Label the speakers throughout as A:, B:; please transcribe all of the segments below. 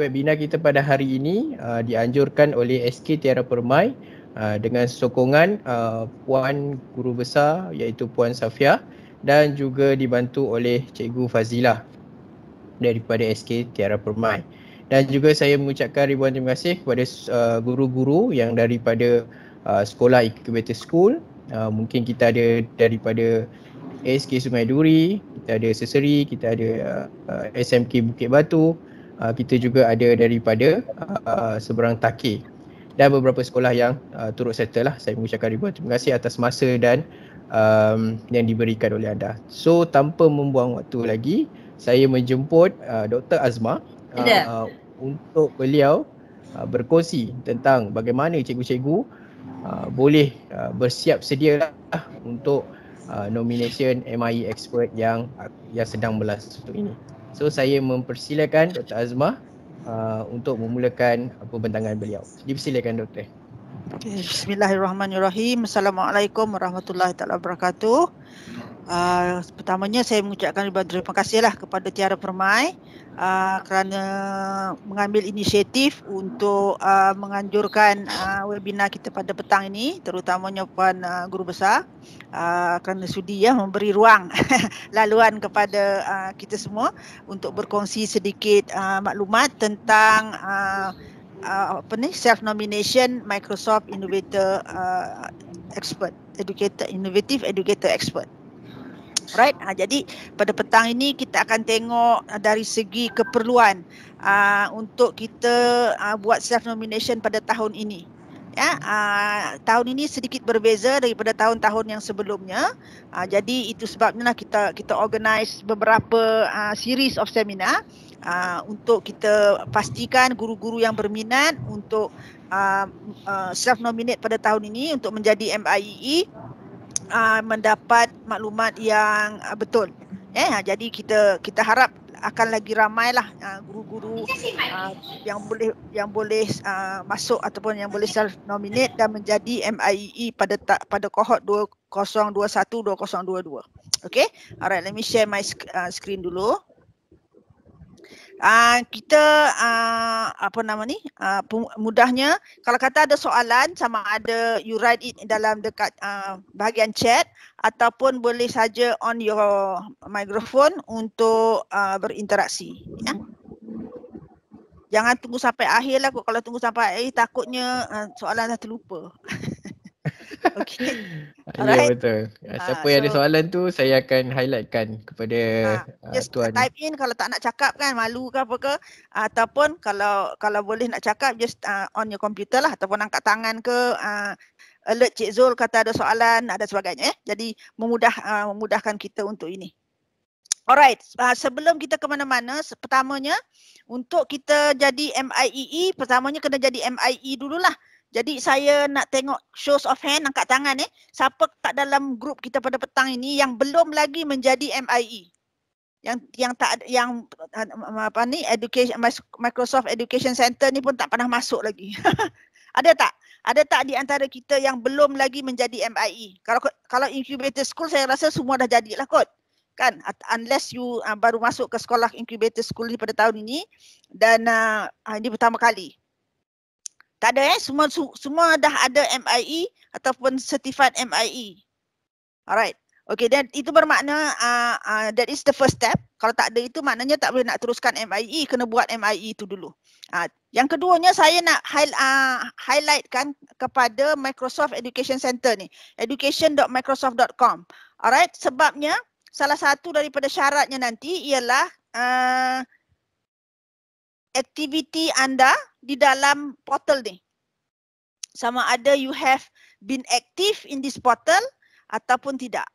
A: webinar kita pada hari ini uh, dianjurkan oleh SK Tiara Permai uh, dengan sokongan uh, Puan Guru Besar iaitu Puan Safia dan juga dibantu oleh Cikgu Fazila daripada SK Tiara Permai. Dan juga saya mengucapkan ribuan terima kasih kepada uh, guru-guru yang daripada uh, sekolah Incubator School. Uh, mungkin kita ada daripada SK Sungai Duri, kita ada Seseri, kita ada uh, uh SMK Bukit Batu, uh, kita juga ada daripada uh, seberang taki. dan beberapa sekolah yang uh, turut settle lah saya mengucapkan ribuan terima kasih atas masa dan um, yang diberikan oleh anda so tanpa membuang waktu lagi saya menjemput uh, Dr. Azma uh, uh, untuk beliau uh, berkongsi tentang bagaimana cikgu-cikgu uh, boleh uh, bersiap sedia lah untuk uh, nomination MIE expert yang yang sedang berlangsung ini. So saya mempersilakan Dr. Azmah uh, untuk memulakan pembentangan beliau. Dipersilakan Dr. Okay.
B: Bismillahirrahmanirrahim. Assalamualaikum warahmatullahi taala wabarakatuh. Uh, pertamanya saya mengucapkan ribuan terima kasihlah kepada Tiara Permai uh, kerana mengambil inisiatif untuk uh, menganjurkan uh, webinar kita pada petang ini terutamanya puan uh, guru besar uh, kerana sudi ya memberi ruang laluan kepada uh, kita semua untuk berkongsi sedikit uh, maklumat tentang uh, uh, apa ni self nomination Microsoft innovator uh, expert educator innovative educator expert Right? Ha, jadi pada petang ini kita akan tengok ha, dari segi keperluan uh, untuk kita uh, buat self nomination pada tahun ini. Ya, uh, tahun ini sedikit berbeza daripada tahun-tahun yang sebelumnya. Uh, jadi itu sebabnya lah kita kita organise beberapa uh, series of seminar uh, untuk kita pastikan guru-guru yang berminat untuk uh, uh, self nominate pada tahun ini untuk menjadi MIEE uh, mendapat maklumat yang uh, betul. Eh, ah, jadi kita kita harap akan lagi ramailah uh, guru-guru uh, yang boleh yang boleh uh, masuk ataupun yang boleh self nominate dan menjadi MIEE pada ta- pada cohort 2021 2022. Okay, alright, let me share my sc- uh, screen dulu. Ah, kita uh, apa nama ni? Uh, mudahnya kalau kata ada soalan sama ada you write it dalam dekat uh, bahagian chat ataupun boleh saja on your microphone untuk uh, berinteraksi ya. Jangan tunggu sampai akhir lah kalau tunggu sampai akhir takutnya uh, soalan dah terlupa. okay. Ya, Alright. Ya
A: betul. Ah, ah, siapa uh, yang ada soalan tu saya akan highlightkan kepada uh, uh, tuan. Just type
B: in kalau tak nak cakap kan malu ke apa ke uh, ataupun kalau kalau boleh nak cakap just uh, on your computer lah ataupun angkat tangan ke uh, alert Cik Zul kata ada soalan ada sebagainya eh. Jadi memudah uh, memudahkan kita untuk ini. Alright, uh, sebelum kita ke mana-mana, pertamanya untuk kita jadi MIEE, e, pertamanya kena jadi MIE dululah. Jadi saya nak tengok shows of hand angkat tangan eh. Siapa tak dalam grup kita pada petang ini yang belum lagi menjadi MIE? Yang yang tak yang eh, apa ni education Microsoft Education Center ni pun tak pernah masuk lagi. Ada tak? Ada tak di antara kita yang belum lagi menjadi MIE? Kalau kalau incubator school saya rasa semua dah jadi lah kot. Kan? Unless you uh, baru masuk ke sekolah incubator school ni pada tahun ini dan uh, ini pertama kali. Tak ada eh semua semua dah ada MIE ataupun certified MIE. Alright. Okay dan itu bermakna uh, uh, that is the first step. Kalau tak ada itu maknanya tak boleh nak teruskan MIE, kena buat MIE itu dulu. Uh, yang keduanya saya nak high, uh, highlightkan kepada Microsoft Education Center ni. education.microsoft.com. Alright, sebabnya salah satu daripada syaratnya nanti ialah uh, aktiviti anda di dalam portal ni. Sama ada you have been active in this portal ataupun tidak.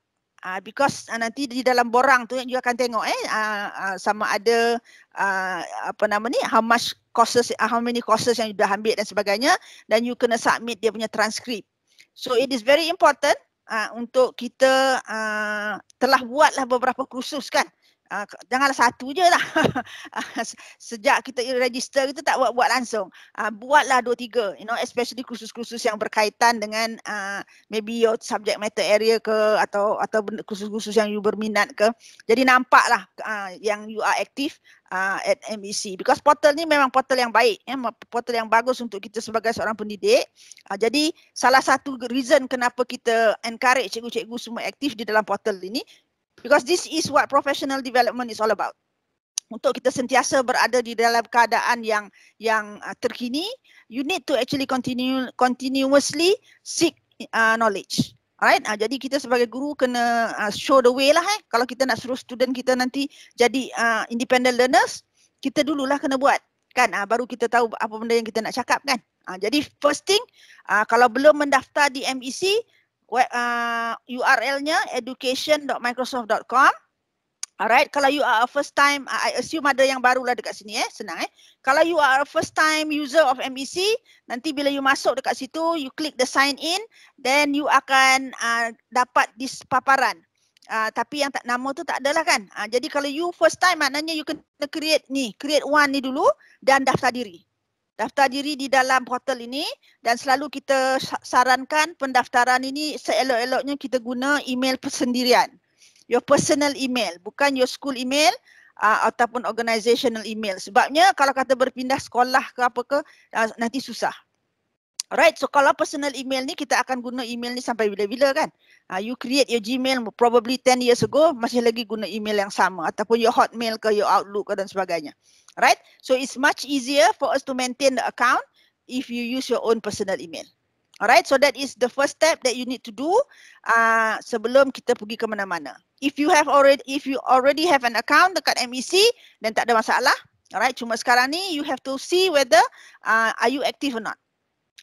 B: Uh, because uh, nanti di dalam borang tu yang juga akan tengok eh uh, uh, sama ada uh, apa nama ni how much courses uh, how many courses yang you dah ambil dan sebagainya dan you kena submit dia punya transkrip. So it is very important uh, untuk kita uh, telah buatlah beberapa kursus kan. Ah, janganlah satu je lah. Ah, sejak kita register kita tak buat-buat langsung. Uh, buatlah dua tiga, you know, especially kursus-kursus yang berkaitan dengan uh, maybe your subject matter area ke atau atau kursus-kursus yang you berminat ke. Jadi nampaklah uh, yang you are active uh, at MEC. Because portal ni memang portal yang baik, ya? portal yang bagus untuk kita sebagai seorang pendidik. Uh, jadi salah satu reason kenapa kita encourage cikgu-cikgu semua aktif di dalam portal ini because this is what professional development is all about untuk kita sentiasa berada di dalam keadaan yang yang uh, terkini you need to actually continue continuously seek uh, knowledge alright uh, jadi kita sebagai guru kena uh, show the way lah eh kalau kita nak suruh student kita nanti jadi uh, independent learners kita dululah kena buat kan uh, baru kita tahu apa benda yang kita nak cakap kan uh, jadi first thing uh, kalau belum mendaftar di MEC web uh, URL-nya education.microsoft.com. Alright, kalau you are a first time, I assume ada yang baru lah dekat sini eh, senang eh. Kalau you are a first time user of MEC, nanti bila you masuk dekat situ, you click the sign in, then you akan uh, dapat this paparan. Uh, tapi yang tak nama tu tak adalah kan. Uh, jadi kalau you first time, maknanya you kena create ni, create one ni dulu dan daftar diri daftar diri di dalam portal ini dan selalu kita sarankan pendaftaran ini seelok-eloknya kita guna email persendirian. Your personal email, bukan your school email uh, ataupun organisational email. Sebabnya kalau kata berpindah sekolah ke apa ke, uh, nanti susah. Alright, so kalau personal email ni kita akan guna email ni sampai bila-bila kan. Uh, you create your Gmail probably 10 years ago masih lagi guna email yang sama ataupun your Hotmail ke your Outlook ke dan sebagainya right? So it's much easier for us to maintain the account if you use your own personal email. Alright, so that is the first step that you need to do uh, sebelum kita pergi ke mana-mana. If you have already if you already have an account dekat MEC, then tak ada masalah. Alright, cuma sekarang ni you have to see whether uh, are you active or not.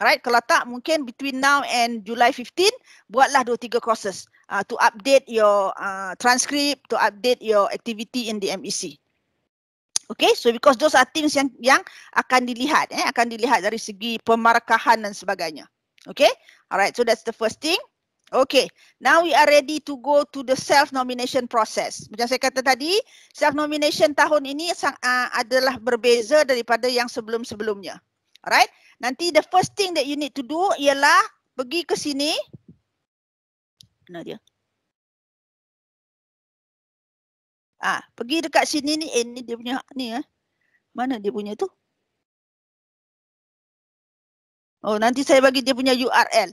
B: Alright, kalau tak mungkin between now and July 15, buatlah dua tiga courses uh, to update your uh, transcript, to update your activity in the MEC. Okay, so because those are things yang yang akan dilihat, eh, akan dilihat dari segi pemarkahan dan sebagainya. Okay, alright, so that's the first thing. Okay, now we are ready to go to the self-nomination process. Macam saya kata tadi, self-nomination tahun ini sang, uh, adalah berbeza daripada yang
C: sebelum-sebelumnya. Alright, nanti the first thing that you need to do ialah pergi ke sini. Mana dia? Ah, pergi dekat sini ni eh ni dia punya ni eh. Mana dia punya tu? Oh, nanti saya bagi dia punya URL.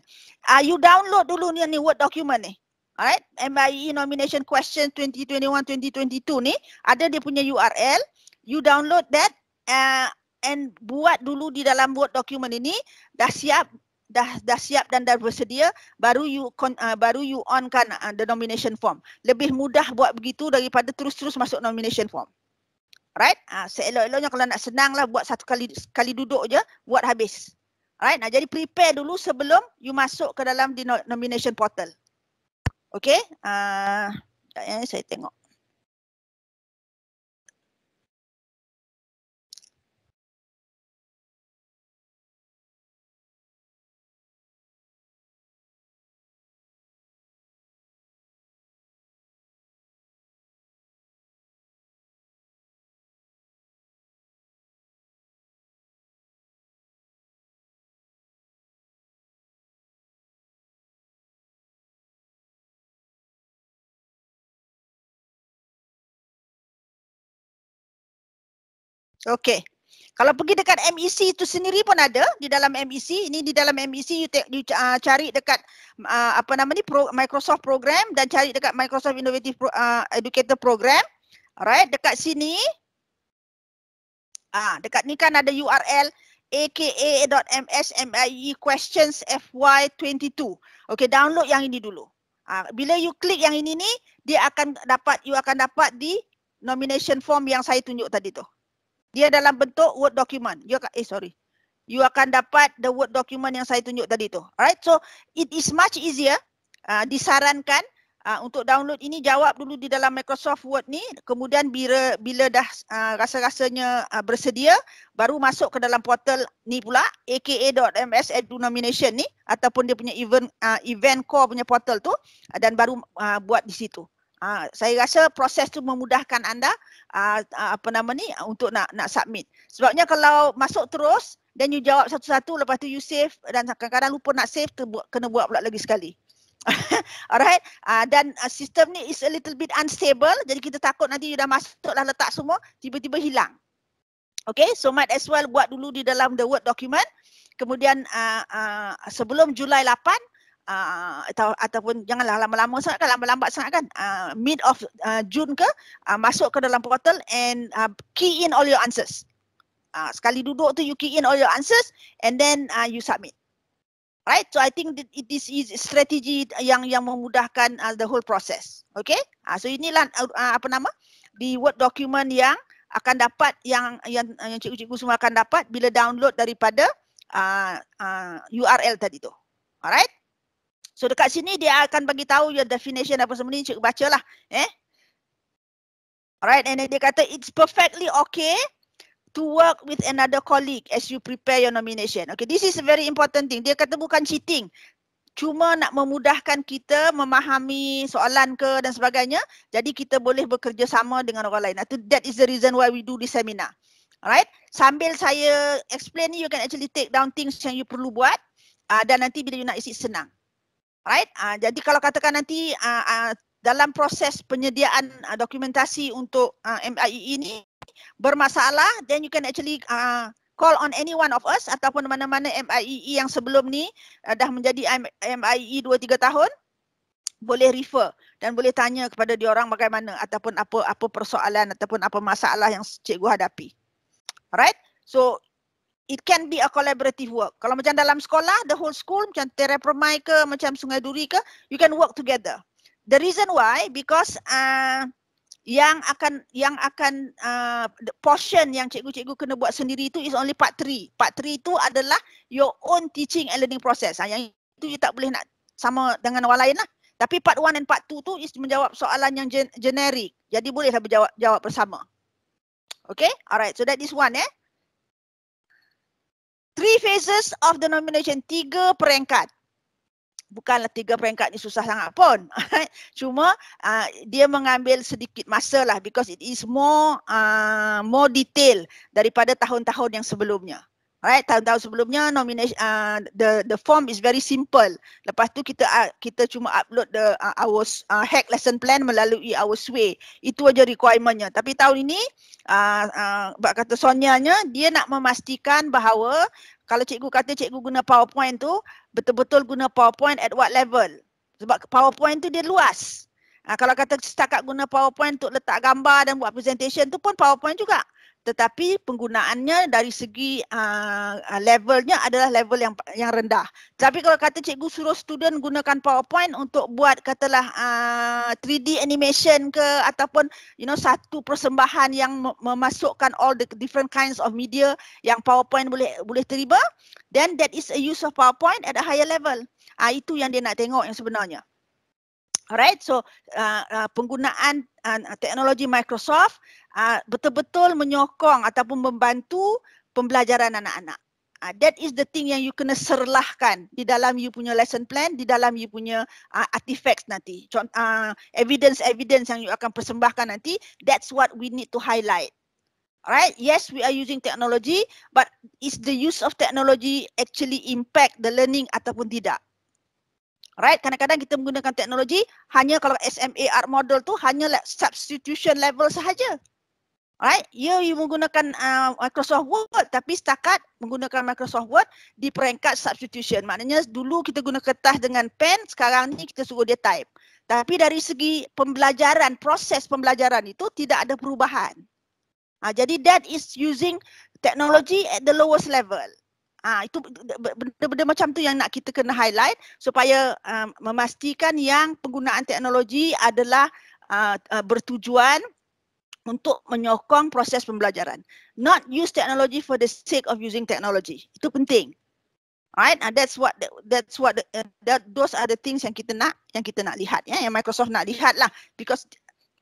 C: Ah,
B: you download dulu ni ni Word document ni. Alright, MIE nomination question 2021-2022 ni ada dia punya URL. You download that uh, and buat dulu di dalam Word document ini. Dah siap dah dah siap dan dah bersedia baru you con, uh, baru you on kan uh, the nomination form lebih mudah buat begitu daripada terus-terus masuk nomination form right uh, ah, seelok-eloknya kalau nak senanglah buat satu kali sekali duduk je buat habis right nah, jadi prepare dulu sebelum you masuk ke dalam
C: di nomination portal okay uh, saya tengok Okey. Kalau pergi dekat MEC itu sendiri pun ada di dalam MEC. Ini di dalam MEC you, take, you uh, cari dekat
B: uh, apa nama ni pro, Microsoft program dan cari dekat Microsoft Innovative pro, uh, Educator program. Alright, dekat sini ah uh, dekat ni kan ada URL aka.msmieQuestionsfy22. Okey, download yang ini dulu. Uh, bila you klik yang ini ni, dia akan dapat you akan dapat di nomination form yang saya tunjuk tadi tu dia dalam bentuk word document. You akan, eh sorry. You akan dapat the word document yang saya tunjuk tadi tu. Alright, so it is much easier. Uh, disarankan uh, untuk download ini jawab dulu di dalam Microsoft Word ni. Kemudian bila bila dah uh, rasa-rasanya uh, bersedia, baru masuk ke dalam portal ni pula. aka.ms nomination ni. Ataupun dia punya event, uh, event core punya portal tu. Uh, dan baru uh, buat di situ. Ah, saya rasa proses tu memudahkan anda uh, apa nama ni untuk nak nak submit. Sebabnya kalau masuk terus dan you jawab satu-satu lepas tu you save dan kadang-kadang lupa nak save tu kena buat pula lagi sekali. Alright, uh, dan sistem ni is a little bit unstable jadi kita takut nanti you dah masuk dah letak semua tiba-tiba hilang. Okay, so might as well buat dulu di dalam the Word document. Kemudian uh, uh, sebelum Julai 8, Uh, atau ataupun janganlah lama-lama sangat kan lama-lama sangat kan uh, mid of uh, June ke uh, masuk ke dalam portal and uh, key in all your answers uh, sekali duduk tu you key in all your answers and then uh, you submit right so I think that this is strategy yang yang memudahkan uh, the whole process okay uh, so inilah uh, apa nama di word document yang akan dapat yang yang yang cik cikgu semua akan dapat bila download daripada uh, uh, URL tadi tu alright So dekat sini dia akan bagi tahu your definition apa semua ni cikgu bacalah. Eh. Alright and then dia kata it's perfectly okay to work with another colleague as you prepare your nomination. Okay this is a very important thing. Dia kata bukan cheating. Cuma nak memudahkan kita memahami soalan ke dan sebagainya. Jadi kita boleh bekerjasama dengan orang lain. Itu that is the reason why we do this seminar. Alright. Sambil saya explain ni you can actually take down things yang you perlu buat. Uh, dan nanti bila you nak isi senang right uh, jadi kalau katakan nanti uh, uh, dalam proses penyediaan uh, dokumentasi untuk uh, MIE ini bermasalah then you can actually uh, call on any one of us ataupun mana-mana MIE yang sebelum ni uh, dah menjadi MIE 2 3 tahun boleh refer dan boleh tanya kepada diorang bagaimana ataupun apa apa persoalan ataupun apa masalah yang cikgu hadapi. Alright? So it can be a collaborative work. Kalau macam dalam sekolah, the whole school macam terapromai ke, macam Sungai Duri ke, you can work together. The reason why because uh, yang akan yang akan uh, the portion yang cikgu-cikgu kena buat sendiri itu is only part three. Part three itu adalah your own teaching and learning process. Ah, yang itu you tak boleh nak sama dengan orang lain lah. Tapi part one and part two tu is menjawab soalan yang generic. Jadi bolehlah berjawab jawab bersama. Okay, alright. So that is one eh three phases of the nomination, tiga peringkat. Bukanlah tiga peringkat ni susah sangat pun. Cuma uh, dia mengambil sedikit masa lah because it is more uh, more detail daripada tahun-tahun yang sebelumnya. Alright, tahun-tahun sebelumnya nomination uh, the the form is very simple. Lepas tu kita uh, kita cuma upload the uh, our uh, hack lesson plan melalui our sway. Itu aja requirementnya. Tapi tahun ini uh, uh, kata Sonia nya dia nak memastikan bahawa kalau cikgu kata cikgu guna PowerPoint tu betul-betul guna PowerPoint at what level? Sebab PowerPoint tu dia luas. Uh, kalau kata setakat guna PowerPoint untuk letak gambar dan buat presentation tu pun PowerPoint juga tetapi penggunaannya dari segi uh, levelnya adalah level yang yang rendah. Tapi kalau kata cikgu suruh student gunakan PowerPoint untuk buat katalah uh, ah, 3D animation ke ataupun you know satu persembahan yang memasukkan all the different kinds of media yang PowerPoint boleh boleh terima, then that is a use of PowerPoint at a higher level. Ah uh, itu yang dia nak tengok yang sebenarnya. Alright, so uh, uh, penggunaan uh, teknologi Microsoft Ah, betul-betul menyokong ataupun membantu pembelajaran anak-anak. Uh, that is the thing yang you kena serlahkan di dalam you punya lesson plan, di dalam you punya uh, artifacts nanti. Uh, evidence-evidence yang you akan persembahkan nanti, that's what we need to highlight. Alright, yes we are using technology but is the use of technology actually impact the learning ataupun tidak? Right, kadang-kadang kita menggunakan teknologi hanya kalau SMA art model tu hanya like substitution level sahaja. Alright, you, you menggunakan uh, Microsoft Word tapi setakat menggunakan Microsoft Word di peringkat substitution. Maknanya dulu kita guna kertas dengan pen, sekarang ni kita suruh dia type. Tapi dari segi pembelajaran, proses pembelajaran itu tidak ada perubahan. Uh, jadi that is using technology at the lowest level. Ah itu benda-benda macam tu yang nak kita kena highlight supaya uh, memastikan yang penggunaan teknologi adalah uh, uh, bertujuan untuk menyokong proses pembelajaran. Not use technology for the sake of using technology. Itu penting. Right? Uh, that's what that's what the, uh, that those are the things yang kita nak yang kita nak lihat ya yang Microsoft nak lihat lah because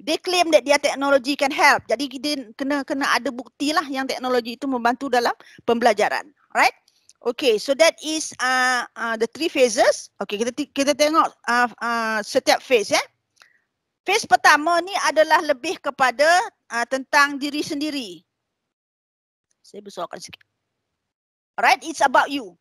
B: they claim that their technology can help. Jadi kita kena kena ada bukti lah yang teknologi itu membantu dalam pembelajaran. Right? Okay, so that is uh, uh, the three phases. Okay, kita kita tengok uh, uh, setiap phase ya. Yeah? Fase pertama ni adalah lebih kepada uh, tentang diri sendiri. Saya bersuarakan sikit. Alright, it's about you.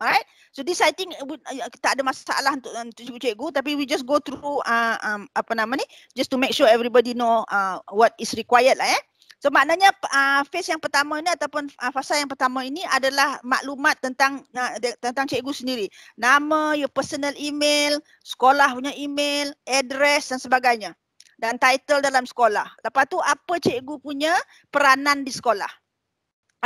B: Alright, so this I think would, uh, ya, tak ada masalah untuk uh, cikgu cikgu tapi we just go through uh, um, apa nama ni just to make sure everybody know uh, what is required lah eh. So maknanya uh, phase yang pertama ini ataupun uh, fasa yang pertama ini adalah maklumat tentang uh, de- tentang cikgu sendiri. Nama, your ya, personal email, sekolah punya email, address dan sebagainya. Dan title dalam sekolah. Lepas tu apa cikgu punya peranan di sekolah.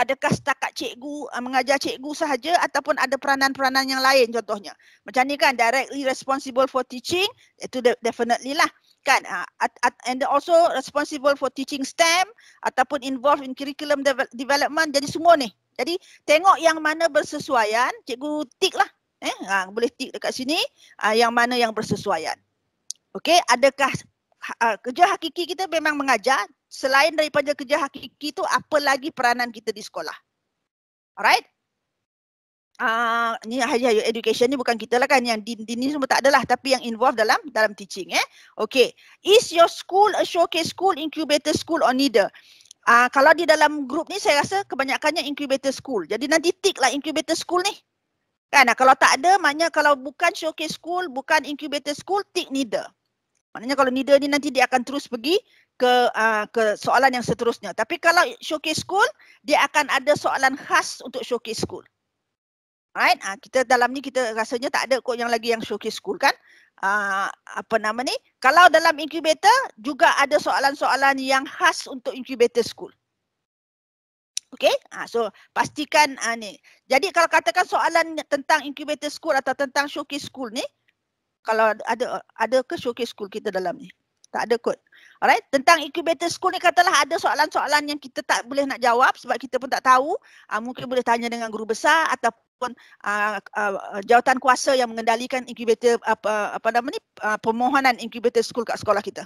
B: Adakah setakat cikgu uh, mengajar cikgu sahaja ataupun ada peranan-peranan yang lain contohnya. Macam ni kan directly responsible for teaching itu definitely lah kan at, at, and also responsible for teaching STEM ataupun involved in curriculum development jadi semua ni jadi tengok yang mana bersesuaian cikgu tick lah eh uh, boleh tick dekat sini uh, yang mana yang bersesuaian okey adakah uh, kerja hakiki kita memang mengajar selain daripada kerja hakiki tu apa lagi peranan kita di sekolah alright uh, ni hari higher education ni bukan kita lah kan yang di din ni semua tak adalah tapi yang involved dalam dalam teaching eh. Okay. Is your school a showcase school, incubator school or neither? Uh, kalau di dalam grup ni saya rasa kebanyakannya incubator school. Jadi nanti tick lah incubator school ni. Kan ah, kalau tak ada maknanya kalau bukan showcase school, bukan incubator school, tick neither. Maknanya kalau neither ni nanti dia akan terus pergi ke uh, ke soalan yang seterusnya. Tapi kalau showcase school, dia akan ada soalan khas untuk showcase school. Right? Ha, kita dalam ni kita rasanya tak ada kot yang lagi yang showcase school kan. Ha, apa nama ni? Kalau dalam incubator juga ada soalan-soalan yang khas untuk incubator school. Okay, ha, so pastikan ha, ni. Jadi kalau katakan soalan tentang incubator school atau tentang showcase school ni, kalau ada ada ke showcase school kita dalam ni? Tak ada kot. Alright, tentang incubator school ni katalah ada soalan-soalan yang kita tak boleh nak jawab sebab kita pun tak tahu. Uh, mungkin boleh tanya dengan guru besar ataupun uh, uh, jawatan kuasa yang mengendalikan incubator apa uh, apa nama ni uh, permohonan incubator school kat sekolah kita.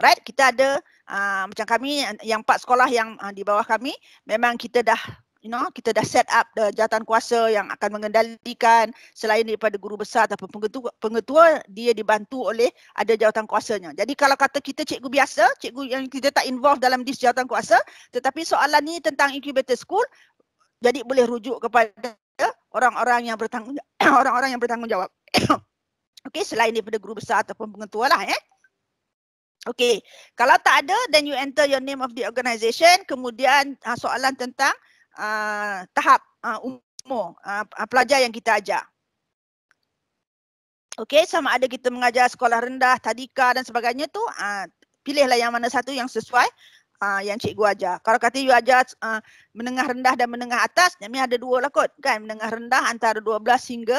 B: Right, kita ada uh, macam kami yang empat sekolah yang uh, di bawah kami memang kita dah you know, kita dah set up the jawatan kuasa yang akan mengendalikan selain daripada guru besar atau pengetua, pengetua dia dibantu oleh ada jawatan kuasanya. Jadi kalau kata kita cikgu biasa, cikgu yang kita tak involve dalam dis jawatan kuasa, tetapi soalan ni tentang incubator school, jadi boleh rujuk kepada orang-orang yang bertanggung orang-orang yang bertanggungjawab. Okey, selain daripada guru besar ataupun pengetua lah eh. Okey, kalau tak ada, then you enter your name of the organisation. Kemudian ah, soalan tentang uh, tahap uh, umur uh, pelajar yang kita ajar. Okey, sama ada kita mengajar sekolah rendah, tadika dan sebagainya tu, uh, pilihlah yang mana satu yang sesuai uh, yang cikgu ajar. Kalau kata you ajar uh, menengah rendah dan menengah atas, ni ada dua lah kot kan. Menengah rendah antara 12 hingga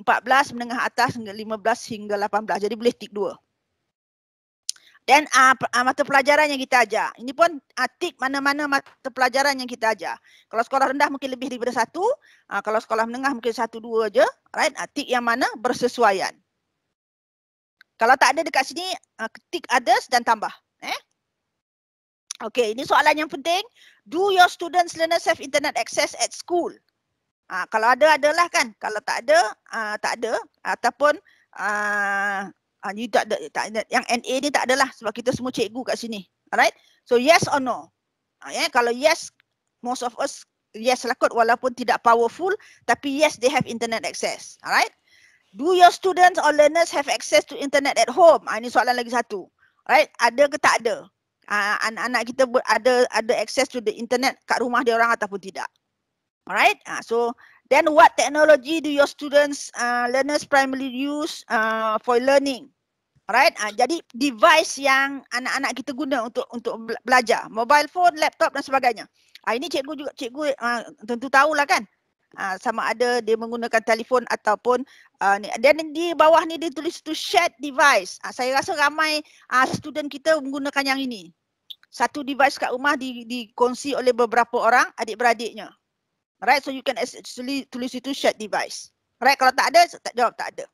B: 14, menengah atas hingga 15 hingga 18. Jadi boleh tick dua. Dan uh, uh, mata pelajaran yang kita ajar. Ini pun uh, ah, tik mana-mana mata pelajaran yang kita ajar. Kalau sekolah rendah mungkin lebih daripada satu. Uh, kalau sekolah menengah mungkin satu dua je. Right? Uh, ah, tik yang mana bersesuaian. Kalau tak ada dekat sini, uh, tik others dan tambah. Eh? Okay, ini soalan yang penting. Do your students learners have internet access at school? Uh, kalau ada, adalah kan. Kalau tak ada, uh, tak ada. Ataupun... Uh, Ah, ni tak ada, tak ada. Yang NA ni tak adalah sebab kita semua cikgu kat sini. Alright? So yes or no? Ah, yeah? Kalau yes, most of us yes lah kot walaupun tidak powerful. Tapi yes, they have internet access. Alright? Do your students or learners have access to internet at home? Ah, ini soalan lagi satu. Alright? Ada ke tak ada? Ah, anak-anak kita ada ada access to the internet kat rumah dia orang ataupun tidak? Alright? Ah, so Then what technology do your students, uh, learners primarily use uh, for learning? Alright, uh, jadi device yang anak-anak kita guna untuk untuk belajar. Mobile phone, laptop dan sebagainya. Uh, ini cikgu juga, cikgu uh, tentu tahulah kan. Uh, sama ada dia menggunakan telefon ataupun uh, ni. Dan di bawah ni dia tulis tu shared device. Uh, saya rasa ramai uh, student kita menggunakan yang ini. Satu device kat rumah di, oleh beberapa orang adik-beradiknya. Right, so you can actually tulis itu shared device. Right, kalau tak ada, tak jawab tak ada.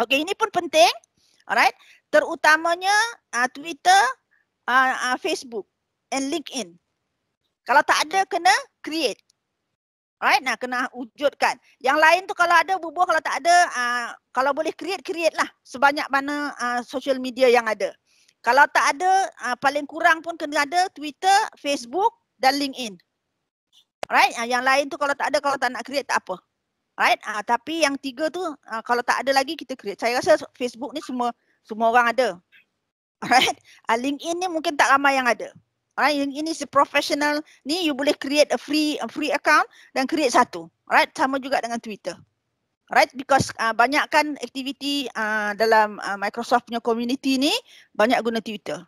B: Okay, ini pun penting. Alright, terutamanya uh, Twitter, uh, uh, Facebook and LinkedIn. Kalau tak ada, kena create. Alright, nah kena wujudkan. Yang lain tu kalau ada, bubuh. Kalau tak ada, uh, kalau boleh create, create lah. Sebanyak mana uh, social media yang ada. Kalau tak ada, uh, paling kurang pun kena ada Twitter, Facebook dan LinkedIn. Right? Uh, yang lain tu kalau tak ada, kalau tak nak create tak apa. Right? Uh, tapi yang tiga tu uh, kalau tak ada lagi kita create. Saya rasa Facebook ni semua semua orang ada. Right? Uh, LinkedIn ni mungkin tak ramai yang ada. Right? Yang ini si professional ni you boleh create a free a free account dan create satu. Right? Sama juga dengan Twitter. Right? Because uh, banyak kan aktiviti uh, dalam uh, Microsoft punya community ni banyak guna Twitter.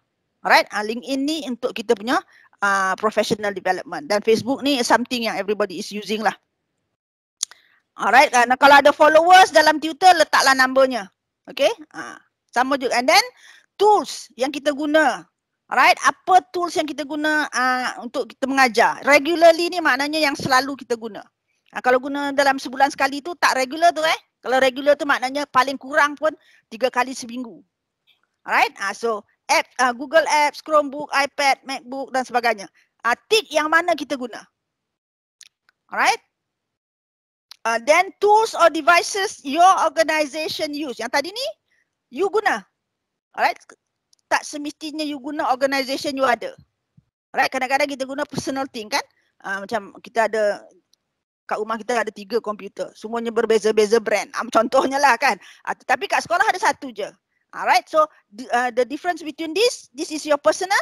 B: Right? Uh, LinkedIn ni untuk kita punya uh, professional development. Dan Facebook ni something yang everybody is using lah. Alright, uh, nah, kalau ada followers dalam tutor, letaklah nombornya. Okay, uh, sama juga. And then, tools yang kita guna. Alright, apa tools yang kita guna uh, untuk kita mengajar? Regularly ni maknanya yang selalu kita guna. Uh, kalau guna dalam sebulan sekali tu, tak regular tu eh. Kalau regular tu maknanya paling kurang pun tiga kali seminggu. Alright, uh, so app uh, ah, Google Apps, Chromebook, iPad, MacBook dan sebagainya. Uh, tick yang mana kita guna. Alright? Uh, then tools or devices your organisation use. Yang tadi ni you guna. Alright? Tak semestinya you guna organisation you ada. Alright? Kadang-kadang kita guna personal thing kan? Uh, macam kita ada kat rumah kita ada tiga komputer. Semuanya berbeza-beza brand. contohnya lah kan. tapi kat sekolah ada satu je. Alright, so the, uh, the difference between this, this is your personal,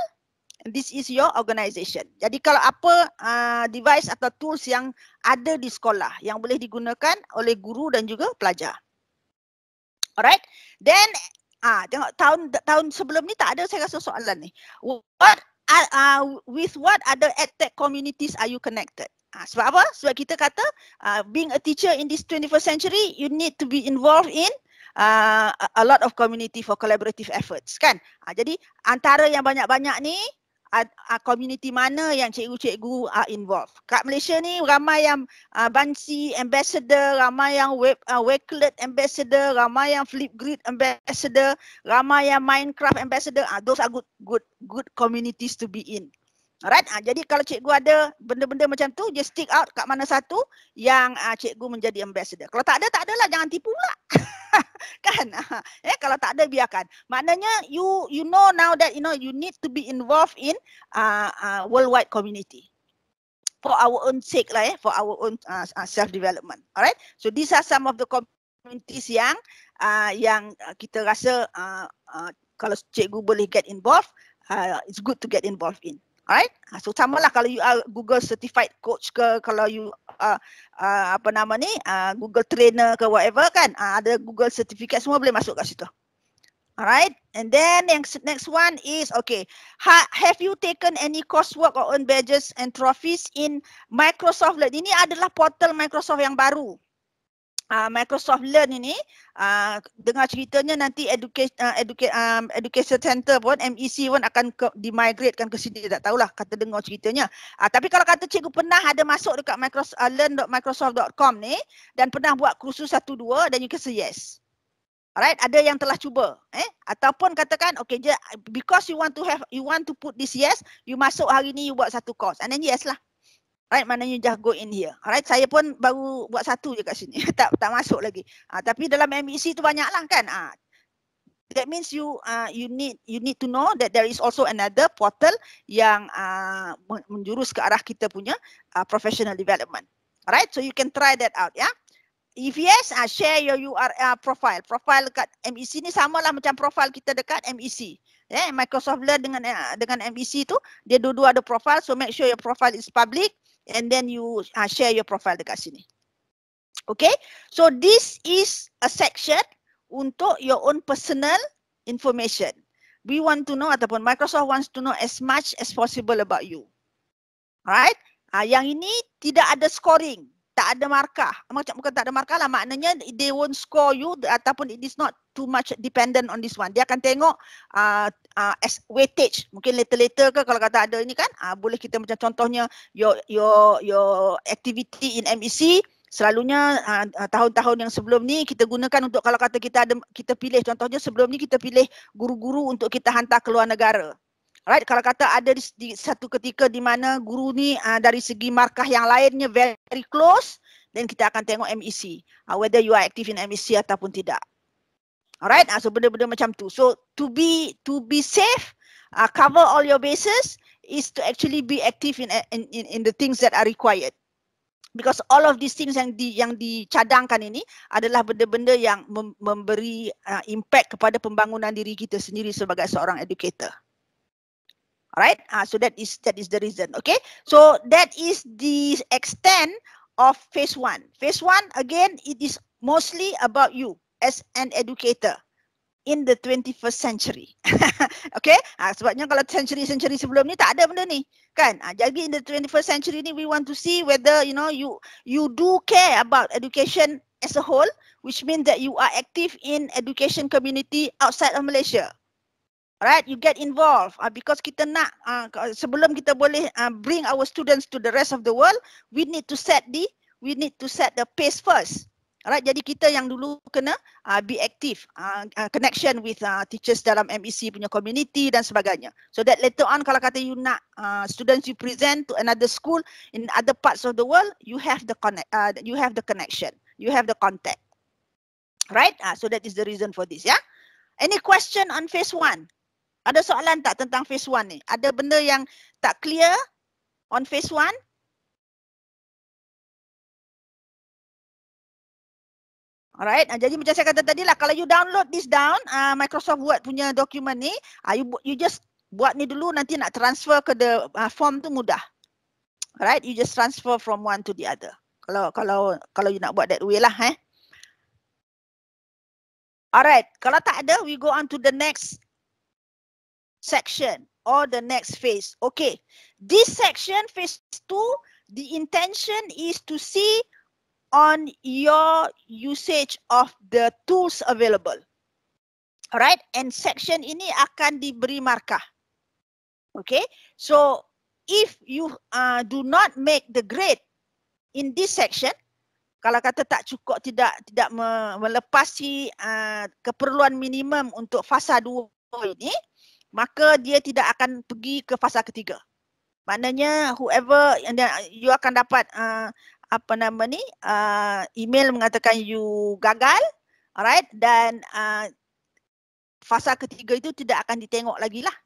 B: and this is your organisation. Jadi kalau apa uh, device atau tools yang ada di sekolah yang boleh digunakan oleh guru dan juga pelajar. Alright, then ah uh, tengok tahun tahun sebelum ni tak ada saya rasa soalan ni. What are, uh, with what other edtech communities are you connected? Ah, sebab apa? Sebab kita kata uh, being a teacher in this 21st century, you need to be involved in uh, a lot of community for collaborative efforts kan uh, jadi antara yang banyak-banyak ni uh, uh, community mana yang cikgu-cikgu are involved kat Malaysia ni ramai yang uh, Bansi ambassador ramai yang web uh, Wakelet ambassador ramai yang Flipgrid ambassador ramai yang Minecraft ambassador uh, those are good good good communities to be in Alright, ha, jadi kalau cikgu ada benda-benda macam tu, dia stick out kat mana satu yang uh, cikgu menjadi ambassador. Kalau tak ada, tak adalah. Jangan tipu pula. kan? Ah, eh, kalau tak ada, biarkan. Maknanya, you you know now that you know you need to be involved in uh, uh, worldwide community. For our own sake lah eh, for our own uh, self-development. Alright, so these are some of the communities yang uh, yang kita rasa uh, uh, kalau cikgu boleh get involved, uh, it's good to get involved in. Alright? Ah, so samalah kalau you are Google certified coach ke kalau you uh, uh, apa nama ni uh, Google trainer ke whatever kan uh, ada Google certificate semua boleh masuk kat situ. Alright? And then yang next one is okay. Ha, have you taken any coursework or earned badges and trophies in Microsoft? Ini adalah portal Microsoft yang baru. Ah, microsoft Learn ini uh, dengar ceritanya nanti education uh, ah, educa, um, education center pun MEC pun akan ke, dimigrate kan ke sini tak tahulah kata dengar ceritanya. Uh, tapi kalau kata cikgu pernah ada masuk dekat Microsoft uh, learn.microsoft.com ni dan pernah buat kursus satu dua dan you can say yes. Alright, ada yang telah cuba eh ataupun katakan okay je because you want to have you want to put this yes, you masuk hari ni you buat satu course and then yes lah. Right, mana you just go in here. Alright, saya pun baru buat satu je kat sini. tak tak masuk lagi. Ah, tapi dalam MEC tu banyaklah kan. Ah, that means you ah, you need you need to know that there is also another portal yang ah, menjurus ke arah kita punya ah, professional development. Alright, so you can try that out, ya. Yeah? If yes, ah, share your URL ah, profile. Profile dekat MEC ni samalah macam profile kita dekat MEC. Yeah, Microsoft Learn dengan ah, dengan MEC tu, dia dua-dua ada profile. So make sure your profile is public and then you uh, share your profile dekat sini. Okay, so this is a section untuk your own personal information. We want to know ataupun Microsoft wants to know as much as possible about you. Alright, uh, yang ini tidak ada scoring tak ada markah. Macam bukan tak ada markah lah. Maknanya they won't score you ataupun it is not too much dependent on this one. Dia akan tengok uh, uh, as weightage. Mungkin later-later ke kalau kata ada ini kan. Uh, boleh kita macam contohnya your your your activity in MEC. Selalunya uh, uh, tahun-tahun yang sebelum ni kita gunakan untuk kalau kata kita ada kita pilih contohnya sebelum ni kita pilih guru-guru untuk kita hantar ke luar negara. Alright, Kalau kata ada di, di satu ketika di mana guru ni uh, dari segi markah yang lainnya very close, then kita akan tengok MEC. Uh, ah, whether you are active in MEC ataupun tidak. Alright, uh, so benda-benda macam tu. So to be to be safe, uh, cover all your bases is to actually be active in in in the things that are required. Because all of these things yang di yang dicadangkan ini adalah benda-benda yang memberi uh, impact kepada pembangunan diri kita sendiri sebagai seorang educator. Right, uh, ah, so that is that is the reason. Okay, so that is the extent of phase one. Phase one again, it is mostly about you as an educator in the 21st century. okay, uh, sebabnya kalau century-century sebelum ni tak ada benda ni, kan? Uh, jadi in the 21st century ni, we want to see whether you know you you do care about education as a whole, which means that you are active in education community outside of Malaysia. Right, you get involved uh, because kita nak uh, sebelum kita boleh uh, bring our students to the rest of the world, we need to set the we need to set the pace first. Right, jadi kita yang dulu kena uh, be active uh, uh, connection with uh, teachers dalam MEC punya community dan sebagainya. So that later on kalau kata you nak uh, students you present to another school in other parts of the world, you have the connect uh, you have the connection, you have the contact. Right, uh, so that is the reason for this. Yeah, any question on phase one? Ada soalan tak tentang phase one ni? Ada benda
C: yang tak clear on phase one? Alright, ah, jadi macam saya kata tadi lah, kalau you download
B: this down, uh, Microsoft Word punya dokumen ni, uh, you, you just buat ni dulu, nanti nak transfer ke the uh, form tu mudah. Alright, you just transfer from one to the other. Kalau kalau kalau you nak buat that way lah eh. Alright, kalau tak ada, we go on to the next section or the next phase. Okay, this section, phase two, the intention is to see on your usage of the tools available. Alright, and section ini akan diberi markah. Okay, so if you uh, do not make the grade in this section, kalau kata tak cukup tidak tidak melepasi uh, keperluan minimum untuk fasa dua ini, maka dia tidak akan pergi ke fasa ketiga. Maknanya whoever and you akan dapat uh, apa nama ni uh, email mengatakan you gagal, alright dan uh, fasa ketiga itu tidak akan ditengok lagi lah.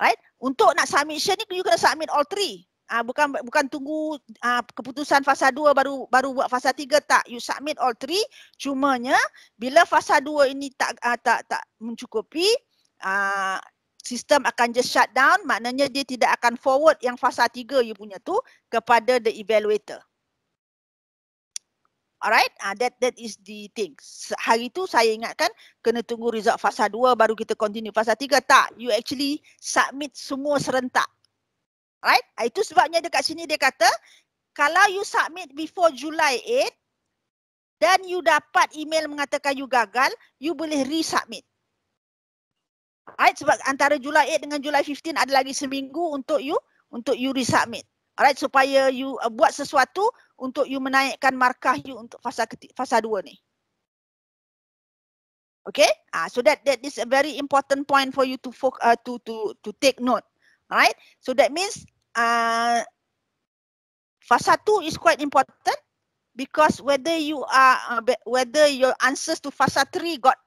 B: Alright, untuk nak submission ni you kena submit all three. Uh, bukan bukan tunggu uh, keputusan fasa 2 baru baru buat fasa 3 tak you submit all three cumanya bila fasa 2 ini tak uh, tak tak mencukupi uh, sistem akan just shut down maknanya dia tidak akan forward yang fasa 3 you punya tu kepada the evaluator. Alright, uh, that that is the thing. Hari tu saya ingatkan kena tunggu result fasa 2 baru kita continue fasa 3. Tak, you actually submit semua serentak. Alright, uh, itu sebabnya dekat sini dia kata kalau you submit before July 8 dan you dapat email mengatakan you gagal, you boleh resubmit. Alright, sebab antara Julai 8 dengan Julai 15 ada lagi seminggu untuk you untuk you resubmit. Alright, supaya you uh, buat sesuatu untuk you menaikkan markah you untuk fasa ketik, fasa 2 ni. Okay, ah, so that that is a very important point for you to uh, to to to take note. Alright, so that means uh, Fasa 2 is quite important because whether you are uh, whether your answers to fasa 3 got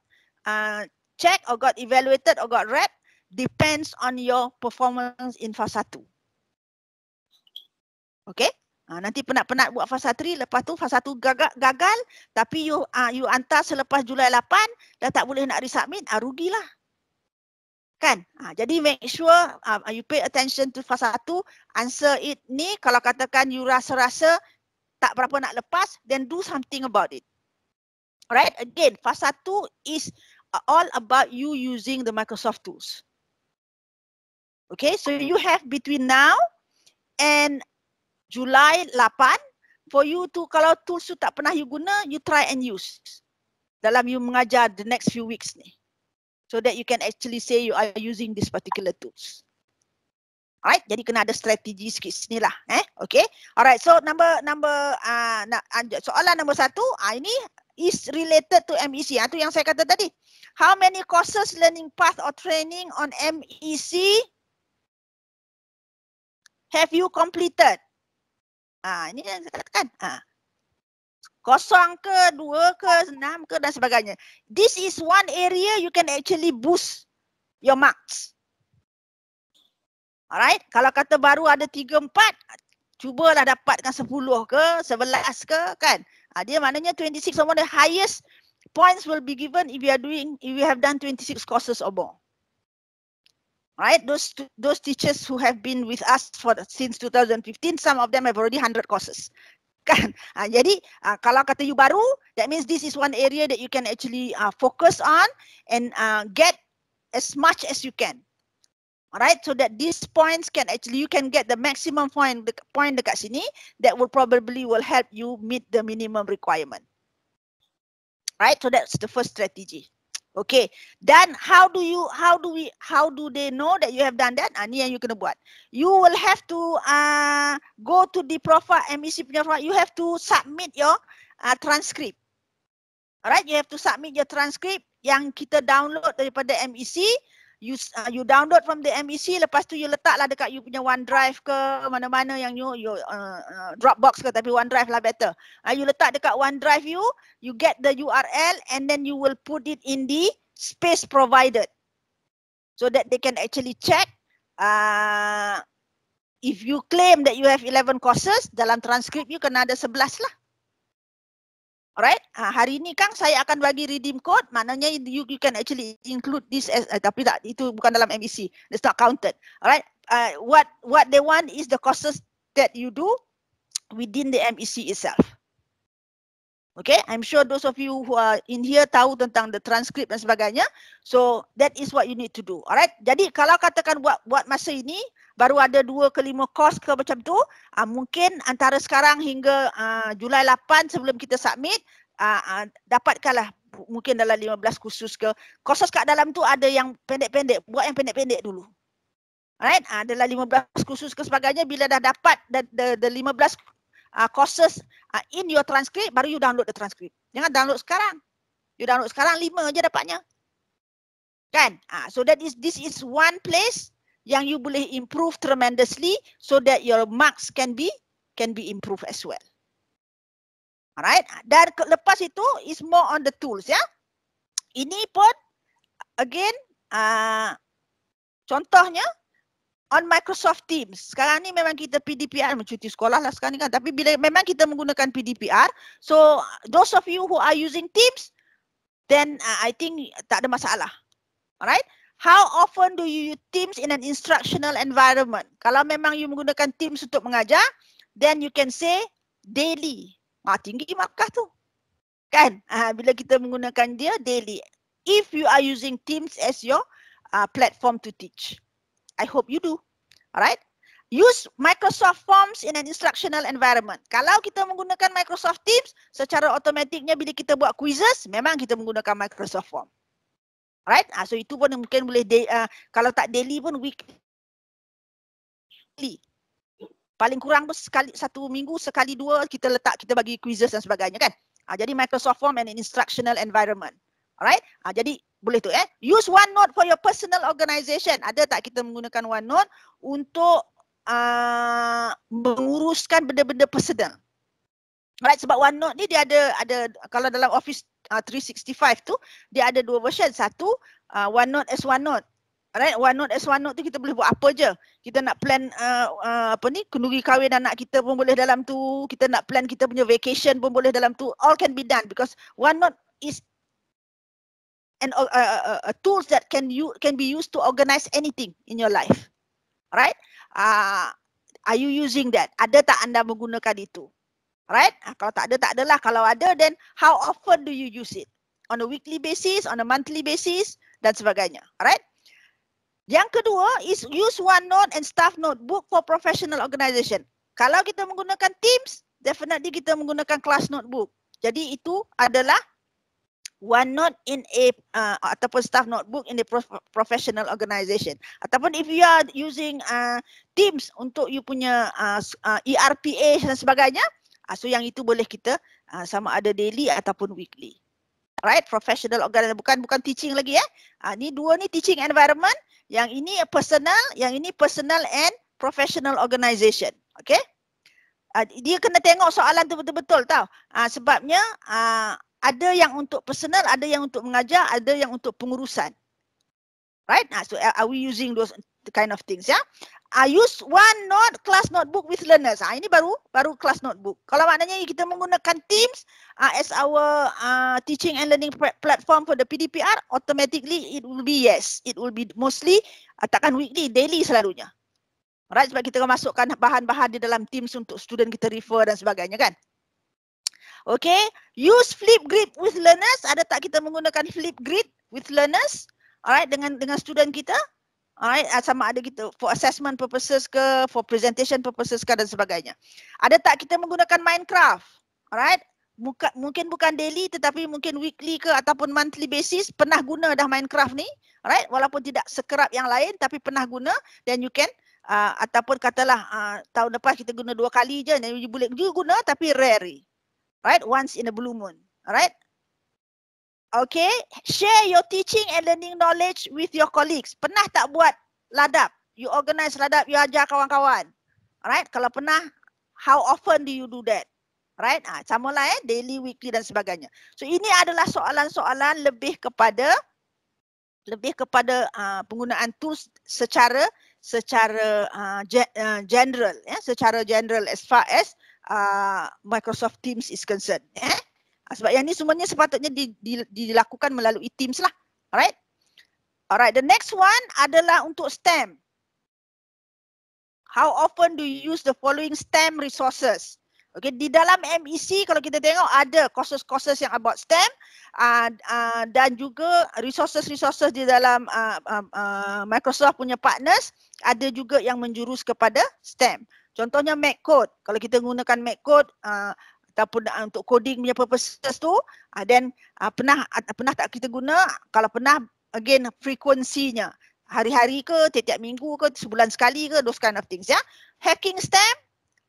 B: uh, Check or got evaluated or got read depends on your performance in fasa 1. Okay? Ha, nanti penat-penat buat fasa 3, lepas tu fasa 1 gagal, gagal tapi you ha, you hantar selepas Julai 8, dah tak boleh nak resubmit, ha, rugilah. Kan? Ha, jadi make sure ha, you pay attention to fasa 1, answer it ni, kalau katakan you rasa-rasa tak berapa nak lepas, then do something about it. Alright? Again, fasa 1 is all about you using the Microsoft tools. Okay, so you have between now and July 8 for you to kalau tools tu tak pernah you guna, you try and use dalam you mengajar the next few weeks ni. So that you can actually say you are using this particular tools. Alright, jadi kena ada strategi sikit sini lah. Eh? Okay. Alright, so number number uh, ah, na, soalan number satu, uh, ini is related to MEC. Uh, ah, itu yang saya kata tadi. How many courses, learning path or training on MEC have you completed? Ah, uh, ini yang saya katakan. Ah. Uh. Kosong ke, dua ke, enam ke dan sebagainya. This is one area you can actually boost your marks. Alright, kalau kata baru ada 3 4, cubalah dapatkan 10 ke, 11 ke, kan? Ah, dia maknanya 26 or more the highest points will be given if you are doing if you have done 26 courses or more. Right, those those teachers who have been with us for since 2015, some of them have already 100 courses. Kan? Uh, jadi uh, kalau kata you baru, that means this is one area that you can actually uh, focus on and uh, get as much as you can. Alright, so that these points can actually, you can get the maximum point the point dekat sini that will probably will help you meet the minimum requirement. Right, so that's the first strategy. Okay, then how do you, how do we, how do they know that you have done that? Ah, ni yang you kena buat. You will have to uh, go to the profile, MEC punya profile, you have to submit your uh, transcript. Alright, you have to submit your transcript yang kita download daripada MEC you uh, you download from the MEC lepas tu you letaklah dekat you punya OneDrive ke mana-mana yang you you uh, uh Dropbox ke tapi OneDrive lah better. Uh, you letak dekat OneDrive you, you get the URL and then you will put it in the space provided. So that they can actually check uh, if you claim that you have 11 courses dalam transcript you kena ada 11 lah. Alright, ha, hari ini Kang saya akan bagi redeem code, maknanya you, you can actually include this as, uh, tapi tak, itu bukan dalam MEC, it's not counted. Alright, uh, what what they want is the courses that you do within the MEC itself. Okay, I'm sure those of you who are in here tahu tentang the transcript dan sebagainya. So that is what you need to do. Alright, jadi kalau katakan buat buat masa ini, baru ada dua ke lima kos ke macam tu uh, mungkin antara sekarang hingga uh, Julai 8 sebelum kita submit uh, uh, dapatkanlah mungkin dalam 15 kursus ke kursus kat dalam tu ada yang pendek-pendek buat yang pendek-pendek dulu Alright, uh, adalah 15 kursus ke sebagainya bila dah dapat the, the, the 15 uh, courses uh, in your transcript baru you download the transcript. Jangan download sekarang. You download sekarang lima aja dapatnya. Kan? Uh, so that is this is one place yang you boleh improve tremendously so that your marks can be can be improved as well. Alright, dan lepas itu is more on the tools ya. Ini pun again uh, contohnya on Microsoft Teams. Sekarang ni memang kita PDPR mencuti sekolah lah sekarang ni kan. Tapi bila memang kita menggunakan PDPR, so those of you who are using Teams, then uh, I think tak ada masalah. Alright, How often do you use Teams in an instructional environment? Kalau memang you menggunakan Teams untuk mengajar, then you can say daily. Ah, tinggi markah tu. Kan? Ah, bila kita menggunakan dia, daily. If you are using Teams as your uh, platform to teach. I hope you do. Alright? Use Microsoft Forms in an instructional environment. Kalau kita menggunakan Microsoft Teams, secara automatiknya bila kita buat quizzes, memang kita menggunakan Microsoft Forms. Right? Uh, so itu pun mungkin boleh de- uh, kalau tak daily pun weekly. Paling kurang pun sekali satu minggu sekali dua kita letak kita bagi quizzes dan sebagainya kan. Uh, jadi Microsoft Form and instructional environment. Alright? Uh, jadi boleh tu eh. Use OneNote for your personal organization. Ada tak kita menggunakan OneNote untuk uh, menguruskan benda-benda personal? Right, sebab OneNote ni dia ada ada kalau dalam Office 365 ah, tu dia ada dua version. Satu uh, note as OneNote. Alright, OneNote as note tu kita boleh buat apa je. Kita nak plan uh, uh, apa ni, kenduri kahwin anak kita pun boleh dalam tu. Kita nak plan kita punya vacation pun boleh dalam tu. All can be done because one note is and uh, uh, uh, uh tools that can you can be used to organize anything in your life. Alright? Uh, are you using that? Ada tak anda menggunakan itu? Right? Ha, kalau tak ada, tak adalah. Kalau ada, then how often do you use it? On a weekly basis, on a monthly basis, dan sebagainya. Right? Yang kedua is use one note and staff notebook for professional organization. Kalau kita menggunakan Teams, definitely kita menggunakan class notebook. Jadi itu adalah one note in a uh, ataupun staff notebook in the prof- professional organization. Ataupun if you are using uh, Teams untuk you punya uh, uh, ERPA dan sebagainya, Uh, so yang itu boleh kita uh, sama ada daily ataupun weekly. Right, professional organisation bukan bukan teaching lagi ya. Eh? Uh, ni dua ni teaching environment, yang ini personal, yang ini personal and professional organisation. Okay. Dia kena tengok soalan tu betul-betul tau. Sebabnya ada yang untuk personal, ada yang untuk mengajar, ada yang untuk pengurusan. Right? So are we using those kind of things? Yeah? I use one not class notebook with learners. Ah, ini baru baru class notebook. Kalau maknanya kita menggunakan Teams uh, as our uh, teaching and learning platform for the PDPR, automatically it will be yes. It will be mostly, uh, takkan weekly, daily selalunya. Right, sebab kita masukkan bahan-bahan di dalam Teams untuk student kita refer dan sebagainya kan. Okay, use Flipgrid with learners. Ada tak kita menggunakan Flipgrid with learners? Alright, dengan dengan student kita? Alright, ah, sama ada kita for assessment purposes ke, for presentation purposes ke dan sebagainya. Ada tak kita menggunakan Minecraft? Alright, Muka, mungkin bukan daily tetapi mungkin weekly ke ataupun monthly basis pernah guna dah Minecraft ni. Alright, walaupun tidak sekerap yang lain tapi pernah guna then you can uh, ataupun katalah uh, tahun lepas kita guna dua kali je dan you boleh juga guna tapi rarely. Right, once in a blue moon. Alright, Okay, share your teaching and learning knowledge with your colleagues. Pernah tak buat ladap? You organize ladap, you ajar kawan-kawan. Right? Kalau pernah, how often do you do that? Right? Ah, sama lah eh, daily, weekly dan sebagainya. So ini adalah soalan-soalan lebih kepada lebih kepada uh, penggunaan tools secara secara uh, general, yeah? secara general as far as uh, Microsoft Teams is concerned. Eh? Ah, sebab yang ni semuanya sepatutnya di, di, dilakukan melalui Teams lah. Alright. Alright, the next one adalah untuk STEM. How often do you use the following STEM resources? Okay, di dalam MEC kalau kita tengok ada courses-courses yang about STEM uh, ah, uh, ah, dan juga resources-resources di dalam uh, uh, uh, Microsoft punya partners ada juga yang menjurus kepada STEM. Contohnya MacCode. Kalau kita gunakan MacCode, uh, ataupun uh, untuk coding punya purposes tu uh, then uh, pernah uh, pernah tak kita guna kalau pernah again frekuensinya hari-hari ke tiap-tiap minggu ke sebulan sekali ke those kind of things ya hacking stamp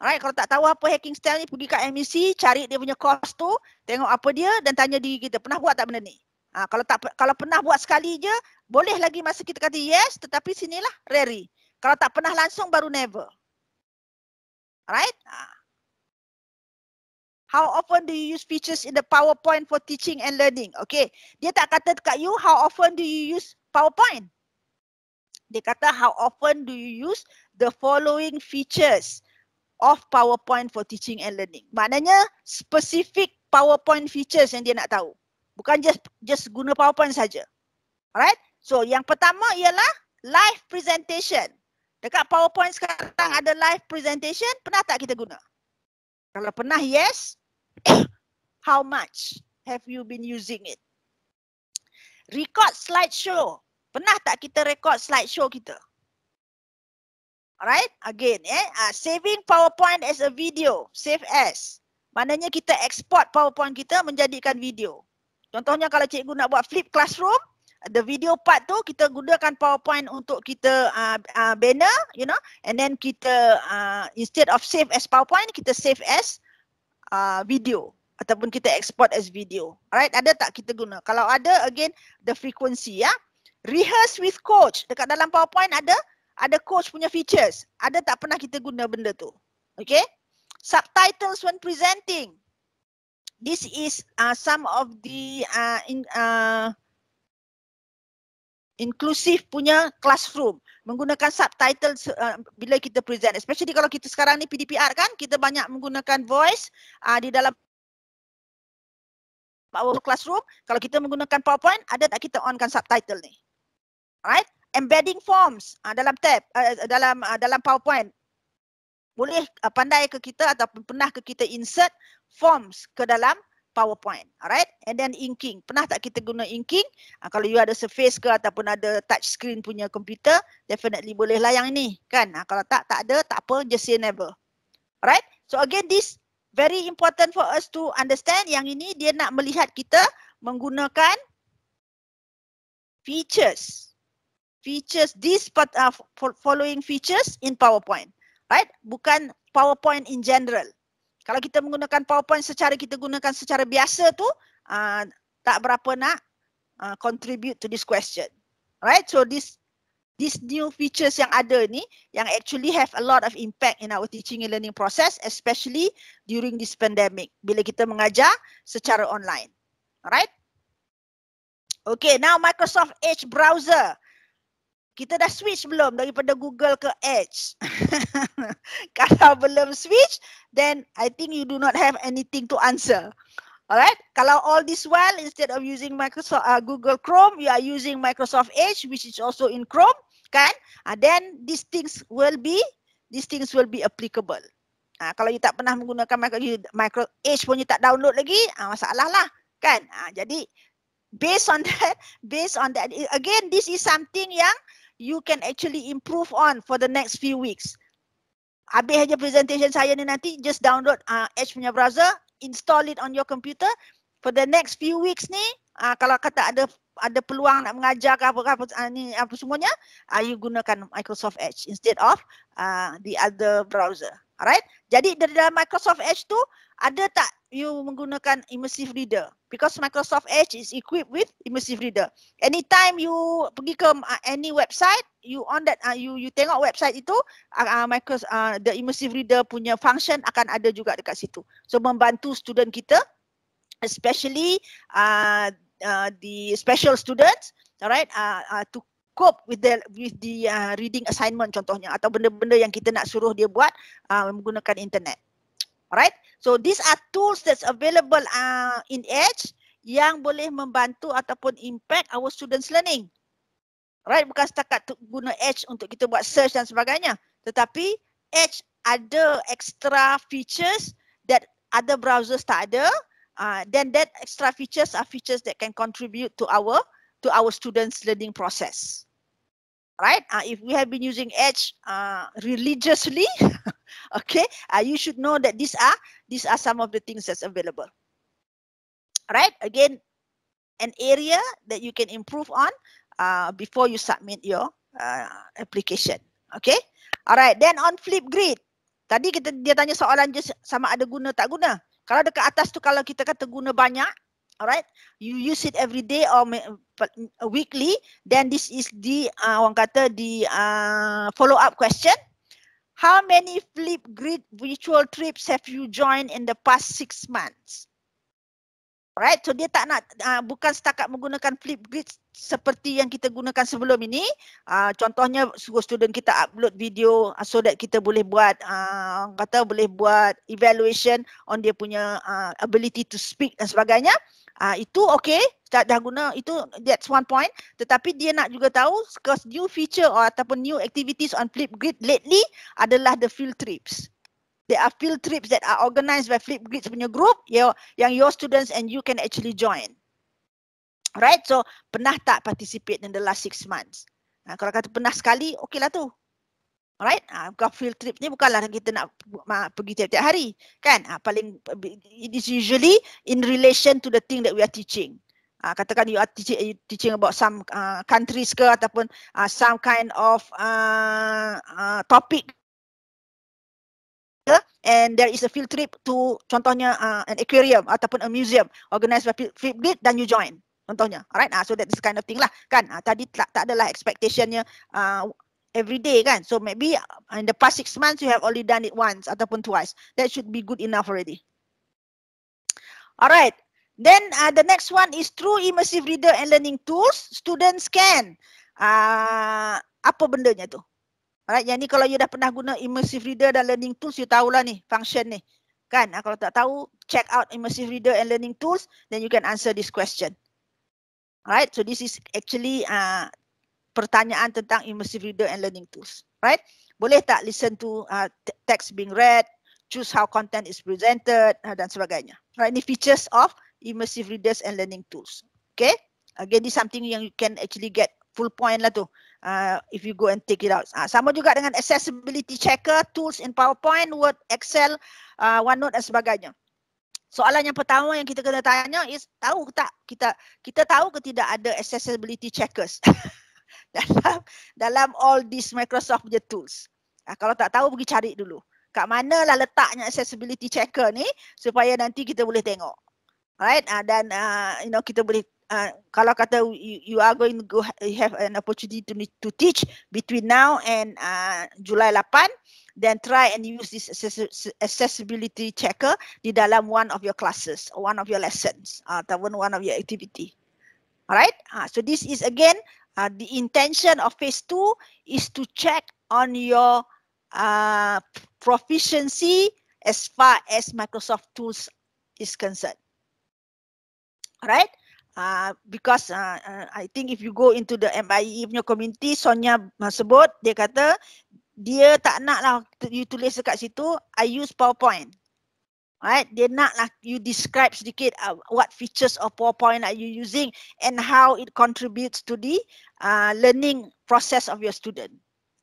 B: Alright, kalau tak tahu apa hacking stamp ni, pergi kat MEC, cari dia punya course tu, tengok apa dia dan tanya diri kita, pernah buat tak benda ni? Ha, kalau tak kalau pernah buat sekali je, boleh lagi masa kita kata yes, tetapi sinilah rare. Kalau tak pernah langsung, baru never. Alright? Ha how often do you use features in the PowerPoint for teaching and learning? Okay, dia tak kata dekat you, how often do you use PowerPoint? Dia kata, how often do you use the following features of PowerPoint for teaching and learning? Maknanya, specific PowerPoint features yang dia nak tahu. Bukan just just guna PowerPoint saja. Alright, so yang pertama ialah live presentation. Dekat PowerPoint sekarang ada live presentation, pernah tak kita guna? Kalau pernah, yes. how much have you been using it? Record slideshow. Pernah tak kita record slideshow kita? Alright, again. Eh? Uh, saving PowerPoint as a video. Save as. Maknanya kita export PowerPoint kita menjadikan video. Contohnya kalau cikgu nak buat flip classroom, the video part tu kita gunakan PowerPoint untuk kita uh, uh, banner, you know, and then kita uh, instead of save as PowerPoint, kita save as uh, Uh, video ataupun kita export as video. Alright, ada tak kita guna? Kalau ada again the frequency ya. Rehearse with coach. Dekat dalam PowerPoint ada ada coach punya features. Ada tak pernah kita guna benda tu? Okay. Subtitles when presenting. This is uh, some of the uh, in, uh, inklusif punya classroom menggunakan subtitle uh, bila kita present especially kalau kita sekarang ni PDPR kan kita banyak menggunakan voice uh, di dalam power classroom kalau kita menggunakan powerpoint ada tak kita onkan subtitle ni right embedding forms uh, dalam tab uh, dalam uh, dalam powerpoint boleh uh, pandai ke kita ataupun pernah ke kita insert forms ke dalam PowerPoint. Alright. And then inking. Pernah tak kita guna inking? Uh, kalau you ada surface ke ataupun ada touch screen punya komputer, definitely boleh lah yang ini. Kan? Uh, kalau tak, tak ada, tak apa. Just say never. Alright. So again, this very important for us to understand yang ini dia nak melihat kita menggunakan features. Features, this part ah, of following features in PowerPoint. Right? Bukan PowerPoint in general. Kalau kita menggunakan PowerPoint secara kita gunakan secara biasa tu uh, tak berapa nak uh, contribute to this question. Right? So this this new features yang ada ni yang actually have a lot of impact in our teaching and learning process especially during this pandemic bila kita mengajar secara online. Alright? Okay, now Microsoft Edge browser. Kita dah switch belum daripada Google ke Edge? Kalau belum switch, then I think you do not have anything to answer. Alright? Kalau all this while instead of using Microsoft uh, Google Chrome, you are using Microsoft Edge which is also in Chrome, kan? Uh, then these things will be these things will be applicable. Ha, kalau you tak pernah menggunakan Microsoft micro Edge pun you tak download lagi, ha, masalah lah. Kan? Ha, jadi, based on that, based on that, again, this is something yang you can actually improve on for the next few weeks. Habis aja presentation saya ni nanti, just download uh, Edge punya browser, install it on your computer. For the next few weeks ni, uh, kalau kata ada ada peluang nak mengajar ke apa apa, uh, ni, apa semuanya, uh, you gunakan Microsoft Edge instead of uh, the other browser. Alright? Jadi dari dalam Microsoft Edge tu, ada tak you menggunakan immersive reader because Microsoft Edge is equipped with immersive reader. Anytime you pergi ke uh, any website, you on that uh, you you tengok website itu uh, uh Microsoft uh, the immersive reader punya function akan ada juga dekat situ. So membantu student kita especially uh, uh, the special students, alright, uh, uh, to cope with the with the uh, reading assignment contohnya atau benda-benda yang kita nak suruh dia buat uh, menggunakan internet. Right, so these are tools that's available uh, in Edge yang boleh membantu ataupun impact our students learning. Right, bukan setakat guna Edge untuk kita buat search dan sebagainya. Tetapi Edge ada extra features that other browsers tak ada. Uh, then that extra features are features that can contribute to our to our students learning process. Right, uh, if we have been using Edge uh, religiously, Okay, uh, you should know that these are these are some of the things that's available. Right? Again, an area that you can improve on uh, before you submit your uh, application. Okay. Alright. Then on Flipgrid, tadi kita dia tanya soalan just sama ada guna tak guna. Kalau dekat atas tu kalau kita kata guna banyak. Alright, you use it every day or weekly. Then this is the uh, orang kata the uh, follow up question. How many Flipgrid virtual trips have you joined in the past six months? Right, so dia tak nak uh, bukan setakat menggunakan Flipgrid seperti yang kita gunakan sebelum ini. Uh, contohnya suruh student kita upload video uh, so that kita boleh buat uh, kata boleh buat evaluation on dia punya uh, ability to speak dan sebagainya. Ah uh, itu okey dah, dah guna itu that's one point tetapi dia nak juga tahu cause new feature or ataupun new activities on Flipgrid lately adalah the field trips. There are field trips that are organized by Flipgrid punya group your, yang your students and you can actually join. Right? So pernah tak participate in the last six months? Nah, kalau kata pernah sekali, okeylah tu. Alright, ah, bukan field trip ni bukanlah kita nak ma, pergi tiap-tiap hari. Kan? Ah, paling, it is usually in relation to the thing that we are teaching. Ah, katakan you are teaching, you teaching about some uh, countries ke ataupun uh, some kind of uh, uh, topic. And there is a field trip to contohnya uh, an aquarium ataupun a museum organized by Fitbit dan you join. Contohnya, alright, ah, so that is kind of thing lah, kan? Ah, tadi tak, tak adalah expectationnya every day kan so maybe uh, in the past six months you have only done it once ataupun twice that should be good enough already alright then uh, the next one is true immersive reader and learning tools students can uh, apa bendanya tu right? yang ni kalau you dah pernah guna immersive reader dan learning tools you tahulah ni function ni kan uh, kalau tak tahu check out immersive reader and learning tools then you can answer this question Alright, so this is actually uh, pertanyaan tentang immersive reader and learning tools, right? Boleh tak listen to uh, text being read, choose how content is presented uh, dan sebagainya. Right? Ini features of immersive readers and learning tools. Okay? Again, this something yang you can actually get full point lah tu. Uh, if you go and take it out. Uh, sama juga dengan accessibility checker, tools in PowerPoint, Word, Excel, uh, OneNote dan sebagainya. Soalan yang pertama yang kita kena tanya is tahu tak kita kita tahu ke tidak ada accessibility checkers. dalam dalam all these Microsoft punya tools. Ha, kalau tak tahu pergi cari dulu. Kat manalah letaknya accessibility checker ni supaya nanti kita boleh tengok. Alright ha, dan uh, you know kita boleh uh, kalau kata you, you are going to go, have an opportunity to, to teach between now and uh, ha, Julai 8 then try and use this accessibility checker di dalam one of your classes, one of your lessons, ataupun one of your activity. Alright, so this is again uh, the intention of phase two is to check on your uh, proficiency as far as Microsoft tools is concerned. All right, uh, because uh, uh, I think if you go into the MIE punya community, Sonia sebut, dia kata, dia tak nak lah you tulis dekat situ, I use PowerPoint. right? Dia nak lah you describe sedikit uh, what features of PowerPoint are you using and how it contributes to the uh, learning process of your student.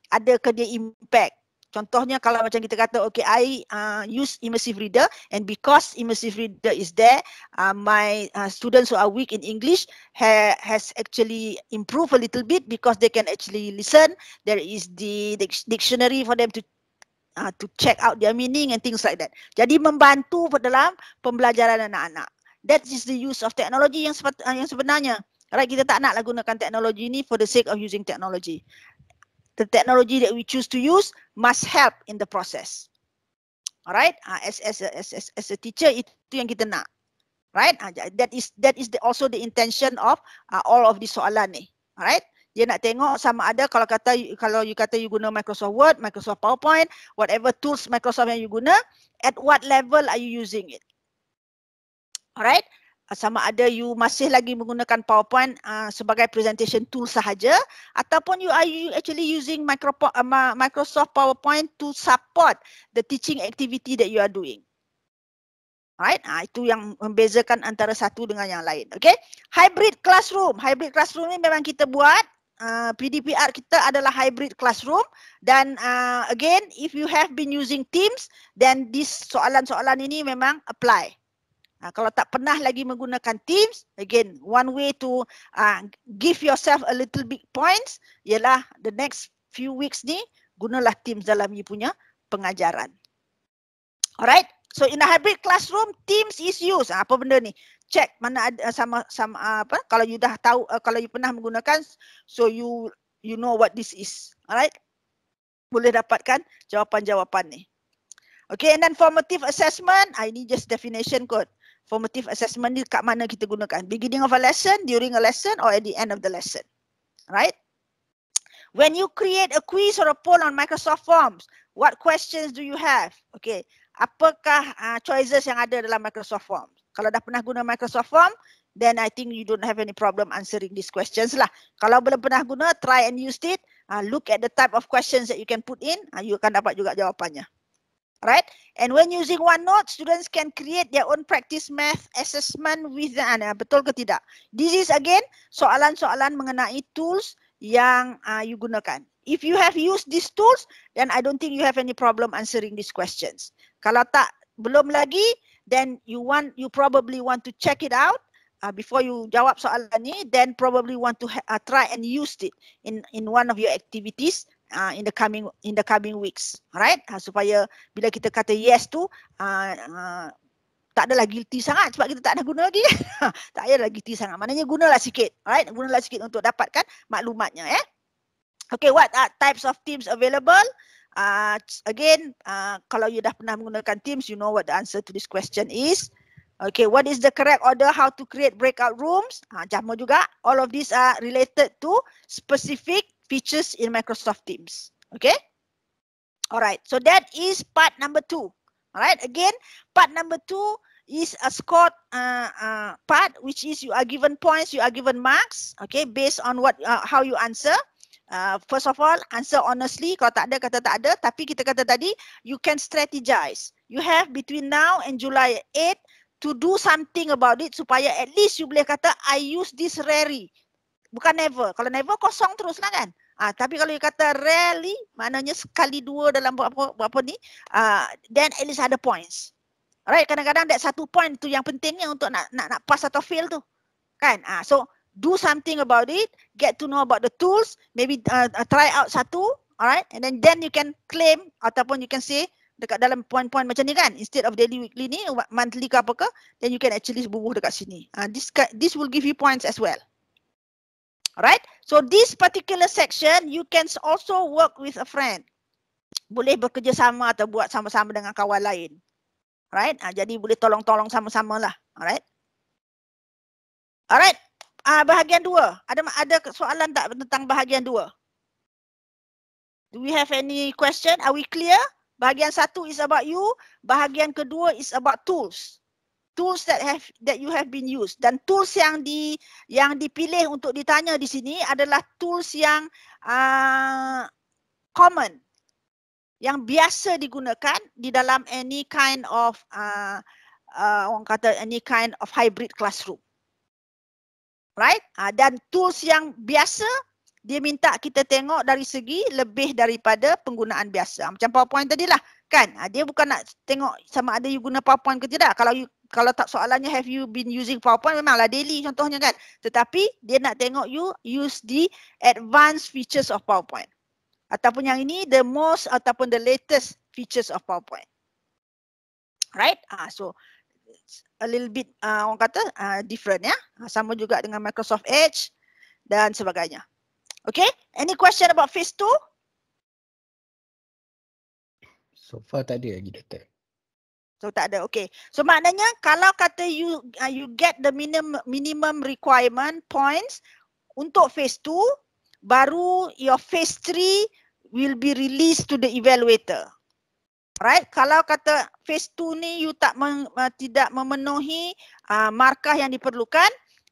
B: Ada ke dia impact? Contohnya kalau macam kita kata, okay, I uh, use immersive reader and because immersive reader is there, uh, my uh, students who are weak in English ha has actually improved a little bit because they can actually listen. There is the dic dictionary for them to uh, to check out their meaning and things like that. Jadi membantu dalam pembelajaran anak-anak. That is the use of technology yang, sepat, uh, yang sebenarnya. Right, kita tak naklah gunakan teknologi ini for the sake of using technology. The technology that we choose to use must help in the process. Alright, uh, as, as, as, as, as a teacher, itu yang kita nak. Right, uh, that is, that is the, also the intention of uh, all of this soalan ni. Alright dia nak tengok sama ada kalau kata kalau you kata you guna Microsoft Word, Microsoft PowerPoint, whatever tools Microsoft yang you guna, at what level are you using it? Alright? Sama ada you masih lagi menggunakan PowerPoint uh, sebagai presentation tool sahaja ataupun you are you actually using ah, Microsoft PowerPoint to support the teaching activity that you are doing. Alright, Ha, itu yang membezakan antara satu dengan yang lain. Okay? Hybrid classroom. Hybrid classroom ni memang kita buat Uh, PDPR kita adalah hybrid classroom dan uh, again if you have been using Teams then this soalan-soalan ini memang apply. Uh, kalau tak pernah lagi menggunakan Teams, again one way to uh, give yourself a little bit points ialah the next few weeks ni gunalah Teams dalam you punya pengajaran. Alright? So in a hybrid classroom, Teams is used. Ah, apa benda ni? Check mana ada ah, sama sama ah, apa? Kalau you dah tahu, uh, kalau you pernah menggunakan, so you you know what this is. Alright? Boleh dapatkan jawapan-jawapan ni. Okay, and then formative assessment. Uh, ini just definition kot. Formative assessment ni kat mana kita gunakan? Beginning of a lesson, during a lesson, or at the end of the lesson. Right? When you create a quiz or a poll on Microsoft Forms, what questions do you have? Okay, apakah uh, choices yang ada dalam Microsoft Form. Kalau dah pernah guna Microsoft Form, then I think you don't have any problem answering these questions lah. Kalau belum pernah guna, try and use it. Uh, look at the type of questions that you can put in. Uh, you akan dapat juga jawapannya. Right? And when using OneNote, students can create their own practice math assessment with the uh, Betul ke tidak? This is again soalan-soalan mengenai tools yang uh, you gunakan. If you have used these tools, then I don't think you have any problem answering these questions. Kalau tak belum lagi, then you want you probably want to check it out uh, before you jawab soalan ni. Then probably want to uh, try and use it in in one of your activities uh, in the coming in the coming weeks, Alright, supaya bila kita kata yes to. uh, uh, tak adalah guilty sangat sebab kita tak ada guna lagi tak ada lagi guilty sangat. Maknanya gunalah sikit. Alright, gunalah sikit untuk dapatkan maklumatnya eh. Okay, what are types of teams available? Uh, again, uh, kalau you dah pernah menggunakan teams, you know what the answer to this question is. Okay, what is the correct order? How to create breakout rooms? Uh, jama juga. All of these are related to specific features in Microsoft Teams. Okay? Alright, so that is part number two. Alright, again, part number two is a scored uh, uh, part, which is you are given points, you are given marks, okay, based on what uh, how you answer. Uh, first of all, answer honestly. Kalau tak ada, kata tak ada. Tapi kita kata tadi, you can strategize. You have between now and July 8 to do something about it supaya at least you boleh kata, I use this rarely. Bukan never. Kalau never, kosong terus lah kan. Uh, tapi kalau you kata rarely, maknanya sekali dua dalam berapa, berapa ni, uh, then at least ada points. Alright, kadang-kadang that satu point tu yang pentingnya untuk nak nak nak pass atau fail tu. Kan? Ah, uh, so do something about it, get to know about the tools, maybe uh, uh, try out satu, alright? And then then you can claim ataupun you can say dekat dalam point-point macam ni kan, instead of daily weekly ni, monthly ke apa ke, then you can actually bubuh dekat sini. Ah, uh, this this will give you points as well. Alright? So this particular section you can also work with a friend. Boleh bekerjasama atau buat sama-sama dengan kawan lain. Alright, ha, jadi boleh tolong-tolong sama-sama lah. Alright. Alright, ah bahagian dua. Ada ada soalan tak tentang bahagian dua? Do we have any question? Are we clear? Bahagian satu is about you. Bahagian kedua is about tools. Tools that have that you have been used. Dan tools yang di yang dipilih untuk ditanya di sini adalah tools yang uh, common yang biasa digunakan di dalam any kind of uh, uh, orang kata any kind of hybrid classroom. Right? Uh, dan tools yang biasa dia minta kita tengok dari segi lebih daripada penggunaan biasa. Macam PowerPoint tadilah kan. Uh, dia bukan nak tengok sama ada you guna PowerPoint ke tidak. Kalau you, kalau tak soalannya have you been using PowerPoint memanglah daily contohnya kan. Tetapi dia nak tengok you use the advanced features of PowerPoint ataupun yang ini the most ataupun the latest features of PowerPoint. Right? Ah, so a little bit uh, orang kata uh, different ya. Yeah? Sama juga dengan Microsoft Edge dan sebagainya. Okay, any question about phase 2?
A: So far tak ada lagi data.
B: So tak ada, okay. So maknanya kalau kata you uh, you get the minimum minimum requirement points untuk phase 2, baru your phase 3 will be released to the evaluator. Right? Kalau kata phase 2 ni you tak mem, uh, tidak memenuhi uh, markah yang diperlukan,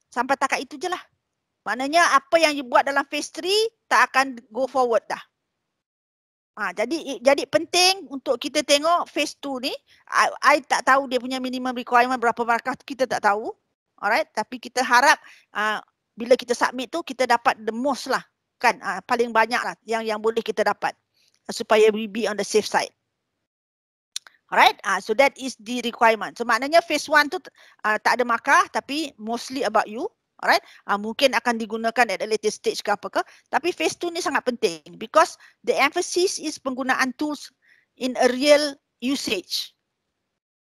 B: sampai takat itu je lah. Maknanya apa yang you buat dalam phase 3 tak akan go forward dah. Ha, jadi jadi penting untuk kita tengok phase 2 ni. I, I tak tahu dia punya minimum requirement berapa markah tu kita tak tahu. Alright, tapi kita harap uh, bila kita submit tu kita dapat the most lah kan uh, paling banyak lah yang yang boleh kita dapat uh, supaya we be on the safe side. Alright, uh, so that is the requirement. So maknanya phase one tu uh, tak ada markah tapi mostly about you. Alright, uh, mungkin akan digunakan at a later stage ke apa ke. Tapi phase two ni sangat penting because the emphasis is penggunaan tools in a real usage.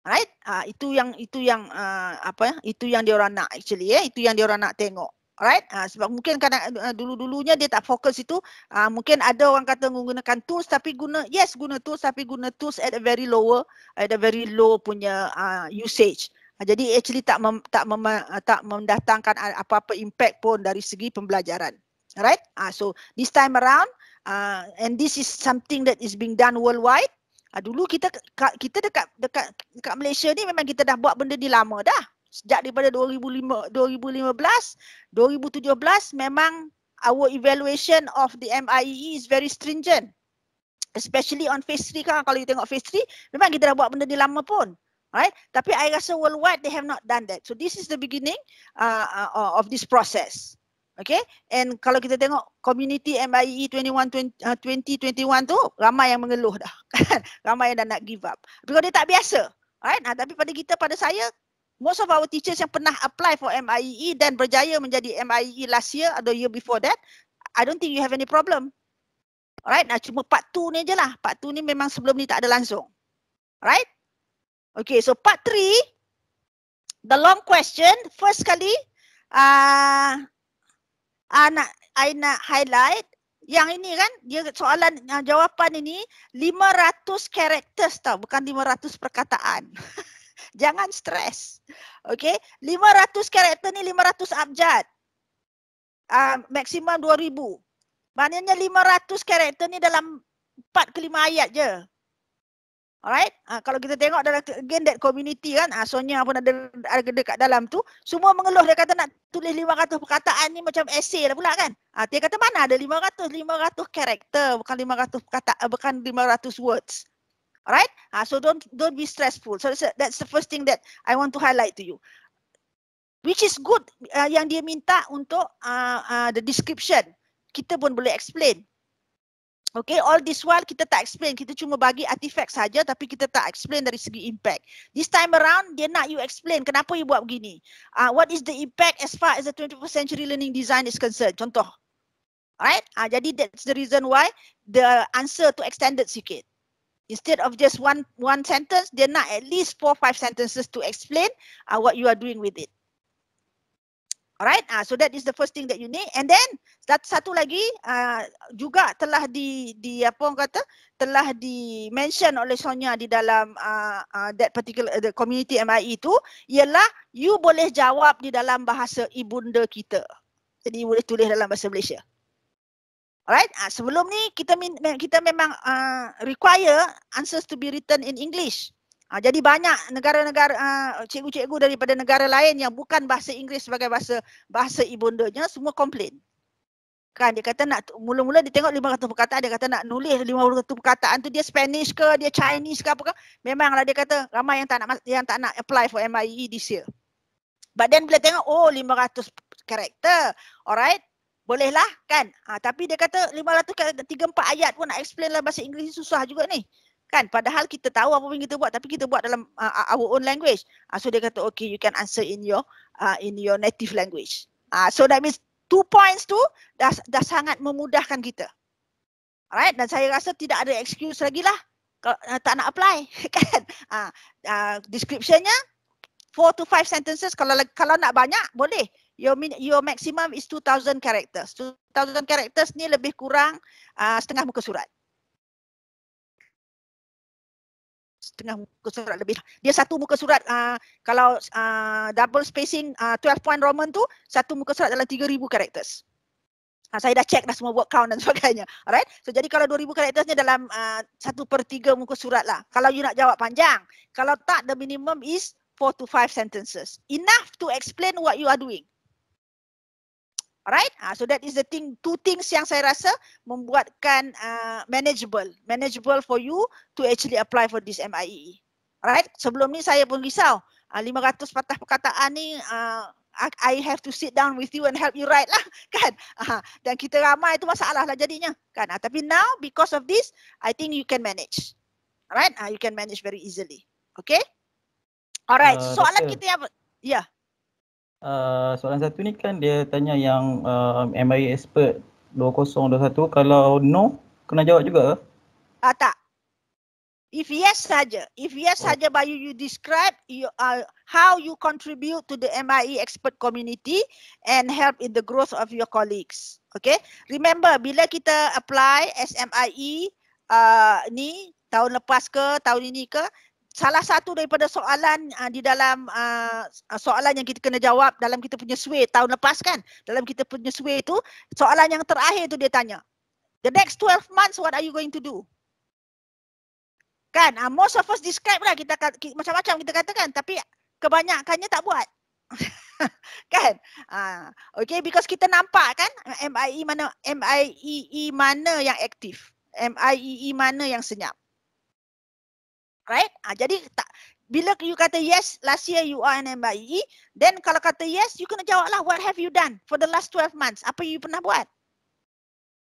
B: Alright, uh, itu yang itu yang uh, apa ya? Itu yang diorang nak actually ya. Eh? Itu yang diorang nak tengok. Alright, ha, sebab mungkin kadang eh, eh, dulu-dulunya dia tak fokus itu, ha, mungkin ada orang kata menggunakan tools tapi guna yes guna tools tapi guna tools at a very lower at a very low punya uh, usage. Ha, jadi actually tak mem, tak mem, tak mendatangkan apa-apa impact pun dari segi pembelajaran. Alright? Ah so this time around uh, and this is something that is being done worldwide. Ha, dulu kita kita dekat dekat dekat Malaysia ni memang kita dah buat benda ni lama dah sejak daripada 2005, 2015, 2017 memang our evaluation of the MIEE is very stringent. Especially on phase 3 kan, kalau you tengok phase 3, memang kita dah buat benda ni lama pun. Right? Tapi I rasa worldwide they have not done that. So this is the beginning uh, uh, of this process. Okay, and kalau kita tengok community MIE 21, 2021 tu ramai yang mengeluh dah, ramai yang dah nak give up. Tapi kalau dia tak biasa, right? Nah, tapi pada kita, pada saya, most of our teachers yang pernah apply for MIEE dan berjaya menjadi MIEE last year atau year before that, I don't think you have any problem. Alright, nah cuma part two ni je lah. Part two ni memang sebelum ni tak ada langsung. Alright? Okay, so part three, the long question. First kali, uh, uh, I nak highlight yang ini kan, dia soalan uh, jawapan ini 500 characters tau, bukan 500 perkataan. Jangan stres. Okey, 500 karakter ni 500 abjad. Uh, maksimum 2000. Maknanya 500 karakter ni dalam 4 ke 5 ayat je. Alright, uh, kalau kita tengok dalam again that community kan, uh, ah, Sonya pun ada, ada dekat dalam tu, semua mengeluh dia kata nak tulis 500 perkataan ni macam essay lah pula kan. Uh, dia kata mana ada 500, 500 karakter bukan 500 perkataan, bukan 500 words. Alright? Uh, so don't don't be stressful. So that's, that's the first thing that I want to highlight to you. Which is good uh, yang dia minta untuk uh, uh, the description. Kita pun boleh explain. Okay, all this while kita tak explain. Kita cuma bagi artifact saja tapi kita tak explain dari segi impact. This time around, dia nak you explain kenapa you buat begini. Uh, what is the impact as far as the 21st century learning design is concerned? Contoh. Alright, uh, jadi that's the reason why the answer to extended sikit instead of just one one sentence, there are at least four five sentences to explain uh, what you are doing with it. Alright, uh, so that is the first thing that you need. And then satu satu lagi uh, juga telah di di apa orang kata telah di mention oleh Sonia di dalam uh, uh, that particular the community MIE itu ialah you boleh jawab di dalam bahasa ibunda kita. Jadi boleh tulis dalam bahasa Malaysia. Alright, uh, sebelum ni kita kita memang uh, require answers to be written in English. Uh, jadi banyak negara-negara uh, cikgu-cikgu daripada negara lain yang bukan bahasa Inggeris sebagai bahasa bahasa ibundanya semua komplain. Kan dia kata nak mula-mula dia tengok 500 perkataan dia kata nak nulis 500 perkataan tu dia Spanish ke dia Chinese ke apa ke memanglah dia kata ramai yang tak nak yang tak nak apply for MIE this year. But then bila tengok oh 500 karakter. Alright. Bolehlah kan? Ha, tapi dia kata 500 tiga empat ayat pun nak explain lah bahasa Inggeris susah juga ni. Kan? Padahal kita tahu apa yang kita buat tapi kita buat dalam uh, uh our own language. Uh, so dia kata okay you can answer in your uh, in your native language. Uh, so that means two points tu dah, dah sangat memudahkan kita. Alright? Dan saya rasa tidak ada excuse lagi lah. Kalau, uh, tak nak apply kan? Uh, uh, descriptionnya four to five sentences kalau kalau nak banyak boleh your min, your maximum is 2000 characters. 2000 characters ni lebih kurang uh, setengah muka surat. Setengah muka surat lebih. Dia satu muka surat uh, kalau uh, double spacing uh, 12 point roman tu satu muka surat dalam 3000 characters. Uh, saya dah check dah semua word count dan sebagainya. Alright. So jadi kalau 2000 characters ni dalam uh, 1 per 3 muka surat lah. Kalau you nak jawab panjang. Kalau tak the minimum is 4 to 5 sentences. Enough to explain what you are doing. Alright, uh, so that is the thing, two things yang saya rasa membuatkan uh, manageable, manageable for you to actually apply for this MIE. E. Alright, sebelum ni saya pun risau, uh, ah, 500 patah perkataan ni uh, I have to sit down with you and help you write lah, kan? Uh, dan kita ramai itu masalah lah jadinya, kan? Uh, tapi now because of this, I think you can manage. Alright, uh, you can manage very easily. Okay? Alright, uh, soalan kita yang, ya. Yeah.
A: Uh, soalan satu ni kan dia tanya yang uh, um, MIA expert 2021 kalau no kena jawab juga ke? Uh, tak.
B: If yes saja, if yes oh. saja by you, you describe you, uh, how you contribute to the MIA expert community and help in the growth of your colleagues. Okay. Remember bila kita apply SMIE uh, ni tahun lepas ke tahun ini ke salah satu daripada soalan uh, di dalam uh, soalan yang kita kena jawab dalam kita punya sway tahun lepas kan dalam kita punya sway itu soalan yang terakhir itu dia tanya the next 12 months what are you going to do kan uh, most of us describe lah kita, macam-macam kita katakan tapi kebanyakannya tak buat kan uh, okay because kita nampak kan MIE mana MIEE e mana yang aktif MIEE e mana yang senyap Right? Ah, jadi tak bila you kata yes last year you are an MBIE, then kalau kata yes you kena jawablah what have you done for the last 12 months? Apa you pernah buat?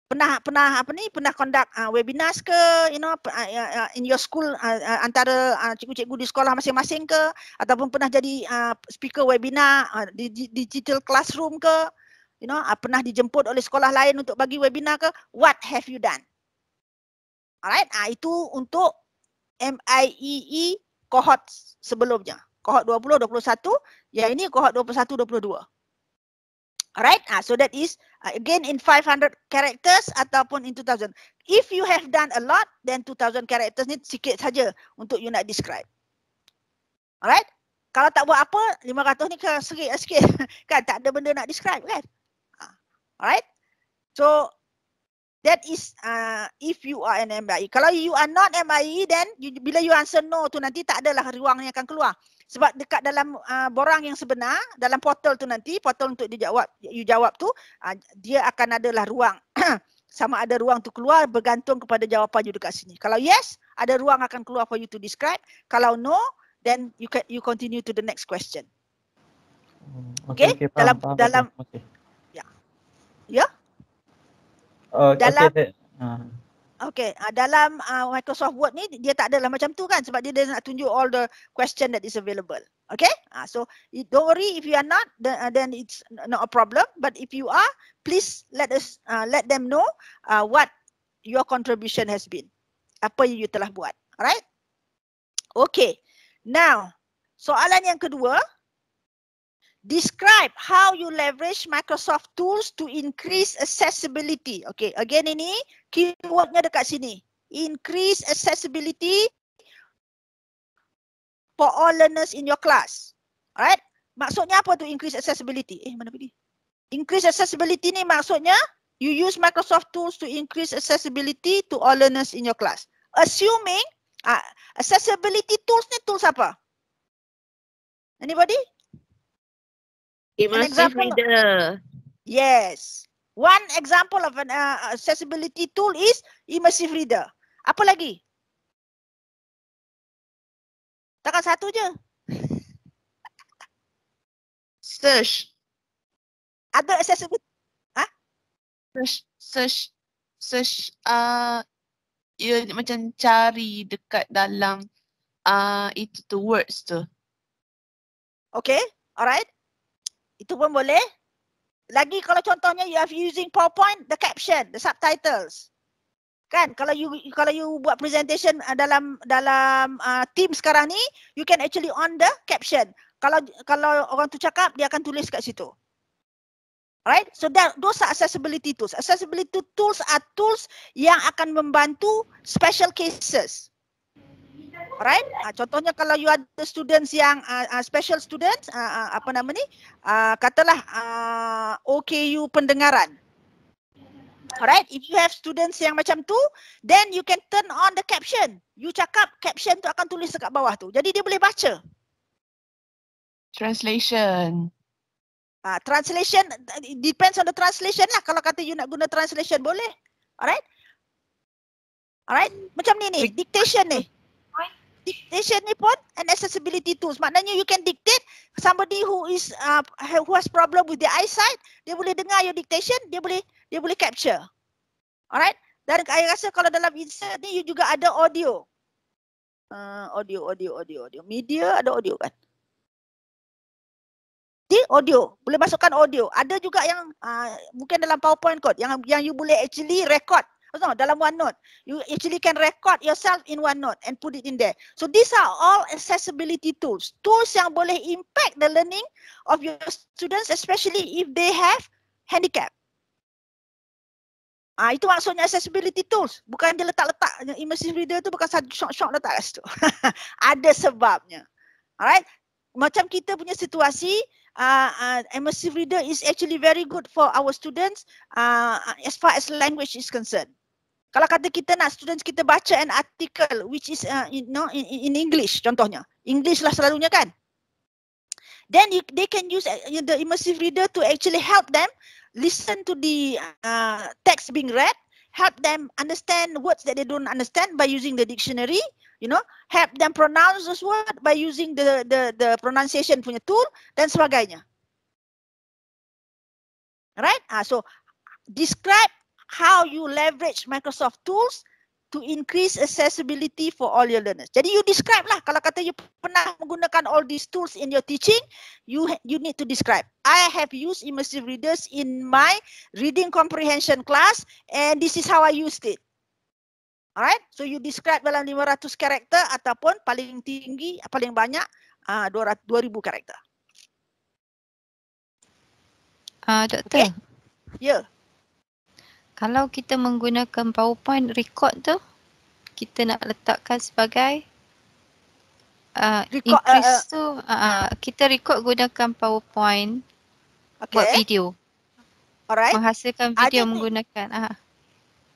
B: Pernah pernah apa ni? Pernah conduct uh, webinars ke, you know, ah, ya, ya, in your school uh, uh, antara cikgu-cikgu uh, di sekolah masing-masing ke ataupun pernah jadi uh, speaker webinar uh, di, di digital classroom ke? You know, uh, pernah dijemput oleh sekolah lain untuk bagi webinar ke? What have you done? Alright, ah uh, itu untuk MIEE cohort e, sebelumnya. Cohort 20, 21. Yang ini cohort 21, 22. Alright. Uh, so that is ah, again in 500 characters ataupun in 2000. If you have done a lot, then 2000 characters ni sikit saja untuk you nak describe. Alright. Kalau tak buat apa, 500 ni ke sikit, sikit. kan tak ada benda nak describe kan. Ah, alright. So That is uh, if you are an MIE. Kalau you are not MIE, then you, bila you answer no tu nanti tak adalah ruang yang akan keluar. Sebab dekat dalam uh, borang yang sebenar, dalam portal tu nanti, portal untuk dijawab, you jawab tu, uh, dia akan adalah ruang. Sama ada ruang tu keluar bergantung kepada jawapan you dekat sini. Kalau yes, ada ruang akan keluar for you to describe. Kalau no, then you can, you continue to the next question.
C: Hmm, okay, okay, okay dalam paham, dalam. Paham, okay. Yeah. Yeah. Uh, okay. dalam uh.
B: okay. Uh, dalam uh, Microsoft Word ni dia tak adalah macam tu kan sebab dia, dia nak tunjuk all the question that is available. Okay, uh, so don't worry if you are not, then, uh, then it's not a problem. But if you are, please let us uh, let them know uh, what your contribution has been. Apa yang you telah buat, alright? Okay, now soalan yang kedua, Describe how you leverage Microsoft tools to increase accessibility. Okay, again ini keywordnya dekat sini. Increase accessibility for all learners in your class. Alright, maksudnya apa tu increase accessibility? Eh, mana pergi? Increase accessibility ni maksudnya you use Microsoft tools to increase accessibility to all learners in your class. Assuming uh, accessibility tools ni tools apa? Anybody?
C: It must an example, be reader.
B: Yes. One example of an uh,
C: accessibility tool is immersive reader. Apa lagi? Takkan satu je? Search. Ada accessibility? Ha? Search, search,
D: search. Uh, ya, macam cari dekat dalam uh, itu tu, words tu. Okay, alright.
B: Itu pun boleh. Lagi kalau contohnya you are using PowerPoint, the caption, the subtitles. Kan kalau you kalau you buat presentation uh, dalam dalam uh, team sekarang ni, you can actually on the caption. Kalau kalau orang tu cakap, dia akan tulis kat situ. Alright, so that, those are accessibility tools. Accessibility tools are tools yang akan membantu special cases. Alright? Uh, ah, contohnya kalau you ada students yang uh, uh, special students, uh, uh, apa nama ni? Uh, katalah uh, OKU pendengaran. Alright, if you have students yang macam tu, then you can turn on the caption. You cakap caption tu akan tulis dekat bawah tu. Jadi dia boleh baca.
D: Translation.
B: uh, translation depends on the translation lah. Kalau kata you nak guna translation boleh. Alright? Alright? Macam ni ni, dictation ni dictation ni pun an accessibility tools. Maknanya you can dictate somebody who is uh, ha-, who has problem with the eyesight, dia boleh dengar your dictation, dia boleh dia boleh capture.
C: Alright? Dan saya rasa kalau dalam insert ni you juga ada audio.
B: Uh, audio, audio, audio, audio. Media ada audio kan? Di audio. Boleh masukkan audio. Ada juga yang uh, mungkin dalam PowerPoint kot yang yang you boleh actually record No, dalam OneNote, You actually can record yourself in OneNote and put it in there. So these are all accessibility tools. Tools yang boleh impact the learning of your students especially if they have handicap. Ah, itu maksudnya accessibility tools. Bukan dia letak-letak. Immersive reader tu bukan satu shock-shock letak kat situ. Ada sebabnya. Alright. Macam kita punya situasi, uh, uh, immersive reader is actually very good for our students uh, as far as language is concerned. Kalau kata kita nak students kita baca an article which is uh, you know in, in English contohnya. English lah selalunya kan. Then you, they can use uh, the immersive reader to actually help them listen to the uh, text being read, help them understand words that they don't understand by using the dictionary, you know, help them pronounce those word by using the the the pronunciation punya tool dan sebagainya. Right? Ah uh, so describe how you leverage Microsoft tools to increase accessibility for all your learners. Jadi you describe lah kalau kata you pernah menggunakan all these tools in your teaching, you ha-, you need to describe. I have used immersive readers in my reading comprehension class and this is how I used it. Alright, so you describe dalam 500 karakter ataupun paling tinggi, paling banyak uh, 200, 2000 karakter. Uh, doktor. Okay. Yeah.
D: Kalau kita menggunakan PowerPoint record tu, kita nak letakkan sebagai uh, record, uh, increase uh, tu, uh, uh kita record gunakan PowerPoint okay. buat video. Alright. Menghasilkan video Ada menggunakan. Ah.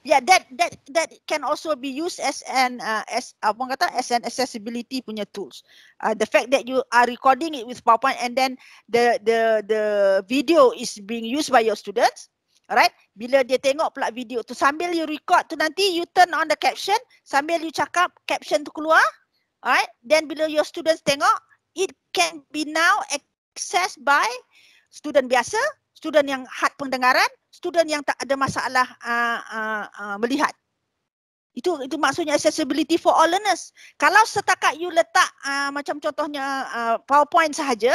B: Yeah, that that that can also be used as an uh, as apa orang kata as an accessibility punya tools. Uh, the fact that you are recording it with PowerPoint and then the the the video is being used by your students, Alright, bila dia tengok pula video tu sambil you record tu nanti you turn on the caption sambil you cakap caption tu keluar. Alright, then bila your students tengok it can be now accessed by student biasa, student yang had pendengaran, student yang tak ada masalah uh, uh, uh, melihat. Itu itu maksudnya accessibility for all learners. Kalau setakat you letak uh, macam contohnya uh, PowerPoint sahaja,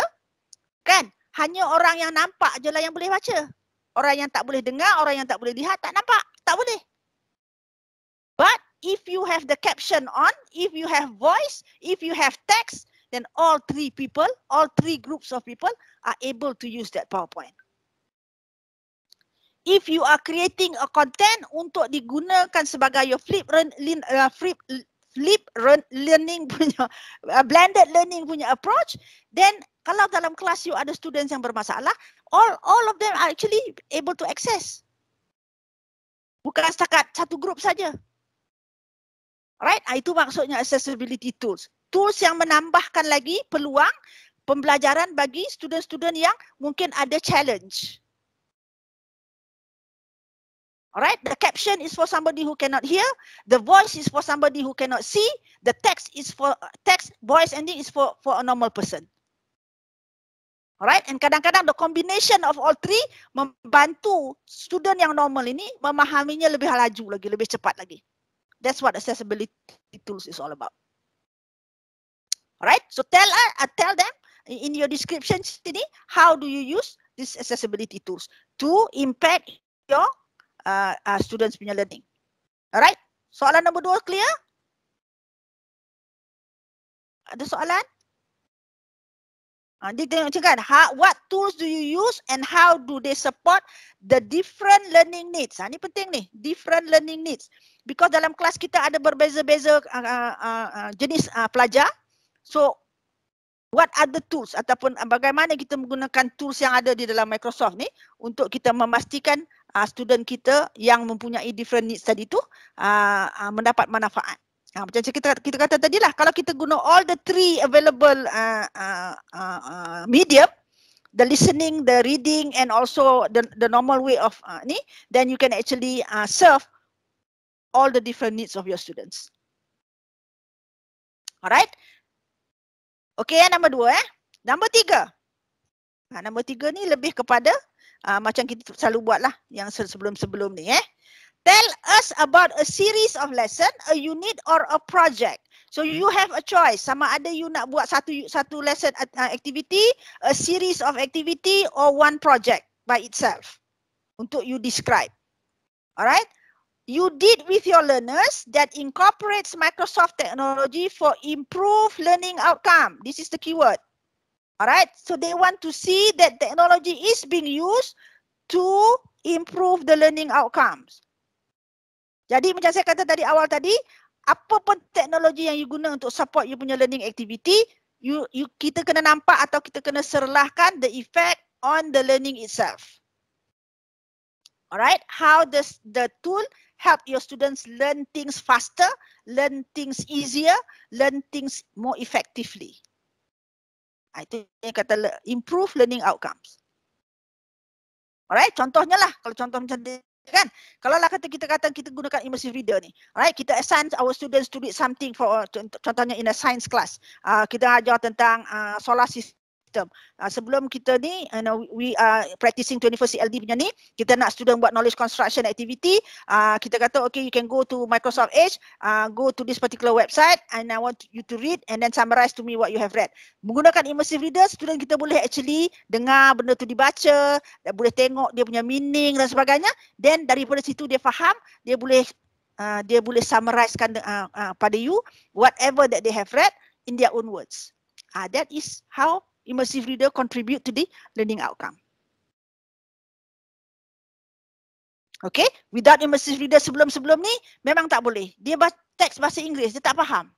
B: kan? Hanya orang yang nampak je lah yang boleh baca orang yang tak boleh dengar, orang yang tak boleh lihat, tak nampak. Tak boleh. But if you have the caption on, if you have voice, if you have text, then all three people, all three groups of people are able to use that PowerPoint. If you are creating a content untuk digunakan sebagai your flip, uh, flip, flip learning punya uh, blended learning punya approach then kalau dalam kelas you ada students yang bermasalah all all of them are actually able to access bukan setakat satu group saja right ah, itu maksudnya accessibility tools tools yang menambahkan lagi peluang pembelajaran bagi student-student yang mungkin ada challenge Right, the caption is for somebody who cannot hear. The voice is for somebody who cannot see. The text is for text voice ending is for for a normal person. Right, and kadang-kadang the combination of all three membantu student yang normal ini memahaminya lebih laju lagi, lebih cepat lagi. That's what accessibility tools is all about. Right, so tell I uh, tell them in your description, sini, how do you use these accessibility tools to impact your uh, uh, students
C: punya learning. Alright? Soalan nombor dua clear? Ada soalan? Uh, dia tengok macam how, ha, what tools
B: do you use and how do they support the different learning needs? Ini ha, uh, penting ni, different learning needs. Because dalam kelas kita ada berbeza-beza uh, uh, uh, uh, jenis uh, pelajar. So, what are the tools ataupun bagaimana kita menggunakan tools yang ada di dalam Microsoft ni untuk kita memastikan uh, student kita yang mempunyai different needs tadi tu uh, uh, mendapat manfaat. Uh, macam kita kita kata tadi lah, kalau kita guna all the three available uh, uh, uh, medium, the listening, the reading, and also the the normal way of uh, ni, then you can actually uh, serve
C: all the different needs of your students. Alright. Okay, eh, nombor dua eh. Nombor tiga. nombor
B: tiga ni lebih kepada uh, macam kita selalu buat lah yang sebelum-sebelum ni eh. Tell us about a series of lesson, a unit or a project. So you have a choice sama ada you nak buat satu satu lesson uh, activity, a series of activity or one project by itself untuk you describe. Alright? You did with your learners that incorporates Microsoft technology for improved learning outcome. This is the keyword. Alright, so they want to see that technology is being used to improve the learning outcomes. Jadi macam saya kata tadi awal tadi, apa pun teknologi yang you guna untuk support you punya learning activity, you, you kita kena nampak atau kita kena serlahkan the effect on the learning itself. Alright, how does the tool help your students learn things faster, learn things easier, learn things more effectively? Ah, itu yang kata improve learning outcomes. Alright, contohnya lah. Kalau contoh macam ni kan. Kalau lah kata kita kata kita gunakan immersive reader ni. Alright, kita assign our students to read something for contohnya in a science class. Uh, kita ajar tentang uh, solar system term. Uh, sebelum kita ni, you ah, know, we are practicing 21st CLD punya ni, kita nak student buat knowledge construction activity. Uh, kita kata, okay, you can go to Microsoft Edge, uh, go to this particular website and I want you to read and then summarize to me what you have read. Menggunakan immersive reader, student kita boleh actually dengar benda tu dibaca, dan boleh tengok dia punya meaning dan sebagainya. Then daripada situ dia faham, dia boleh Uh, dia boleh summarizekan uh, uh, pada you whatever that they have read in their own words. Uh, that is how immersive reader contribute to the learning
C: outcome. Okay, without immersive reader sebelum-sebelum ni memang tak boleh. Dia teks bahasa Inggeris, dia tak faham.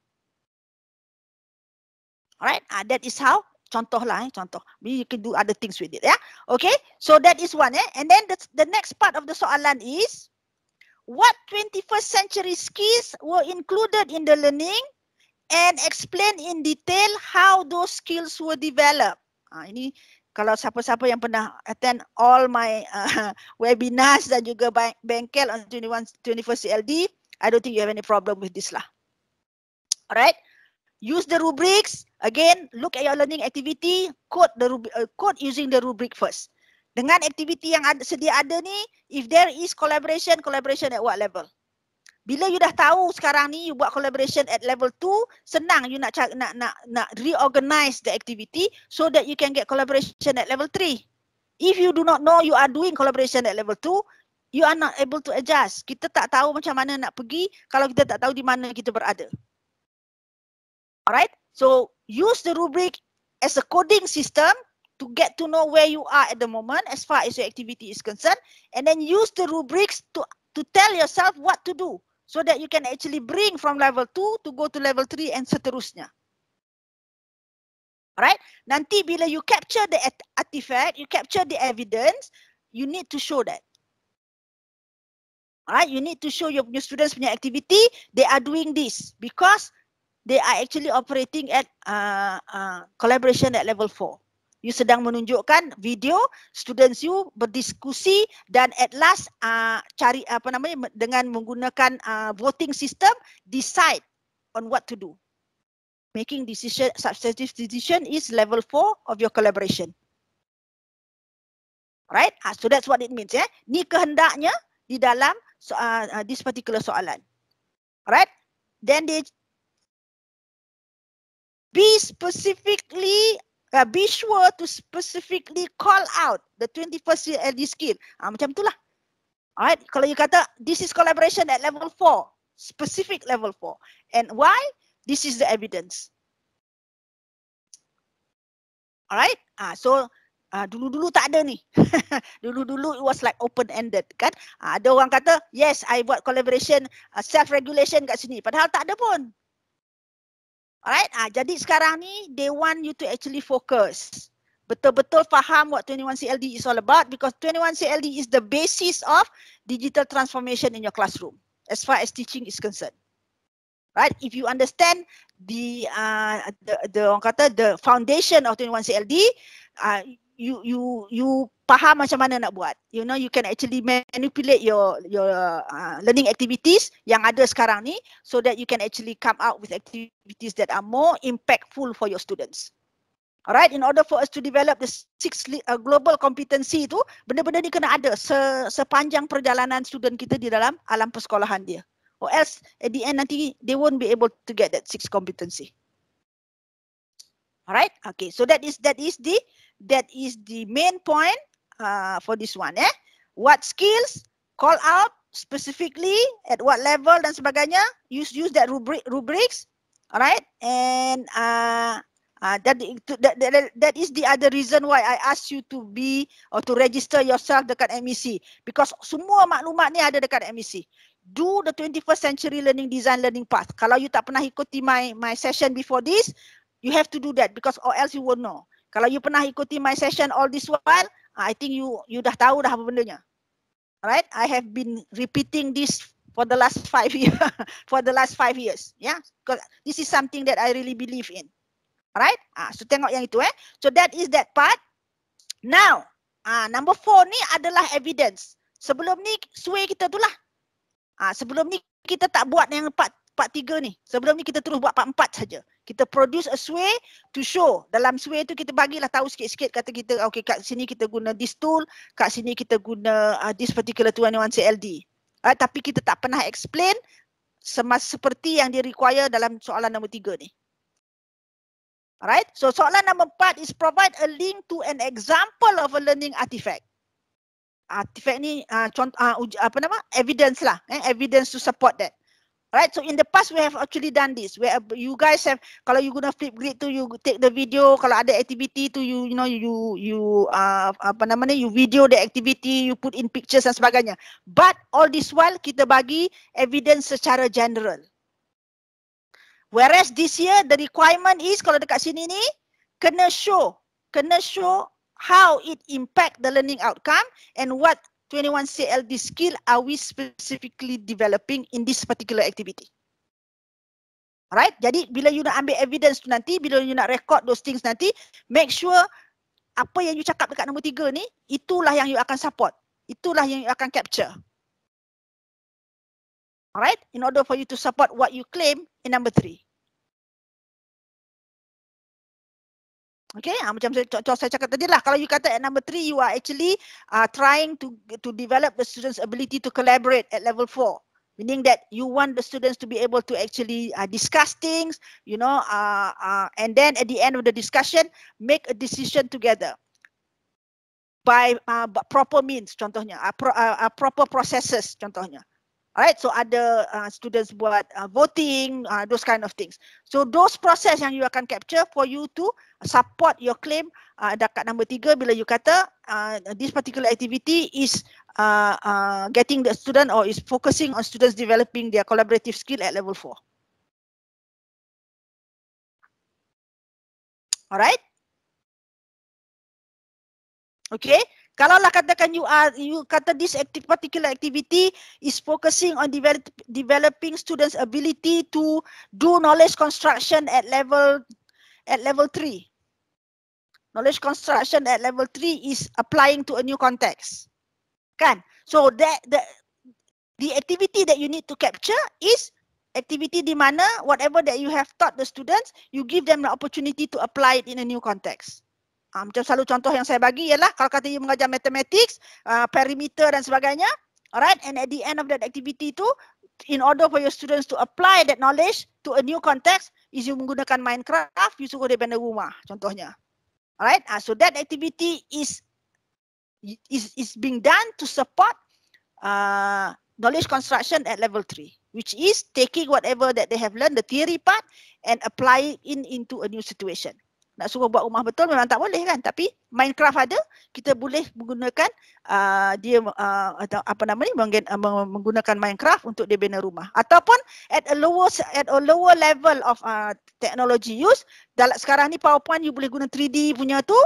B: Alright, uh, that is how contohlah eh, contoh. We you can do other things with it, Yeah? Okay, so that is one eh. And then the the next part of the soalan is what 21st century skills were included in the learning and explain in detail how those skills were developed. Uh, ini kalau siapa-siapa yang pernah attend all my uh, webinars dan juga bengkel on 21st CLD, I don't think you have any problem with this lah. Alright, use the rubrics. Again, look at your learning activity, code the uh, code using the rubric first. Dengan aktiviti yang ada, sedia ada ni, if there is collaboration, collaboration at what level? Bila you dah tahu sekarang ni you buat collaboration at level 2, senang you nak nak nak nak reorganize the activity so that you can get collaboration at level 3. If you do not know you are doing collaboration at level 2, you are not able to adjust. Kita tak tahu macam mana nak pergi kalau kita tak tahu di mana kita berada. Alright? So, use the rubric as a coding system to get to know where you are at the moment as far as your activity is concerned and then use the rubrics to to tell yourself what to do so that you can actually bring from level 2 to go to level 3 and seterusnya.
C: Alright, nanti bila you capture the artifact, you capture the evidence, you need to show that. Alright, you
B: need to show your, your students punya activity, they are doing this because they are actually operating at uh, uh, collaboration at level 4 you sedang menunjukkan video students you berdiskusi dan at last uh, cari apa namanya dengan menggunakan uh, voting system decide on what to do making decision substantive decision is level 4 of your collaboration right uh, so that's what it means eh? ni kehendaknya di dalam so, uh, this particular soalan right then they be specifically uh, be sure to specifically call out the 21st LD skill. Uh, macam itulah. Alright, kalau you kata this is collaboration at level 4, specific level 4. And why? This is the evidence. Alright, uh, so ah, dulu-dulu uh, tak ada ni. Dulu-dulu it was like open-ended kan. Uh, ada orang kata, yes, I buat collaboration, uh, self-regulation kat sini. Padahal tak ada pun. Alright, ah jadi sekarang ni they want you to actually focus. Betul-betul faham what 21CLD is all about because 21CLD is the basis of digital transformation in your classroom as far as teaching is concerned. Right, if you understand the uh, the the, kata, the foundation of 21CLD, uh, you you you faham macam mana nak buat you know you can actually manipulate your your uh, learning activities yang ada sekarang ni so that you can actually come out with activities that are more impactful for your students alright in order for us to develop the six uh, global competency tu benda-benda ni kena ada se- sepanjang perjalanan student kita di dalam alam persekolahan dia or else at the end nanti they won't be able to get that six competency Alright, okay. So that is that is the that is the main point uh, for this one. Eh, what skills call out specifically at what level dan sebagainya? Use use that rubric rubrics. Alright, and uh, uh, that, that that that is the other reason why I ask you to be or to register yourself dekat MEC because semua maklumat ni ada dekat MEC. Do the 21st century learning design learning path. Kalau you tak pernah ikuti my my session before this, You have to do that because or else you won't know. Kalau you pernah ikuti my session all this while, ah, I think you you dah tahu dah apa bendanya. Alright, I have been repeating this for the last five years. for the last five years, yeah. Because this is something that I really believe in. Alright, ah, so tengok yang itu eh. So that is that part. Now, ah, number four ni adalah evidence. Sebelum ni sway kita tu lah. Ah, sebelum ni kita tak buat yang part part tiga ni. Sebelum ni kita terus buat part empat saja kita produce a sway to show dalam sway tu kita bagilah tahu sikit-sikit kata kita okay kat sini kita guna this tool kat sini kita guna uh, this particular 21 CLD uh, tapi kita tak pernah explain semasa seperti yang dia require dalam soalan nombor tiga ni Alright, so soalan nombor empat is provide a link to an example of a learning artifact. Artifact ni uh, contoh, uh, apa nama? Evidence lah. Eh? Evidence to support that. Right, so in the past we have actually done this. Where uh, you guys have, kalau you guna flip grid tu, you take the video. Kalau ada activity tu, you you know you you uh, apa namanya, you video the activity, you put in pictures dan sebagainya. But all this while kita bagi evidence secara general. Whereas this year the requirement is kalau dekat sini ni, kena show, kena show how it impact the learning outcome and what 21CLD skill are we specifically developing in this particular activity? Alright, jadi bila you nak ambil evidence tu nanti, bila you nak record those things nanti, make sure apa yang you cakap dekat nombor tiga ni, itulah yang you akan support. Itulah yang you akan capture.
C: Alright, in order for you to support what you claim in number three. Okay, uh, macam saya, contoh saya cakap tadi lah, kalau you kata at number three,
B: you are actually uh, trying to to develop the students' ability to collaborate at level four. Meaning that you want the students to be able to actually uh, discuss things, you know, uh, uh, and then at the end of the discussion, make a decision together by uh, proper means contohnya, uh, pro, uh, uh, proper processes contohnya. Alright, so other uh, students buat uh, voting, uh, those kind of things. So those process yang you akan capture for you to support your claim uh, dekat nombor tiga bila you kata uh, this particular activity is uh, uh, getting the student or is focusing on
C: students developing their collaborative skill at level four. Alright? Okay, kalaulah katakan you are, you kata this active particular activity is focusing on
B: develop, developing students ability to do knowledge construction at level at level three knowledge construction at level 3 is applying to a new context kan so that the the activity that you need to capture is activity di mana whatever that you have taught the students you give them the opportunity to apply it in a new context Um, macam selalu contoh yang saya bagi ialah kalau kata you mengajar mathematics uh, perimeter dan sebagainya alright and at the end of that activity itu, in order for your students to apply that knowledge to a new context is you menggunakan Minecraft you suruh dia bina rumah contohnya Right, uh, ah, so that activity is is is being done to support uh, knowledge construction at level three, which is taking whatever that they have learned, the theory part, and apply it in into a new situation nak suruh buat rumah betul memang tak boleh kan tapi Minecraft ada kita boleh menggunakan uh, dia uh, atau apa nama ni uh, meng- menggunakan Minecraft untuk dia bina rumah ataupun at a lower at a lower level of uh, technology use dalam sekarang ni PowerPoint you boleh guna 3D punya tu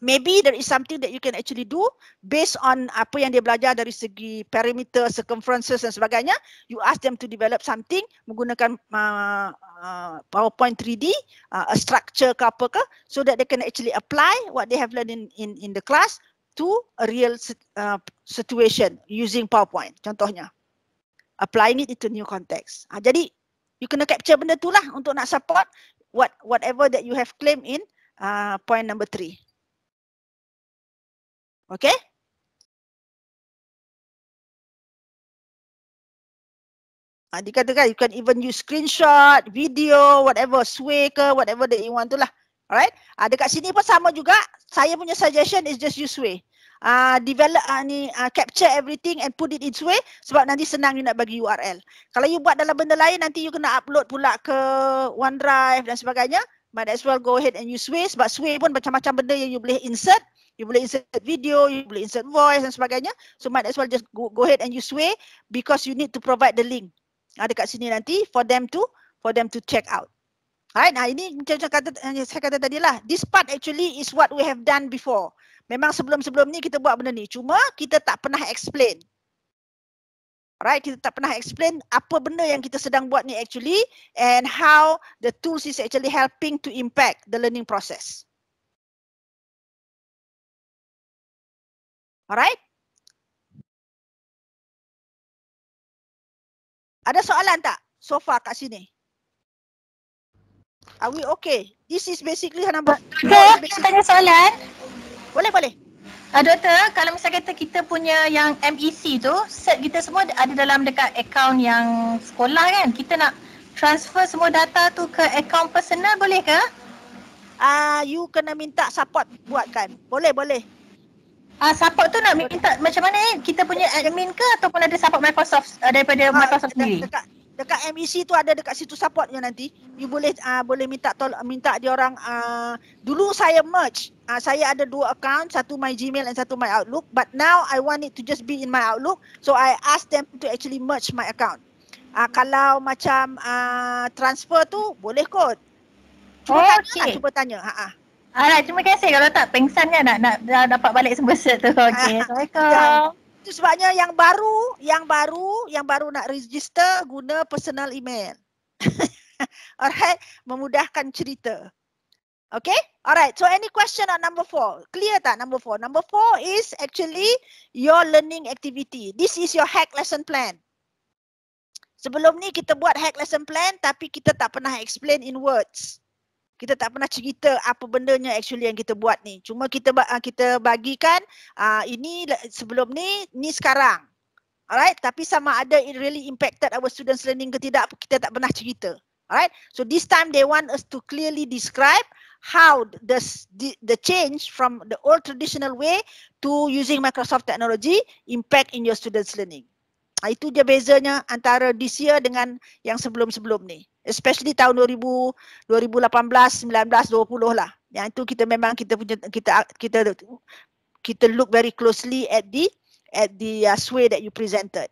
B: maybe there is something that you can actually do based on apa yang dia belajar dari segi perimeter, circumferences dan sebagainya. You ask them to develop something menggunakan uh, uh, PowerPoint 3D, uh, a structure ke apa ke, so that they can actually apply what they have learned in in, in the class to a real uh, situation using PowerPoint. Contohnya, applying it into new context. Uh, jadi, you kena capture benda tu lah untuk nak support what
C: whatever that you have claimed in uh, point number three. Okay? kata ha, dikatakan you can even use screenshot, video, whatever, sway ke,
B: whatever that you want tu lah. Alright? Ha, dekat sini pun sama juga. Saya punya suggestion is just use sway. Uh, develop uh, ni uh, capture everything and put it in sway sebab nanti senang you nak bagi URL. Kalau you buat dalam benda lain nanti you kena upload pula ke OneDrive dan sebagainya. Might as well go ahead and use sway sebab sway pun macam-macam benda yang you boleh insert you boleh insert video, you boleh insert voice dan sebagainya. So might as well just go, go ahead and you sway because you need to provide the link. Ada ah, kat sini nanti for them to for them to check out. Alright, nah ini macam kata saya kata eh, tadi lah. This part actually is what we have done before. Memang sebelum-sebelum ni kita buat benda ni. Cuma kita tak pernah explain. Alright, kita tak pernah explain apa benda yang kita sedang buat ni actually and how the tools is actually
C: helping to impact the learning process. Alright? Ada soalan tak so far kat sini? Are we
B: okay? This is basically her number. Doktor, nak tanya soalan? Boleh, boleh.
D: Uh, doktor, kalau misalnya kata kita punya yang MEC tu, set kita semua ada dalam dekat account yang sekolah kan? Kita nak transfer semua data tu ke account personal
B: boleh ke? Ah, uh, you kena minta support buatkan. Boleh, boleh. Ah uh, support tu nak minta macam mana eh? Kita punya admin ke ataupun ada support Microsoft uh, daripada uh, Microsoft sendiri? Dekat dekat MEC tu ada dekat situ supportnya nanti. You boleh uh, boleh minta tolong minta dia orang uh, dulu saya merge. Uh, saya ada dua account, satu my Gmail and satu my Outlook, but now I want it to just be in my Outlook. So I ask them to actually merge my account. Uh, kalau macam uh, transfer tu boleh kot.
C: Cuba oh, tanya, okay. lah, cuba
B: tanya. Ha ah. Alah, terima kasih kalau tak pengsannya nak nak, nak dapat balik semua set tu. Okey. Assalamualaikum. Ya. Itu sebabnya yang baru, yang baru, yang baru nak register guna personal email. Alright, memudahkan cerita. Okay, alright. So any question on number four? Clear tak number four? Number four is actually your learning activity. This is your hack lesson plan. Sebelum ni kita buat hack lesson plan tapi kita tak pernah explain in words kita tak pernah cerita apa benda yang actually yang kita buat ni cuma kita ah, kita bagikan uh, ini sebelum ni ni sekarang alright tapi sama ada it really impacted our students learning ke tidak kita tak pernah cerita alright so this time they want us to clearly describe how the the change from the old traditional way to using microsoft technology impact in your students learning ah, itu je bezanya antara this year dengan yang sebelum-sebelum ni especially tahun 2000 2018 19 20 lah yang itu kita memang kita punya kita kita kita look very closely at the at the uh, sway that you presented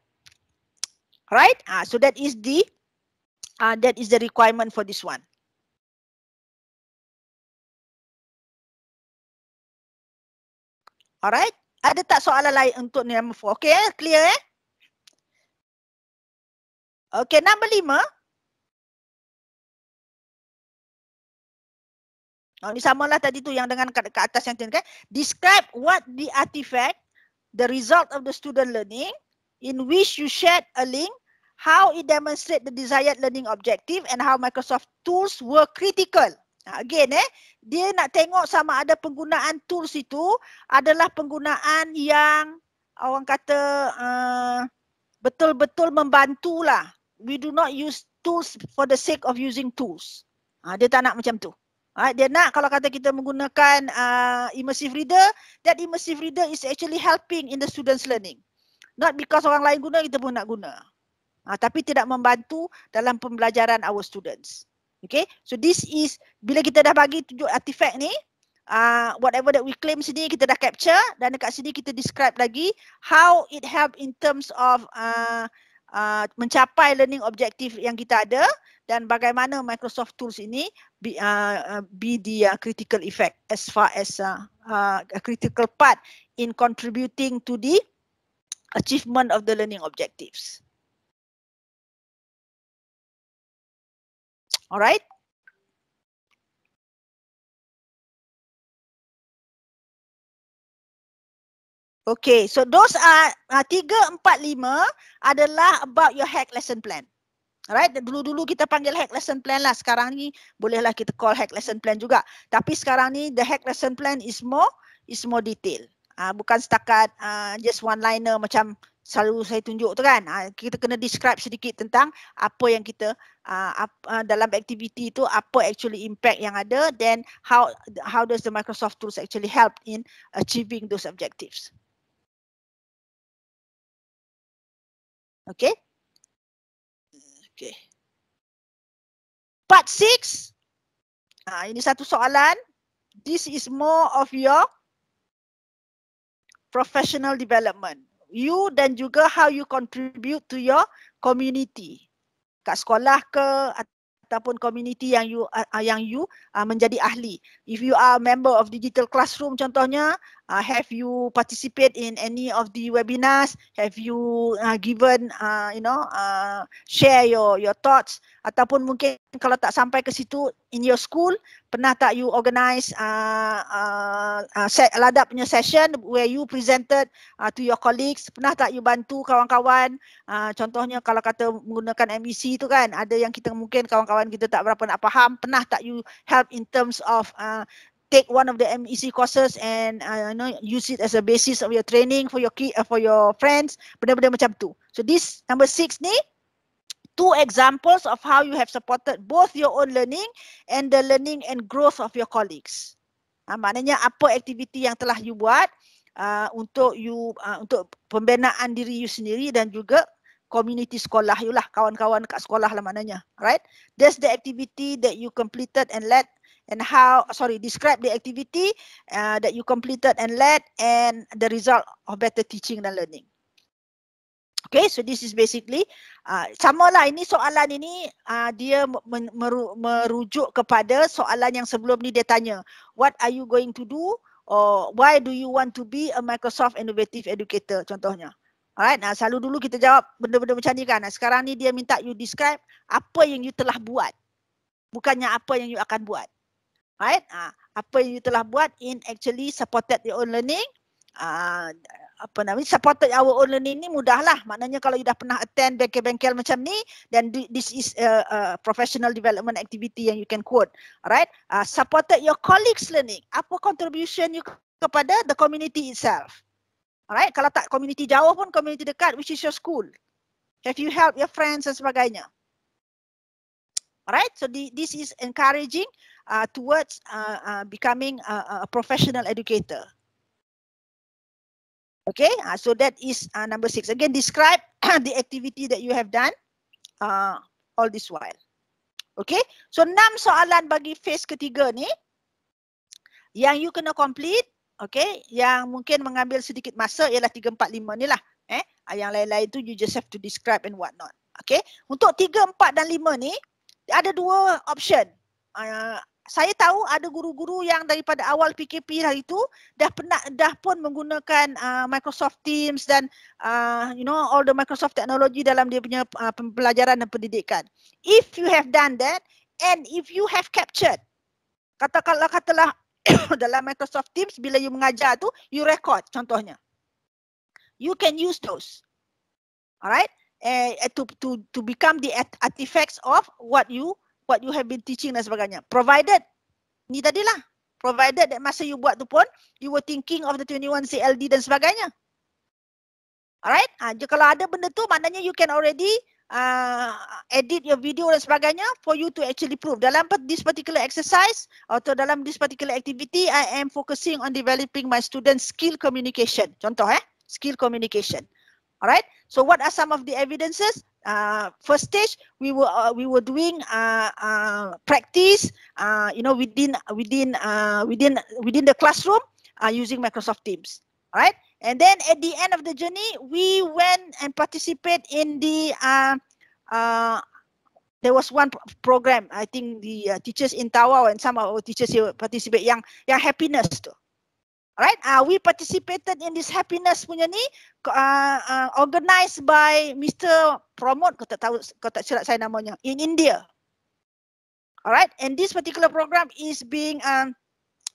C: right uh, so that is the uh, that is the requirement for this one Alright, ada tak soalan lain untuk number 4? Okay, eh? clear eh? Okay, number lima. Oh, ha, ini samalah tadi tu yang dengan kat, kat atas yang tinggal. Kan? Describe what the
B: artifact, the result of the student learning in which you shared a link, how it demonstrate the desired learning objective and how Microsoft tools were critical. Ha, again eh, dia nak tengok sama ada penggunaan tools itu adalah penggunaan yang orang kata eh, betul-betul uh, membantulah. We do not use tools for the sake of using tools. Uh, dia tak nak macam tu. Ha, dia nak kalau kata kita menggunakan uh, immersive reader, that immersive reader is actually helping in the student's learning. Not because orang lain guna, kita pun nak guna. Ha, tapi tidak membantu dalam pembelajaran our students. Okay, so this is, bila kita dah bagi tujuh artifak ni, uh, whatever that we claim sini, kita dah capture dan dekat sini kita describe lagi how it help in terms of uh, uh, mencapai learning objective yang kita ada dan bagaimana Microsoft tools ini be, uh, uh be the uh, critical effect as far as uh, uh, a critical part
C: in contributing to the achievement of the learning objectives. Alright. Okay, so those are uh, tiga, empat, lima adalah about your
B: hack lesson plan. Alright, dulu-dulu kita panggil hack lesson plan lah. Sekarang ni bolehlah kita call hack lesson plan juga. Tapi sekarang ni the hack lesson plan is more is more detail. Uh, bukan setakat uh, just one liner macam selalu saya tunjuk tu kan. Uh, kita kena describe sedikit tentang apa yang kita uh, uh, dalam aktiviti tu apa actually impact yang ada then how how does the Microsoft tools actually help in achieving those objectives.
C: Okay. Okay. Part six. Ah, ini satu soalan. This is more of your
B: professional development. You dan juga how you contribute to your community. Kat sekolah ke ataupun community yang you uh, yang you uh, menjadi ahli. If you are a member of digital classroom contohnya, uh, have you participated in any of the webinars have you uh, given uh, you know uh, share your your thoughts ataupun mungkin kalau tak sampai ke situ in your school pernah tak you organize uh, uh, uh, set ladap punya session where you presented uh, to your colleagues pernah tak you bantu kawan-kawan uh, contohnya kalau kata menggunakan MEC itu kan ada yang kita mungkin kawan-kawan kita tak berapa nak faham pernah tak you help in terms of uh, take one of the MEC courses and uh, know use it as a basis of your training for your key, uh, for your friends benda-benda macam tu so this number six ni two examples of how you have supported both your own learning and the learning and growth of your colleagues ha, maknanya apa aktiviti yang telah you buat uh, untuk you uh, untuk pembinaan diri you sendiri dan juga community sekolah you lah kawan-kawan kat sekolah lah maknanya right that's the activity that you completed and led and how sorry describe the activity uh, that you completed and led and the result of better teaching and learning okay so this is basically uh, lah ini soalan ini uh, dia meru merujuk kepada soalan yang sebelum ni dia tanya what are you going to do or why do you want to be a microsoft innovative educator contohnya Alright, nah selalu dulu kita jawab benda-benda macam ni kan. Nah, sekarang ni dia minta you describe apa yang you telah buat. Bukannya apa yang you akan buat right? Uh, apa yang you telah buat in actually supported your own learning. Uh, apa nama supported our own learning ni mudahlah. Maknanya kalau you dah pernah attend bengkel-bengkel macam ni, then this is a, a professional development activity yang you can quote, Alright, Uh, ah, supported your colleagues learning. Apa contribution you kepada the community itself? Alright, kalau tak community jauh pun community dekat which is your school. Have you helped your friends dan sebagainya? Alright, so this is encouraging uh, towards uh, uh, becoming a, a professional educator. Okay, uh, so that is uh, number six. Again, describe the activity that you have done uh, all this while. Okay, so enam soalan bagi phase ketiga ni yang you kena complete. Okay, yang mungkin mengambil sedikit masa ialah tiga empat lima ni lah. Eh? Ah, yang lain-lain tu you just have to describe and what not. Okay, untuk tiga empat dan lima ni ada dua option. Uh, saya tahu ada guru-guru yang daripada awal PKP hari lah itu dah pernah dah pun menggunakan uh, Microsoft Teams dan uh, you know all the Microsoft technology dalam dia punya uh, pembelajaran dan pendidikan. If you have done that and if you have captured katakanlah katalah dalam Microsoft Teams bila you mengajar tu you record contohnya. You can use those. Alright? Uh, to to to become the artifacts of what you what you have been teaching dan sebagainya. Provided, ni tadilah. Provided that masa you buat tu pun, you were thinking of the 21 CLD dan sebagainya. Alright, ha, jadi kalau ada benda tu, maknanya you can already uh, edit your video dan sebagainya for you to actually prove. Dalam this particular exercise atau dalam this particular activity, I am focusing on developing my student skill communication. Contoh eh, skill communication. Alright, so what are some of the evidences? uh, first stage we were uh, we were doing uh, uh, practice uh, you know within within uh, within within the classroom uh, using Microsoft Teams right and then at the end of the journey we went and participate in the uh, uh, There was one program, I think the uh, teachers in Tawau and some of our teachers here participate yang yang happiness tu. Alright, uh, we participated in this happiness punya ni uh, uh, organized by Mr. Promot. kau tak tahu, kau tak silap saya namanya, in India. Alright, and this particular program is being um,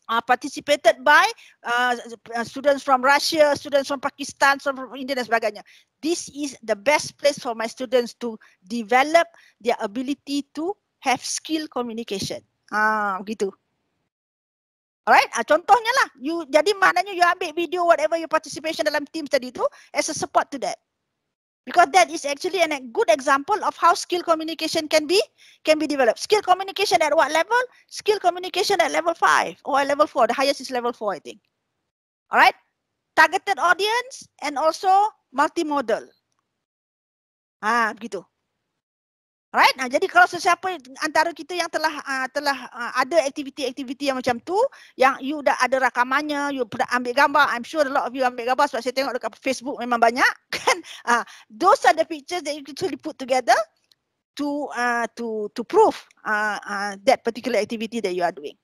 B: uh, participated by uh, uh, students from Russia, students from Pakistan, students from India dan sebagainya. This is the best place for my students to develop their ability to have skill communication. Ah, uh, begitu. Alright, ah, contohnya lah. You, jadi maknanya you ambil video whatever you participation dalam team tadi tu as a support to that. Because that is actually an, a good example of how skill communication can be can be developed. Skill communication at what level? Skill communication at level 5 or level 4. The highest is level 4, I think. Alright, targeted audience and also multimodal. Ah, begitu. Right? Nah, jadi kalau sesiapa antara kita yang telah uh, telah uh, ada aktiviti-aktiviti yang macam tu, yang you dah ada rakamannya, you pernah ambil gambar, I'm sure a lot of you ambil gambar sebab saya tengok dekat Facebook memang banyak, kan? Uh, those are the pictures that you actually put together to uh, to to prove uh, uh, that particular activity that you are doing.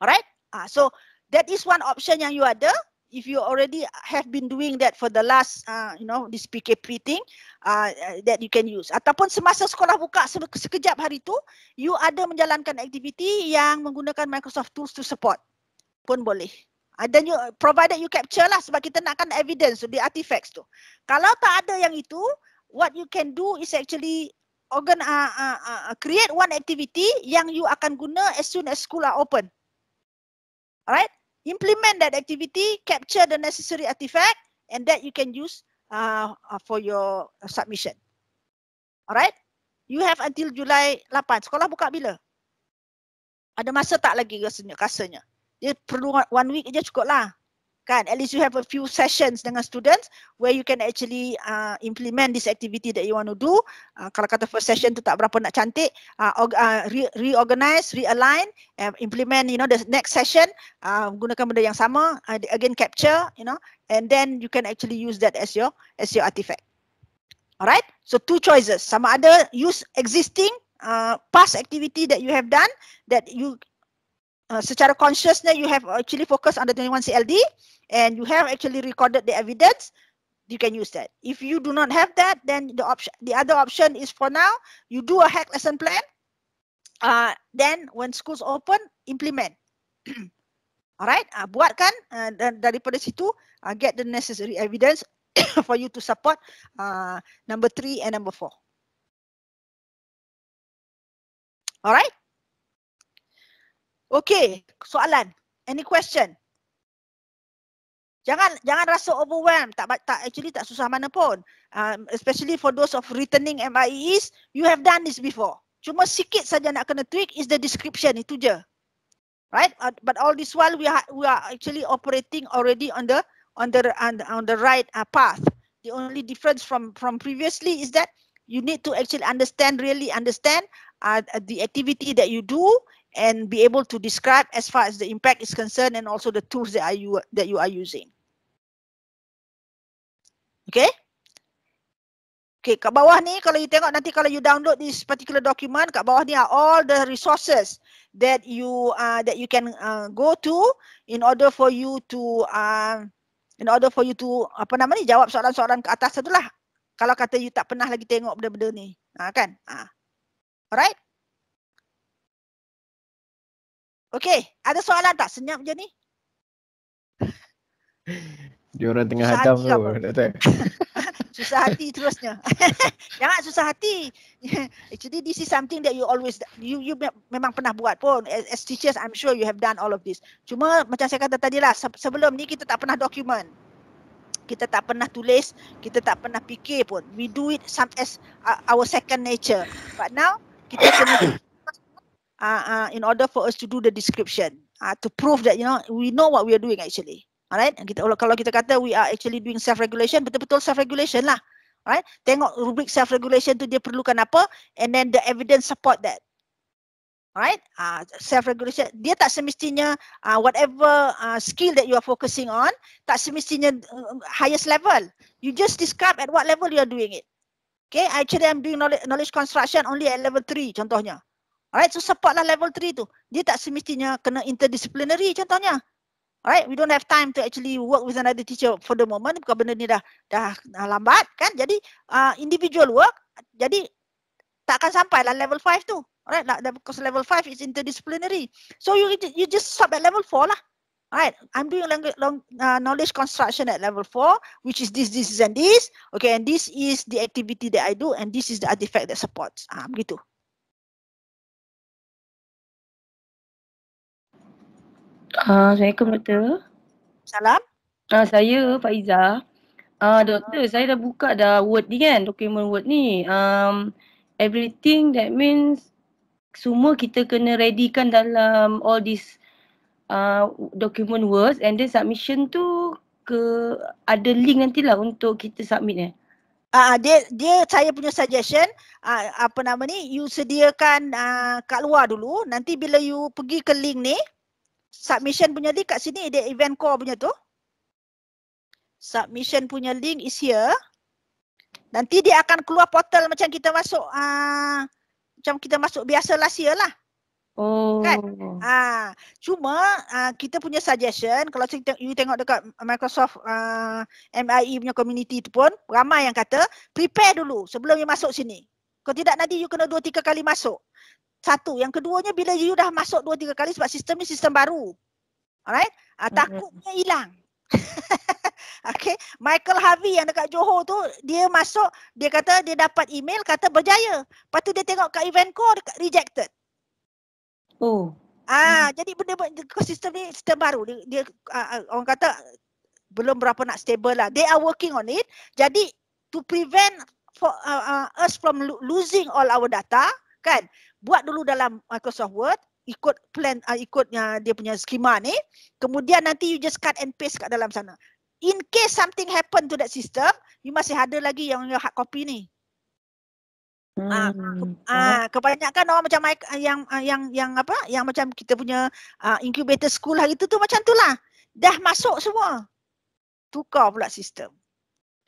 B: Alright? Uh, so, that is one option yang you ada if you already have been doing that for the last uh, you know this PKP thing uh, that you can use ataupun semasa sekolah buka sekejap hari tu you ada menjalankan aktiviti yang menggunakan Microsoft tools to support pun boleh ah, and then you provided you capture lah sebab kita nak kan evidence the artifacts tu kalau tak ada yang itu what you can do is actually organ uh, uh, uh, uh create one activity yang you akan guna as soon as school are open Alright, implement that activity, capture the necessary artifact, and that you can use uh, uh for your uh, submission. Alright? You have until July 8. Sekolah buka bila? Ada masa tak lagi rasanya? Dia perlu one week je cukup lah kan at least you have a few sessions dengan students where you can actually uh, implement this activity that you want to do uh, kalau kata first session tu tak berapa nak cantik uh, uh, re- reorganize realign and implement you know the next session uh, gunakan benda yang sama uh, again capture you know and then you can actually use that as your as your artifact alright so two choices sama ada use existing uh, past activity that you have done that you Uh, secara consciousnya you have actually focus on the 21 CLD and you have actually recorded the evidence you can use that if you do not have that then the option the other option is for now you do a hack lesson plan uh, then when schools open implement alright uh, buatkan uh, dan daripada situ uh, get the necessary evidence for you to support uh, number 3 and
C: number 4 alright Okey, soalan. Any question?
B: Jangan jangan rasa overwhelmed. Tak tak actually tak susah mana pun. Um, especially for those of returning MIEs, you have done this before. Cuma sikit saja nak kena tweak is the description itu je. Right? Uh, but all this while we are we are actually operating already on the on the on the, on the right uh, path. The only difference from from previously is that you need to actually understand really understand uh, the activity that you do and be able to describe as far as the impact is concerned and also the tools that are you that you are using. Okay. Okay, kat bawah ni kalau you tengok nanti kalau you download this particular document, kat bawah ni are all the resources that you uh, that you can uh, go to in order for you to uh, in order for you to apa nama ni jawab soalan-soalan ke atas satu lah. Kalau kata you tak pernah lagi
C: tengok benda-benda ni. Ha, kan? Ha. Alright. Okey, ada soalan tak senyap je ni?
A: Dia orang tengah susah hadam tu.
B: susah hati terusnya. Jangan susah hati. Actually this is something that you always you you memang pernah buat pun as, as teachers I'm sure you have done all of this. Cuma macam saya kata tadi lah sebelum ni kita tak pernah document. Kita tak pernah tulis, kita tak pernah fikir pun. We do it some as uh, our second nature. But now kita kena uh, uh, in order for us to do the description uh, to prove that you know we know what we are doing actually. Alright, kita, kalau kita kata we are actually doing self-regulation, betul-betul self-regulation lah. Alright, tengok rubrik self-regulation tu dia perlukan apa and then the evidence support that. Alright, uh, self-regulation, dia tak semestinya uh, whatever uh, skill that you are focusing on, tak semestinya uh, highest level. You just describe at what level you are doing it. Okay, actually I'm doing knowledge construction only at level 3 contohnya. Alright, so supportlah level 3 tu. Dia tak semestinya kena interdisciplinary contohnya. Alright, we don't have time to actually work with another teacher for the moment. Bukan benda ni dah dah, lambat kan. Jadi uh, individual work, jadi tak akan sampai lah level 5 tu. Alright, like, lah, because level 5 is interdisciplinary. So you you just stop at level 4 lah. Alright, I'm doing long, long, uh, knowledge construction at level 4, which is this, this, and this. Okay, and this is the activity that I do
C: and this is the artifact that supports. Ah, begitu. Uh, Assalamualaikum doktor. Salam.
D: Uh, saya Faiza. Uh, doktor, uh. saya dah buka dah word ni kan, dokumen word ni. Um, everything that means semua kita kena readykan dalam all this uh, dokumen word and then submission tu ke ada link nantilah untuk kita submit eh. Uh, dia dia saya punya
B: suggestion uh, apa nama ni you sediakan uh, kat luar dulu nanti bila you pergi ke link ni submission punya link kat sini dia event core punya tu. Submission punya link is here. Nanti dia akan keluar portal macam kita masuk uh, macam kita masuk biasa lah year lah. Oh. Kan? uh, cuma uh, kita punya suggestion kalau you tengok dekat Microsoft uh, MIE punya community tu pun ramai yang kata prepare dulu sebelum you masuk sini. Kalau tidak nanti you kena dua tiga kali masuk. Satu. Yang keduanya bila you dah masuk dua tiga kali sebab sistem ni sistem baru. Alright. Uh, takutnya hilang. okay. Michael Harvey yang dekat Johor tu dia masuk dia kata dia dapat email kata berjaya. Lepas tu dia tengok kat event call dekat rejected. Oh. Ah, hmm. jadi benda, benda sistem ni sistem baru. Dia, dia uh, orang kata belum berapa nak stable lah. They are working on it. Jadi to prevent for uh, uh, us from losing all our data, kan? buat dulu dalam Microsoft Word ikut plan uh, ikut uh, dia punya skema ni kemudian nanti you just cut and paste kat dalam sana in case something happen to that system you masih ada lagi yang your hard copy ni
C: hmm. Ah, hmm. uh, uh,
B: kebanyakan orang macam uh, yang yang yang apa yang macam kita punya uh, incubator school hari tu tu macam tu lah dah masuk semua tukar pula sistem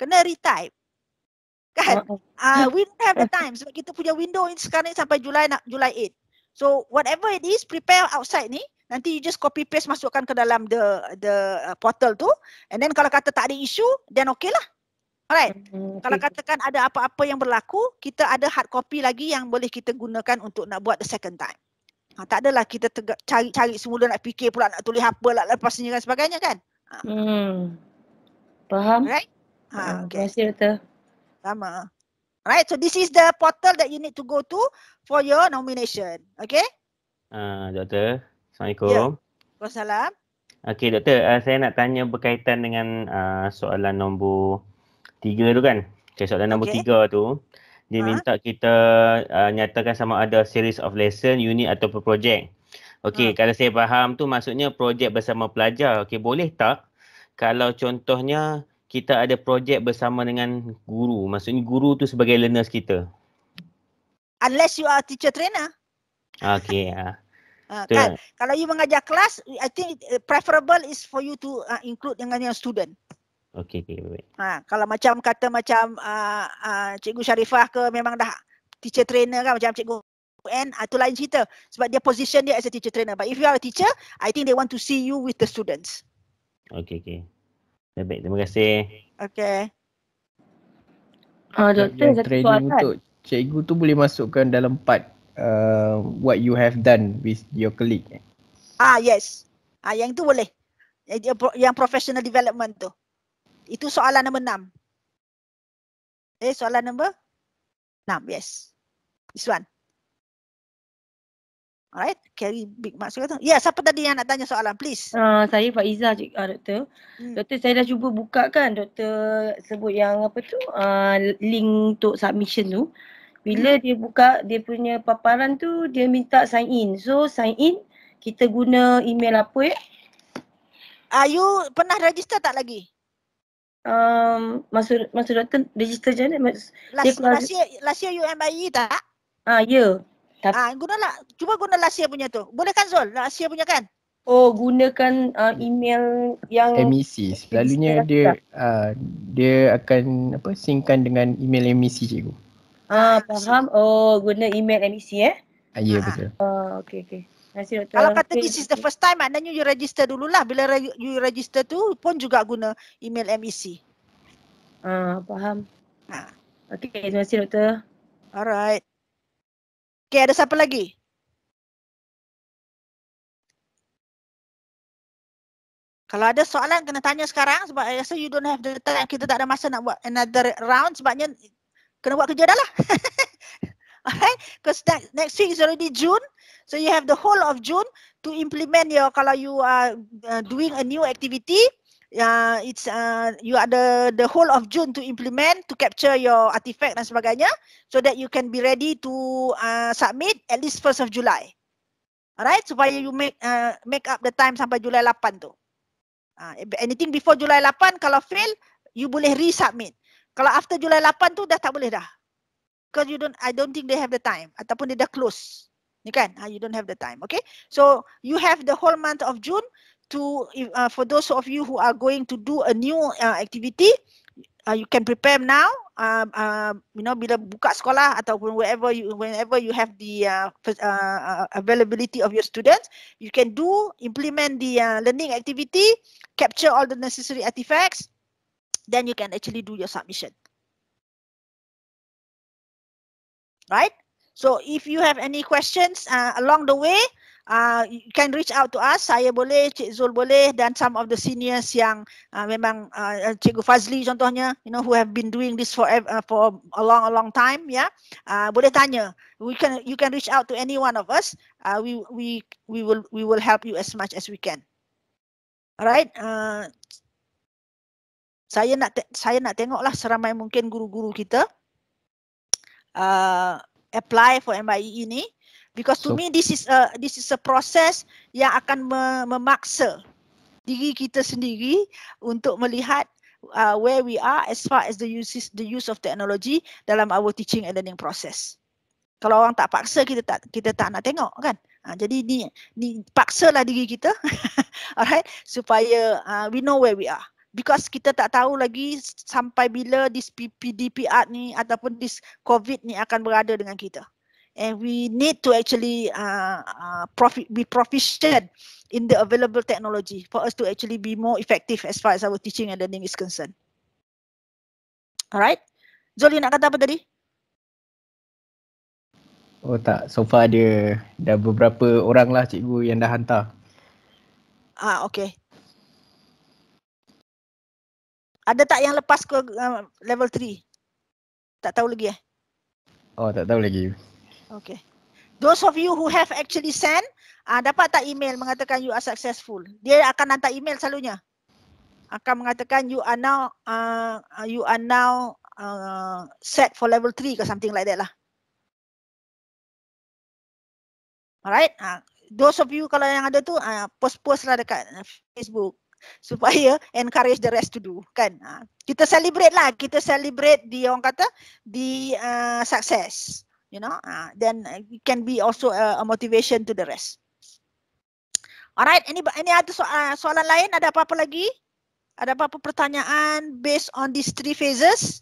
B: kena retype kan uh, we don't have the time sebab kita punya window ni sekarang ni sampai Julai nak Julai 8 so whatever it is prepare outside ni nanti you just copy paste masukkan ke dalam the the uh, portal tu and then kalau kata tak ada isu then okay lah Alright. Hmm, okay. Kalau katakan ada apa-apa yang berlaku, kita ada hard copy lagi yang boleh kita gunakan untuk nak buat the second time. Ha, tak adalah kita cari-cari semula nak fikir pula nak tulis apa lah lepas ni dan sebagainya kan.
D: Ah. Hmm. Faham. Alright. Ha, okay. Terima kasih, Dr sama. right? so
B: this is the portal that you need to go to for your nomination. Okay?
C: Uh,
A: doktor, Assalamualaikum. Yeah. Waalaikumsalam. Okay, doktor, uh, saya nak tanya berkaitan dengan uh, soalan nombor tiga tu kan? Okay, soalan nombor okay. tiga tu, dia ha? minta kita uh, nyatakan sama ada series of lesson, unit atau projek. Okay, ha. kalau saya faham tu maksudnya projek bersama pelajar. Okay, boleh tak kalau contohnya kita ada projek bersama dengan guru. Maksudnya guru tu sebagai learners
C: kita.
B: Unless you are teacher trainer.
C: Okay. Uh. Uh, kan?
B: Kalau you mengajar kelas, I think eh, preferable is for you to uh, include dengan yang student.
D: Okay. okay baik.
B: Uh, kalau macam kata macam uh, uh, Cikgu Sharifah ke memang dah teacher trainer kan macam Cikgu UN, atau lain cerita. Sebab dia position dia as a teacher trainer. But if you are a teacher, I think they want to see you with the students.
D: Okay. okay. Dah baik, terima kasih. Okay. ah doktor, yang training
B: untuk
A: cikgu tu boleh masukkan dalam part uh, what you have done with your colleague.
B: Ah yes. Ah yang tu boleh. Eh, yang professional development
C: tu. Itu soalan nombor enam. Eh soalan nombor enam yes. This one. Alright, carry
D: big mark sekarang. Ya, yeah, siapa tadi yang nak tanya soalan? Please. Uh, saya Faiza, uh, doktor. Hmm. Doktor, saya dah cuba buka kan, doktor sebut yang apa tu, uh, link untuk submission tu. Bila hmm. dia buka, dia punya paparan tu, dia minta sign in. So, sign in, kita guna email apa ya? Eh? you pernah register tak lagi? Um, masuk masuk doktor register je ni? Eh? Last, last, year,
B: last year you MIE tak?
D: Ah, ya. Yeah ah ha,
B: gunalah. Cuba guna Lasia punya tu. Boleh kan
D: Zul? Lasia punya kan? Oh, gunakan uh, email yang MEC.
A: E Selalunya MEC lah. dia dia, uh, dia akan apa singkan dengan email MEC cikgu.
D: Ah, faham. Oh, guna email MEC eh? Ah, ya, ah, betul. Oh, okey okey. Doktor.
B: Kalau kata this is the first time, maknanya you register dululah. Bila re- you register tu pun juga guna email MEC.
D: Ah, faham. Ah. Okay, terima kasih doktor.
C: Alright. Okey, ada siapa lagi? Kalau ada soalan kena tanya sekarang sebab
B: I rasa you don't have the time. Kita tak ada masa nak buat another round sebabnya kena buat kerja dah lah. Alright, because next, next week is already June. So you have the whole of June to implement your, kalau you are uh, doing a new activity, uh, it's uh, you are the the whole of June to implement to capture your artifact dan sebagainya so that you can be ready to uh, submit at least first of July. Alright, supaya you make uh, make up the time sampai Julai 8 tu. Uh, anything before Julai 8 kalau fail, you boleh resubmit. Kalau after Julai 8 tu dah tak boleh dah. Because you don't, I don't think they have the time. Ataupun dia dah close. You can, Uh, ah, you don't have the time. Okay. So you have the whole month of June. to, uh, for those of you who are going to do a new uh, activity, uh, you can prepare now. uh, you know, bila buka sekolah ataupun wherever you, whenever you have the uh, uh, uh, availability of your students, you can do, implement the uh, learning activity, capture all the necessary artifacts, then you can actually do your submission. Right? So if you have any questions uh, along the way, uh, you can reach out to us. Saya boleh, Cik Zul boleh dan some of the seniors yang uh, memang uh, Cikgu Fazli contohnya, you know who have been doing this for uh, for a long a long time, ya. Yeah? Uh, boleh tanya. We can you can reach out to any one of us. Uh, we we we will we will help you as much as we can. Alright. Uh, saya nak saya nak tengoklah seramai mungkin guru-guru kita uh, apply for MIE ini because to so, me this is a this is a process yang akan memaksa diri kita sendiri untuk melihat uh, where we are as far as the use the use of technology dalam our teaching and learning process. Kalau orang tak paksa kita tak kita tak nak tengok kan. Ha, jadi ni ni paksa lah diri kita. Alright supaya uh, we know where we are. Because kita tak tahu lagi sampai bila this PDPR ni ataupun this COVID ni akan berada dengan kita and we need to actually uh, uh, profit, be proficient in the available technology for us to actually be more effective as far as our teaching and
C: learning is concerned. Alright, Zoli nak kata apa tadi?
A: Oh tak, so far dia dah beberapa orang lah cikgu yang dah hantar.
B: Ah okay. Ada tak yang lepas ke uh, level 3? Tak tahu lagi eh?
A: Oh tak tahu lagi.
B: Okay. Those of you who have actually sent, uh, dapat tak email mengatakan you are successful? Dia akan hantar email selalunya. Akan mengatakan you are now, uh, you are now uh, set for level 3 ke something like that lah.
C: Alright. Uh, those of you
B: kalau yang ada tu, uh, post-post lah dekat Facebook supaya encourage the rest to do kan kita celebrate lah kita celebrate di orang kata di uh, success you know, uh, then uh, it can be also a, a motivation to the rest. Alright, any any other so, uh, soalan lain? Ada apa-apa lagi? Ada apa-apa pertanyaan based on these three phases?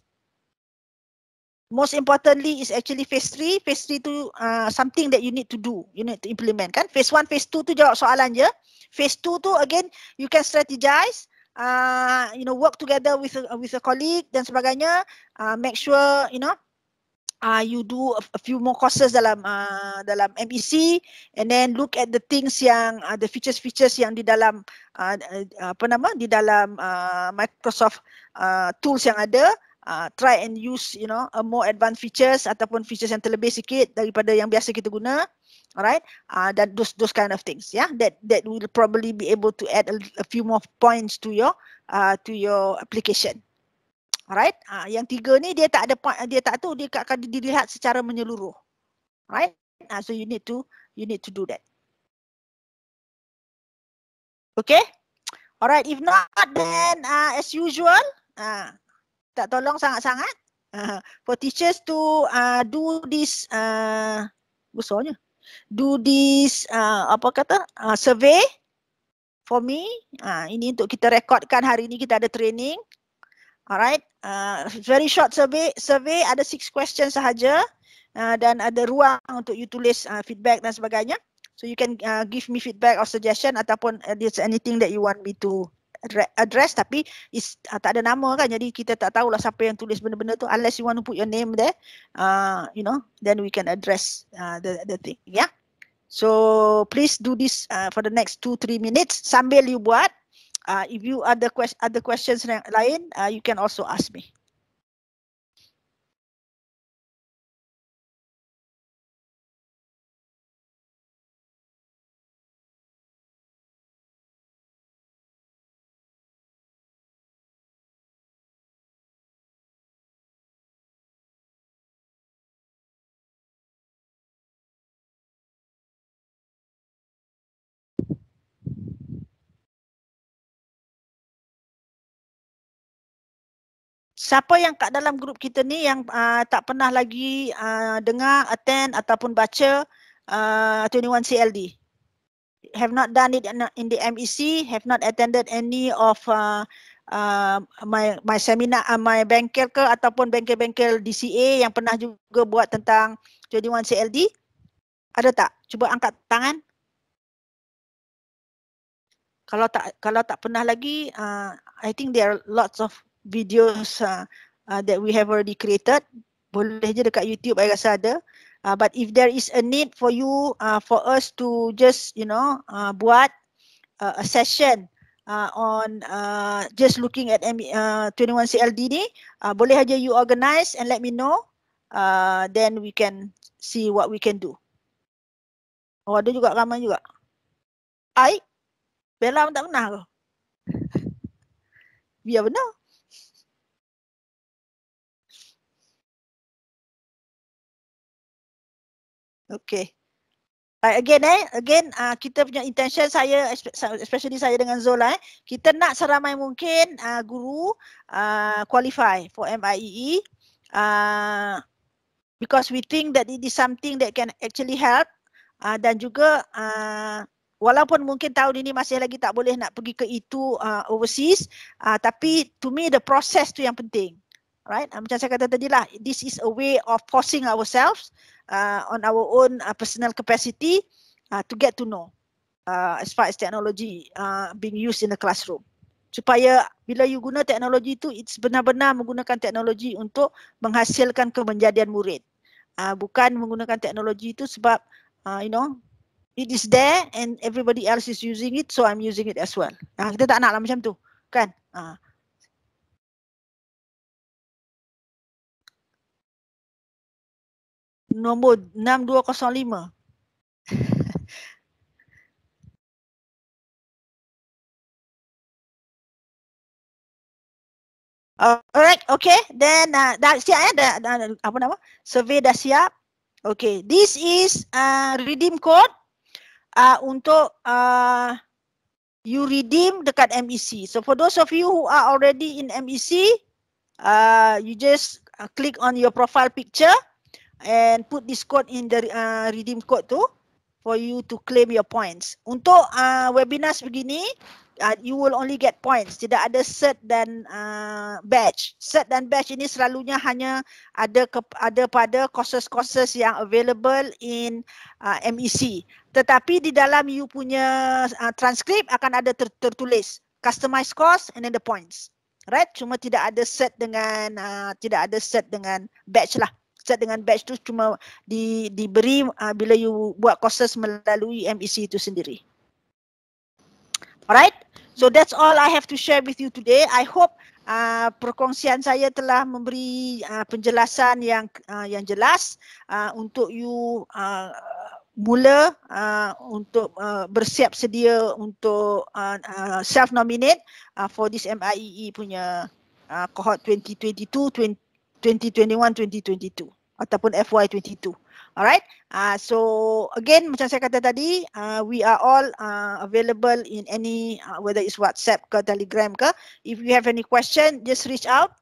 B: Most importantly is actually phase three. Phase three tu uh, something that you need to do. You need to implement kan? Phase one, phase two tu jawab soalan je. Phase two tu again, you can strategize. Uh, you know, work together with a, uh, with a colleague dan sebagainya. Uh, make sure, you know, uh, you do a, a few more courses dalam uh, dalam MEC and then look at the things yang uh, the features-features yang di dalam uh, apa nama di dalam uh, Microsoft uh, tools yang ada uh, try and use you know a more advanced features ataupun features yang terlebih sikit daripada yang biasa kita guna alright uh, dan those those kind of things yeah that that will probably be able to add a, a few more points to your uh, to your application Right? Ha, yang tiga ni dia tak ada point, dia tak tahu dia akan dilihat secara menyeluruh. Right? Ha, so you need to you need to do that. Okay? Alright, if not then uh, as usual, uh, tak tolong sangat-sangat uh, for teachers to uh, do this uh, besarnya do this uh, apa kata uh, survey for me uh, ini untuk kita rekodkan hari ini kita ada training Alright, uh, very short survey. Survey ada six questions sahaja uh, dan ada ruang untuk you tulis uh, feedback dan sebagainya. So you can uh, give me feedback or suggestion ataupun uh, there's anything that you want me to address tapi is, uh, tak ada nama kan jadi kita tak tahulah siapa yang tulis benda-benda tu unless you want to put your name there uh, you know then we can address uh, the, the thing yeah so please do this uh, for the next 2-3 minutes sambil you buat uh, if you other quest other questions
C: lain, uh, you can also ask me. siapa yang kat dalam grup kita ni yang uh, tak pernah lagi
B: uh, dengar, attend ataupun baca uh, 21 CLD? Have not done it in the MEC, have not attended any of uh, uh, my my seminar, uh, my bengkel ke ataupun bengkel-bengkel DCA yang pernah juga buat tentang 21 CLD? Ada tak? Cuba angkat tangan. Kalau tak kalau tak pernah lagi, uh, I think there are lots of videos uh, uh, that we have already created. Boleh je dekat YouTube, I rasa ada. Uh, but if there is a need for you, uh, for us to just, you know, uh, buat uh, a session uh, on uh, just looking at M- e, uh, 21 cld ni uh, boleh saja you organize and let me know. Uh, then we can see what we can do. Oh, ada juga ramai juga.
C: Aik? Bella pun tak pernah ke? Biar benar. Okay. Right, again eh, again uh, kita punya
B: intention saya, especially saya dengan Zola eh, kita nak seramai mungkin uh, guru uh, qualify for MIEE e, uh, because we think that it is something that can actually help uh, dan juga uh, walaupun mungkin tahun ini masih lagi tak boleh nak pergi ke itu uh, overseas uh, tapi to me the process tu yang penting right? Ah, macam saya kata tadi lah, this is a way of forcing ourselves uh, on our own uh, personal capacity uh, to get to know uh, as far as technology uh, being used in the classroom. Supaya bila you guna teknologi itu, it's benar-benar menggunakan teknologi untuk menghasilkan kemenjadian murid. Uh, bukan menggunakan teknologi itu sebab, uh, you know, it is there and
C: everybody else is using it, so I'm using it as well. Uh, kita tak nak lah macam tu, kan? Uh. nombor 6205. Uh, alright, okay. Then uh, dah siap ya? Dah, dah, dah, apa nama? Survey dah
B: siap. Okay, this is uh, redeem code uh, untuk uh, you redeem dekat MEC. So for those of you who are already in MEC, uh, you just uh, click on your profile picture and put this code in the uh, redeem code tu for you to claim your points. Untuk uh, webinar begini, uh, you will only get points. Tidak ada set dan uh, badge. Set dan badge ini selalunya hanya ada ke, ada pada courses-courses yang available in uh, MEC. Tetapi di dalam you punya uh, transcript akan ada ter tertulis customized course and then the points. Right? Cuma tidak ada set dengan uh, tidak ada set dengan badge lah set dengan batch tu cuma di diberi uh, bila you buat courses melalui MEC itu sendiri. Alright? So that's all I have to share with you today. I hope Uh, perkongsian saya telah memberi uh, penjelasan yang uh, yang jelas uh, untuk you uh, mula uh, untuk uh, bersiap sedia untuk uh, uh, self nominate uh, for this MIEE e punya uh, cohort 2022 20 2021-2022 ataupun FY22. Alright. Uh, so again, macam saya kata tadi, uh, we are all uh, available in any uh, whether it's WhatsApp ke Telegram ke. If you have any question, just reach out.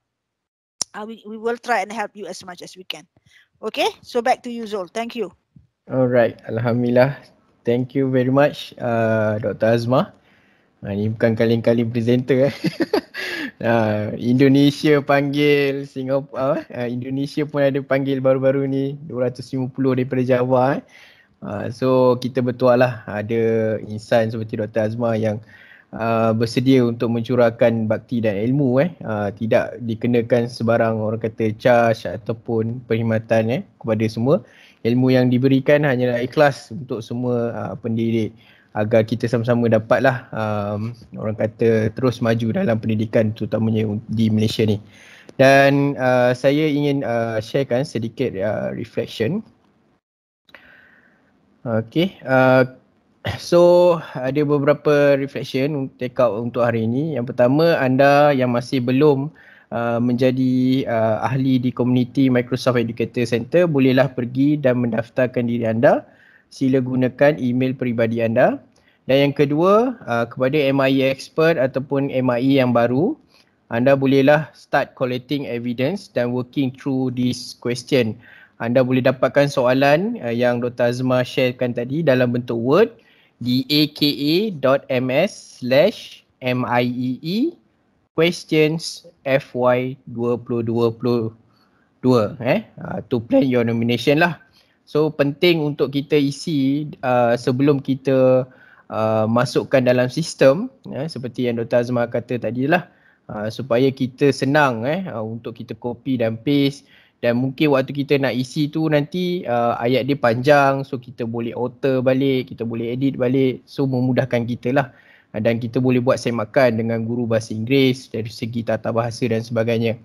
B: Uh, we we will try and help you as much as we can. Okay. So back to you, Zul. Thank you.
A: Alright. Alhamdulillah. Thank you very much, uh, Dr. Azma. Ha, ini bukan kali-kali presenter eh. ha, Indonesia panggil, Singapura, ha, Indonesia pun ada panggil baru-baru ni 250 daripada Jawa. eh. Ha, so kita lah ada insan seperti Dr. Azma yang Uh, bersedia untuk mencurahkan bakti dan ilmu eh uh, tidak dikenakan sebarang orang kata charge ataupun perkhidmatan eh kepada semua ilmu yang diberikan hanyalah ikhlas untuk semua uh, pendidik agar kita sama-sama dapatlah um, orang kata terus maju dalam pendidikan terutamanya di Malaysia ni. Dan uh, saya ingin uh, sharekan sedikit uh, reflection. Okay, uh, so ada beberapa reflection take out untuk hari ini. Yang pertama anda yang masih belum uh, menjadi uh, ahli di komuniti Microsoft Educator Center bolehlah pergi dan mendaftarkan diri anda uh, sila gunakan email peribadi anda. Dan yang kedua, uh, kepada MIE expert ataupun MIE yang baru, anda bolehlah start collecting evidence dan working through this question. Anda boleh dapatkan soalan uh, yang Dr. Azmar sharekan tadi dalam bentuk word di aka.ms slash MIEE e questions FY 2022 eh uh, plan your nomination lah. So penting untuk kita isi uh, sebelum kita uh, masukkan dalam sistem ya, seperti yang Dr. Azmar kata tadi lah uh, supaya kita senang eh, uh, untuk kita copy dan paste dan mungkin waktu kita nak isi tu nanti uh, ayat dia panjang so kita boleh alter balik, kita boleh edit balik so memudahkan kita lah uh, dan kita boleh buat semakan dengan guru bahasa Inggeris dari segi tata bahasa dan sebagainya.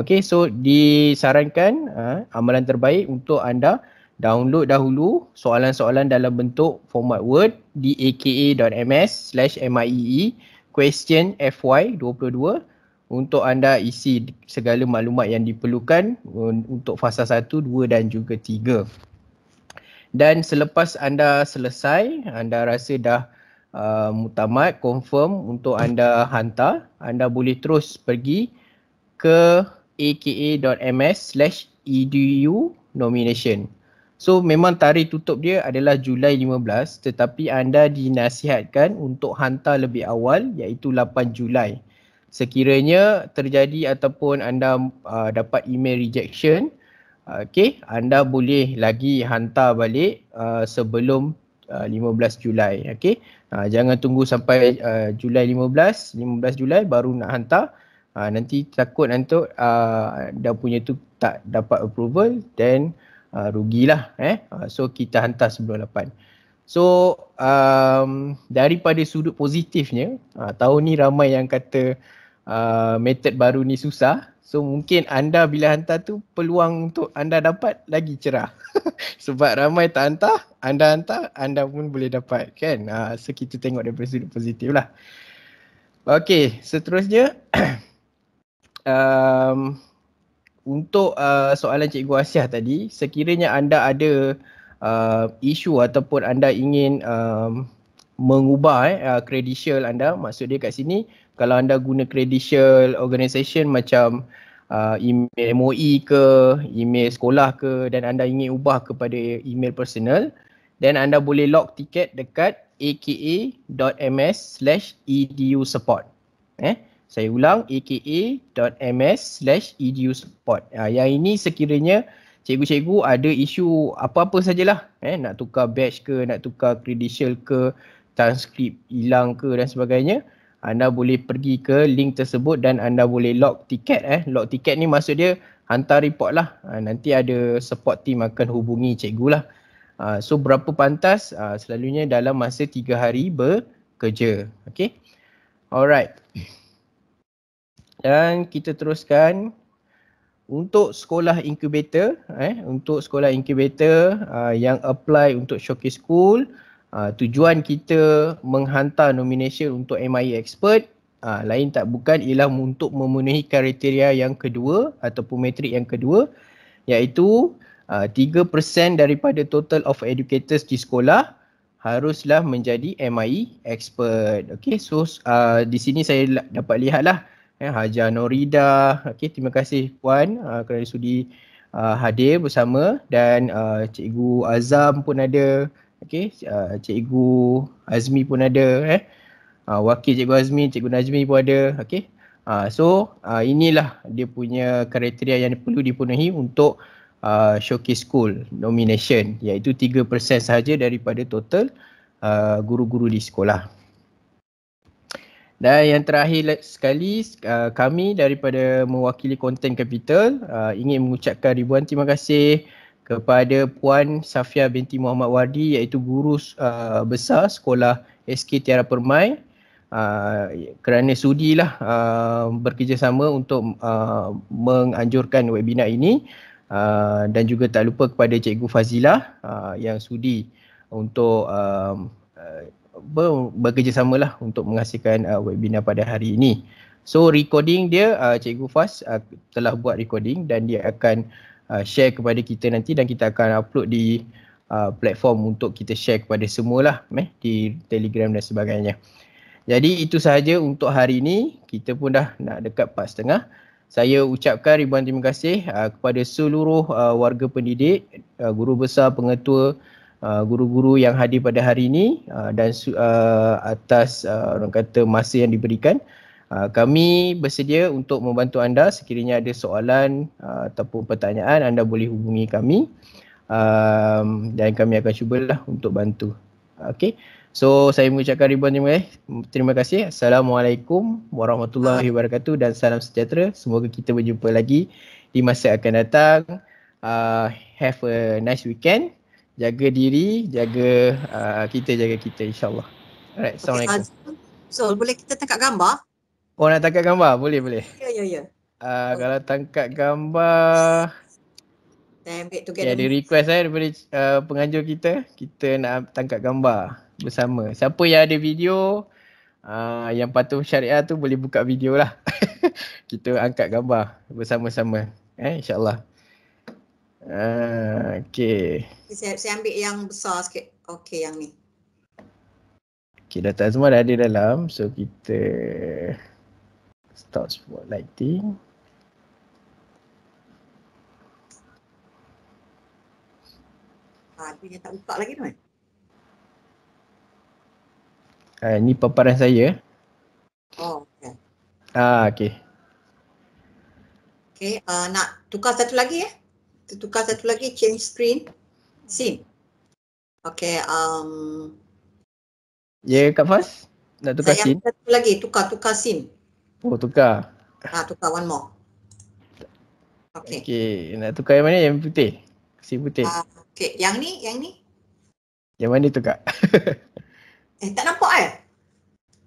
A: Okay so disarankan uh, amalan terbaik untuk anda download dahulu soalan-soalan dalam bentuk format word di aka.ms slash MIEE e, question FY22 untuk anda isi segala maklumat yang diperlukan untuk fasa 1, 2 dan juga 3. Dan selepas anda selesai, anda rasa dah uh, mutamat, confirm untuk anda hantar, anda boleh terus pergi ke aka.ms slash edu nomination. So memang tarikh tutup dia adalah Julai 15 tetapi anda dinasihatkan untuk hantar lebih awal iaitu 8 Julai. Sekiranya terjadi ataupun anda uh, dapat email rejection, okay, anda boleh lagi hantar balik uh, sebelum uh, 15 Julai. Okay. Uh, jangan tunggu sampai uh, Julai 15, 15 Julai baru nak hantar. Uh, nanti takut nanti uh, dah punya tu tak dapat approval then uh, rugilah eh uh, so kita hantar sebelum 8 so um daripada sudut positifnya uh, tahun ni ramai yang kata uh, method baru ni susah so mungkin anda bila hantar tu peluang untuk anda dapat lagi cerah sebab ramai tak hantar anda hantar anda pun boleh dapat kan uh, so kita tengok daripada sudut positif lah. Okay, seterusnya um untuk uh, soalan Cikgu Asyah tadi, sekiranya anda ada uh, isu ataupun anda ingin um, mengubah eh, uh, credential anda, maksud dia kat sini, kalau anda guna credential organisation macam uh, email MOE ke, email sekolah ke dan anda ingin ubah kepada email personal, then anda boleh log tiket dekat aka.ms slash edu support. Eh? saya ulang aka.ms slash edu support. Ha, ah, yang ini sekiranya cikgu-cikgu ada isu apa-apa sajalah. Eh, nak tukar badge ke, nak tukar credential ke, transkrip hilang ke dan sebagainya. Anda boleh pergi ke link tersebut dan anda boleh log tiket. Eh. log tiket ni maksud dia hantar report lah. Ha, nanti ada support team akan hubungi cikgu lah. Ha, so berapa pantas? Ha, selalunya dalam masa tiga hari bekerja. Okay. Alright dan kita teruskan untuk sekolah incubator eh untuk sekolah incubator uh, yang apply untuk showcase school uh, tujuan kita menghantar nomination untuk MIE expert uh, lain tak bukan ialah untuk memenuhi kriteria yang kedua ataupun metrik yang kedua iaitu uh, 3% daripada total of educators di sekolah haruslah menjadi MIE expert. Okey, so uh, di sini saya dapat lihatlah eh, Haja Norida. Okey, terima kasih puan uh, kerana sudi uh, hadir bersama dan uh, cikgu Azam pun ada. Okey, uh, cikgu Azmi pun ada eh. Uh, wakil cikgu Azmi, cikgu Najmi pun ada. Okey. Uh, so, uh, inilah dia punya kriteria yang perlu dipenuhi untuk Uh, showcase school nomination iaitu 3% sahaja daripada total uh, guru-guru di sekolah. Dan yang terakhir sekali uh, kami daripada mewakili Content Capital uh, ingin mengucapkan ribuan terima kasih kepada Puan Safia binti Muhammad Wadi iaitu guru uh, besar sekolah SK Tiara Permai uh, kerana sudilah uh, bekerjasama untuk uh, menganjurkan webinar ini uh, dan juga tak lupa kepada Cikgu Fazilah uh, yang sudi untuk um, uh, ber, bekerjasama lah untuk menghasilkan uh, webinar pada hari ini. So recording dia uh, Cikgu Fas uh, telah buat recording dan dia akan uh, share kepada kita nanti dan kita akan upload di uh, platform untuk kita share kepada semua lah eh, di Telegram dan sebagainya. Jadi itu sahaja untuk hari ini. Kita pun dah nak dekat pas setengah. Saya ucapkan ribuan terima kasih uh, kepada seluruh uh, warga pendidik, uh, guru besar, pengetua, Uh, guru-guru yang hadir pada hari ini uh, dan uh, atas uh, orang kata masa yang diberikan uh, kami bersedia untuk membantu anda sekiranya ada soalan uh, ataupun pertanyaan anda boleh hubungi kami um, dan kami akan cubalah untuk bantu okey so saya mengucapkan ribuan terima kasih terima kasih assalamualaikum warahmatullahi wabarakatuh dan salam sejahtera semoga kita berjumpa lagi di masa akan datang uh, have a nice weekend jaga diri, jaga uh, kita jaga kita insyaAllah. Alright, Assalamualaikum.
B: Okay, so boleh kita tangkap gambar?
A: Oh nak tangkap gambar? Boleh, boleh. Ya, ya, ya. Uh, oh. Kalau tangkap gambar Ya, ada request eh daripada uh, penganjur kita Kita nak tangkap gambar bersama Siapa yang ada video uh, Yang patut syariah tu boleh buka video lah Kita angkat gambar bersama-sama eh, InsyaAllah okay.
B: Saya, saya ambil yang besar sikit. Okay yang ni.
A: Okay data semua dah ada dalam. So kita start lighting.
B: Ada ah, dia tak buka lagi tu kan?
A: Uh, ni paparan saya. Oh, okay. Ah, okay.
B: Okay, uh, ah, nak tukar satu lagi eh? kita tukar satu lagi change screen
D: scene Okay, um
A: ya yeah, kak fas nak tukar scene
D: satu lagi tukar tukar scene
A: oh tukar
D: ha tukar one more
A: Okay, okey nak tukar yang mana yang putih si putih uh, ah,
B: okey yang ni yang ni
A: yang mana tukar
B: eh tak nampak
A: eh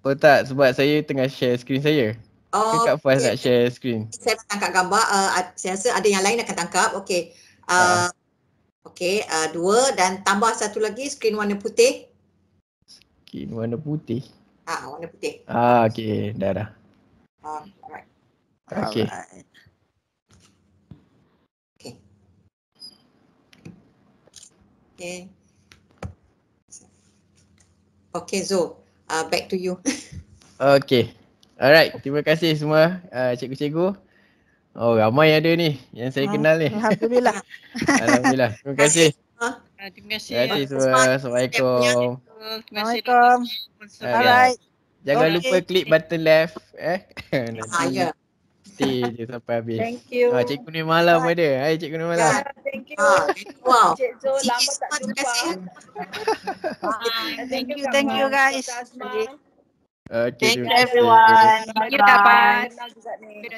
A: Oh tak sebab saya tengah share screen saya. Oh, Dekat Fuaz okay. nak share screen.
B: Saya tangkap gambar. Uh, saya rasa ada yang lain akan tangkap. Okey. Ah. Uh, uh. Okey, uh, dua dan tambah satu lagi screen warna putih.
A: Screen warna putih? Ah, warna putih. Ah, uh, okey. Dah dah. Uh, alright. Okey. Okay.
D: Okey. Okey, Zo.
A: Uh, back to you. Okay. Alright, terima kasih semua uh, cikgu-cikgu. Oh, ramai ada ni yang saya ah, kenal ni. Alhamdulillah. Alhamdulillah. Terima kasih.
D: Ah, terima kasih. Terima kasih semua.
A: Assalamualaikum.
D: Assalamualaikum. Alright. Jangan okay. lupa klik
A: button left. Eh. Nanti. Ah, yeah. Nanti je sampai habis. Thank you. Ah, cikgu ni malam Bye. ada. Hai cikgu ni malam. Yeah, thank
C: you. Ah, wow. Cik Zul lama tak jumpa. Terima kasih. Ah, thank, you, thank you guys. Terima kasih.
A: Okay, thank you everyone. Bye bye. Bye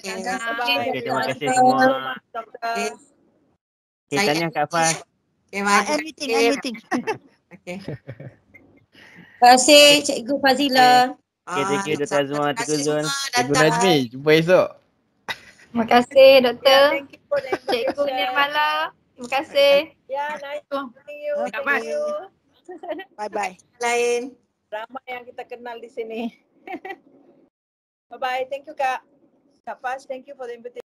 A: Terima kasih semua.
C: Okay, okay tanya Kak Fas. Okay, uh, okay. okay. Everything, everything. okay. Terima kasih Cikgu
D: Fazila. Okay, ah, thank you
A: Dr. Azma, Tuku Zun. Cikgu Najmi, jumpa esok.
D: Terima kasih Doktor. Cikgu Nirmala. Terima kasih. Ya, nice to meet you. Bye-bye. Lain. -bye ramai yang kita
C: kenal di sini. Bye-bye. Thank you, Kak. Kak Fas, thank you for the invitation.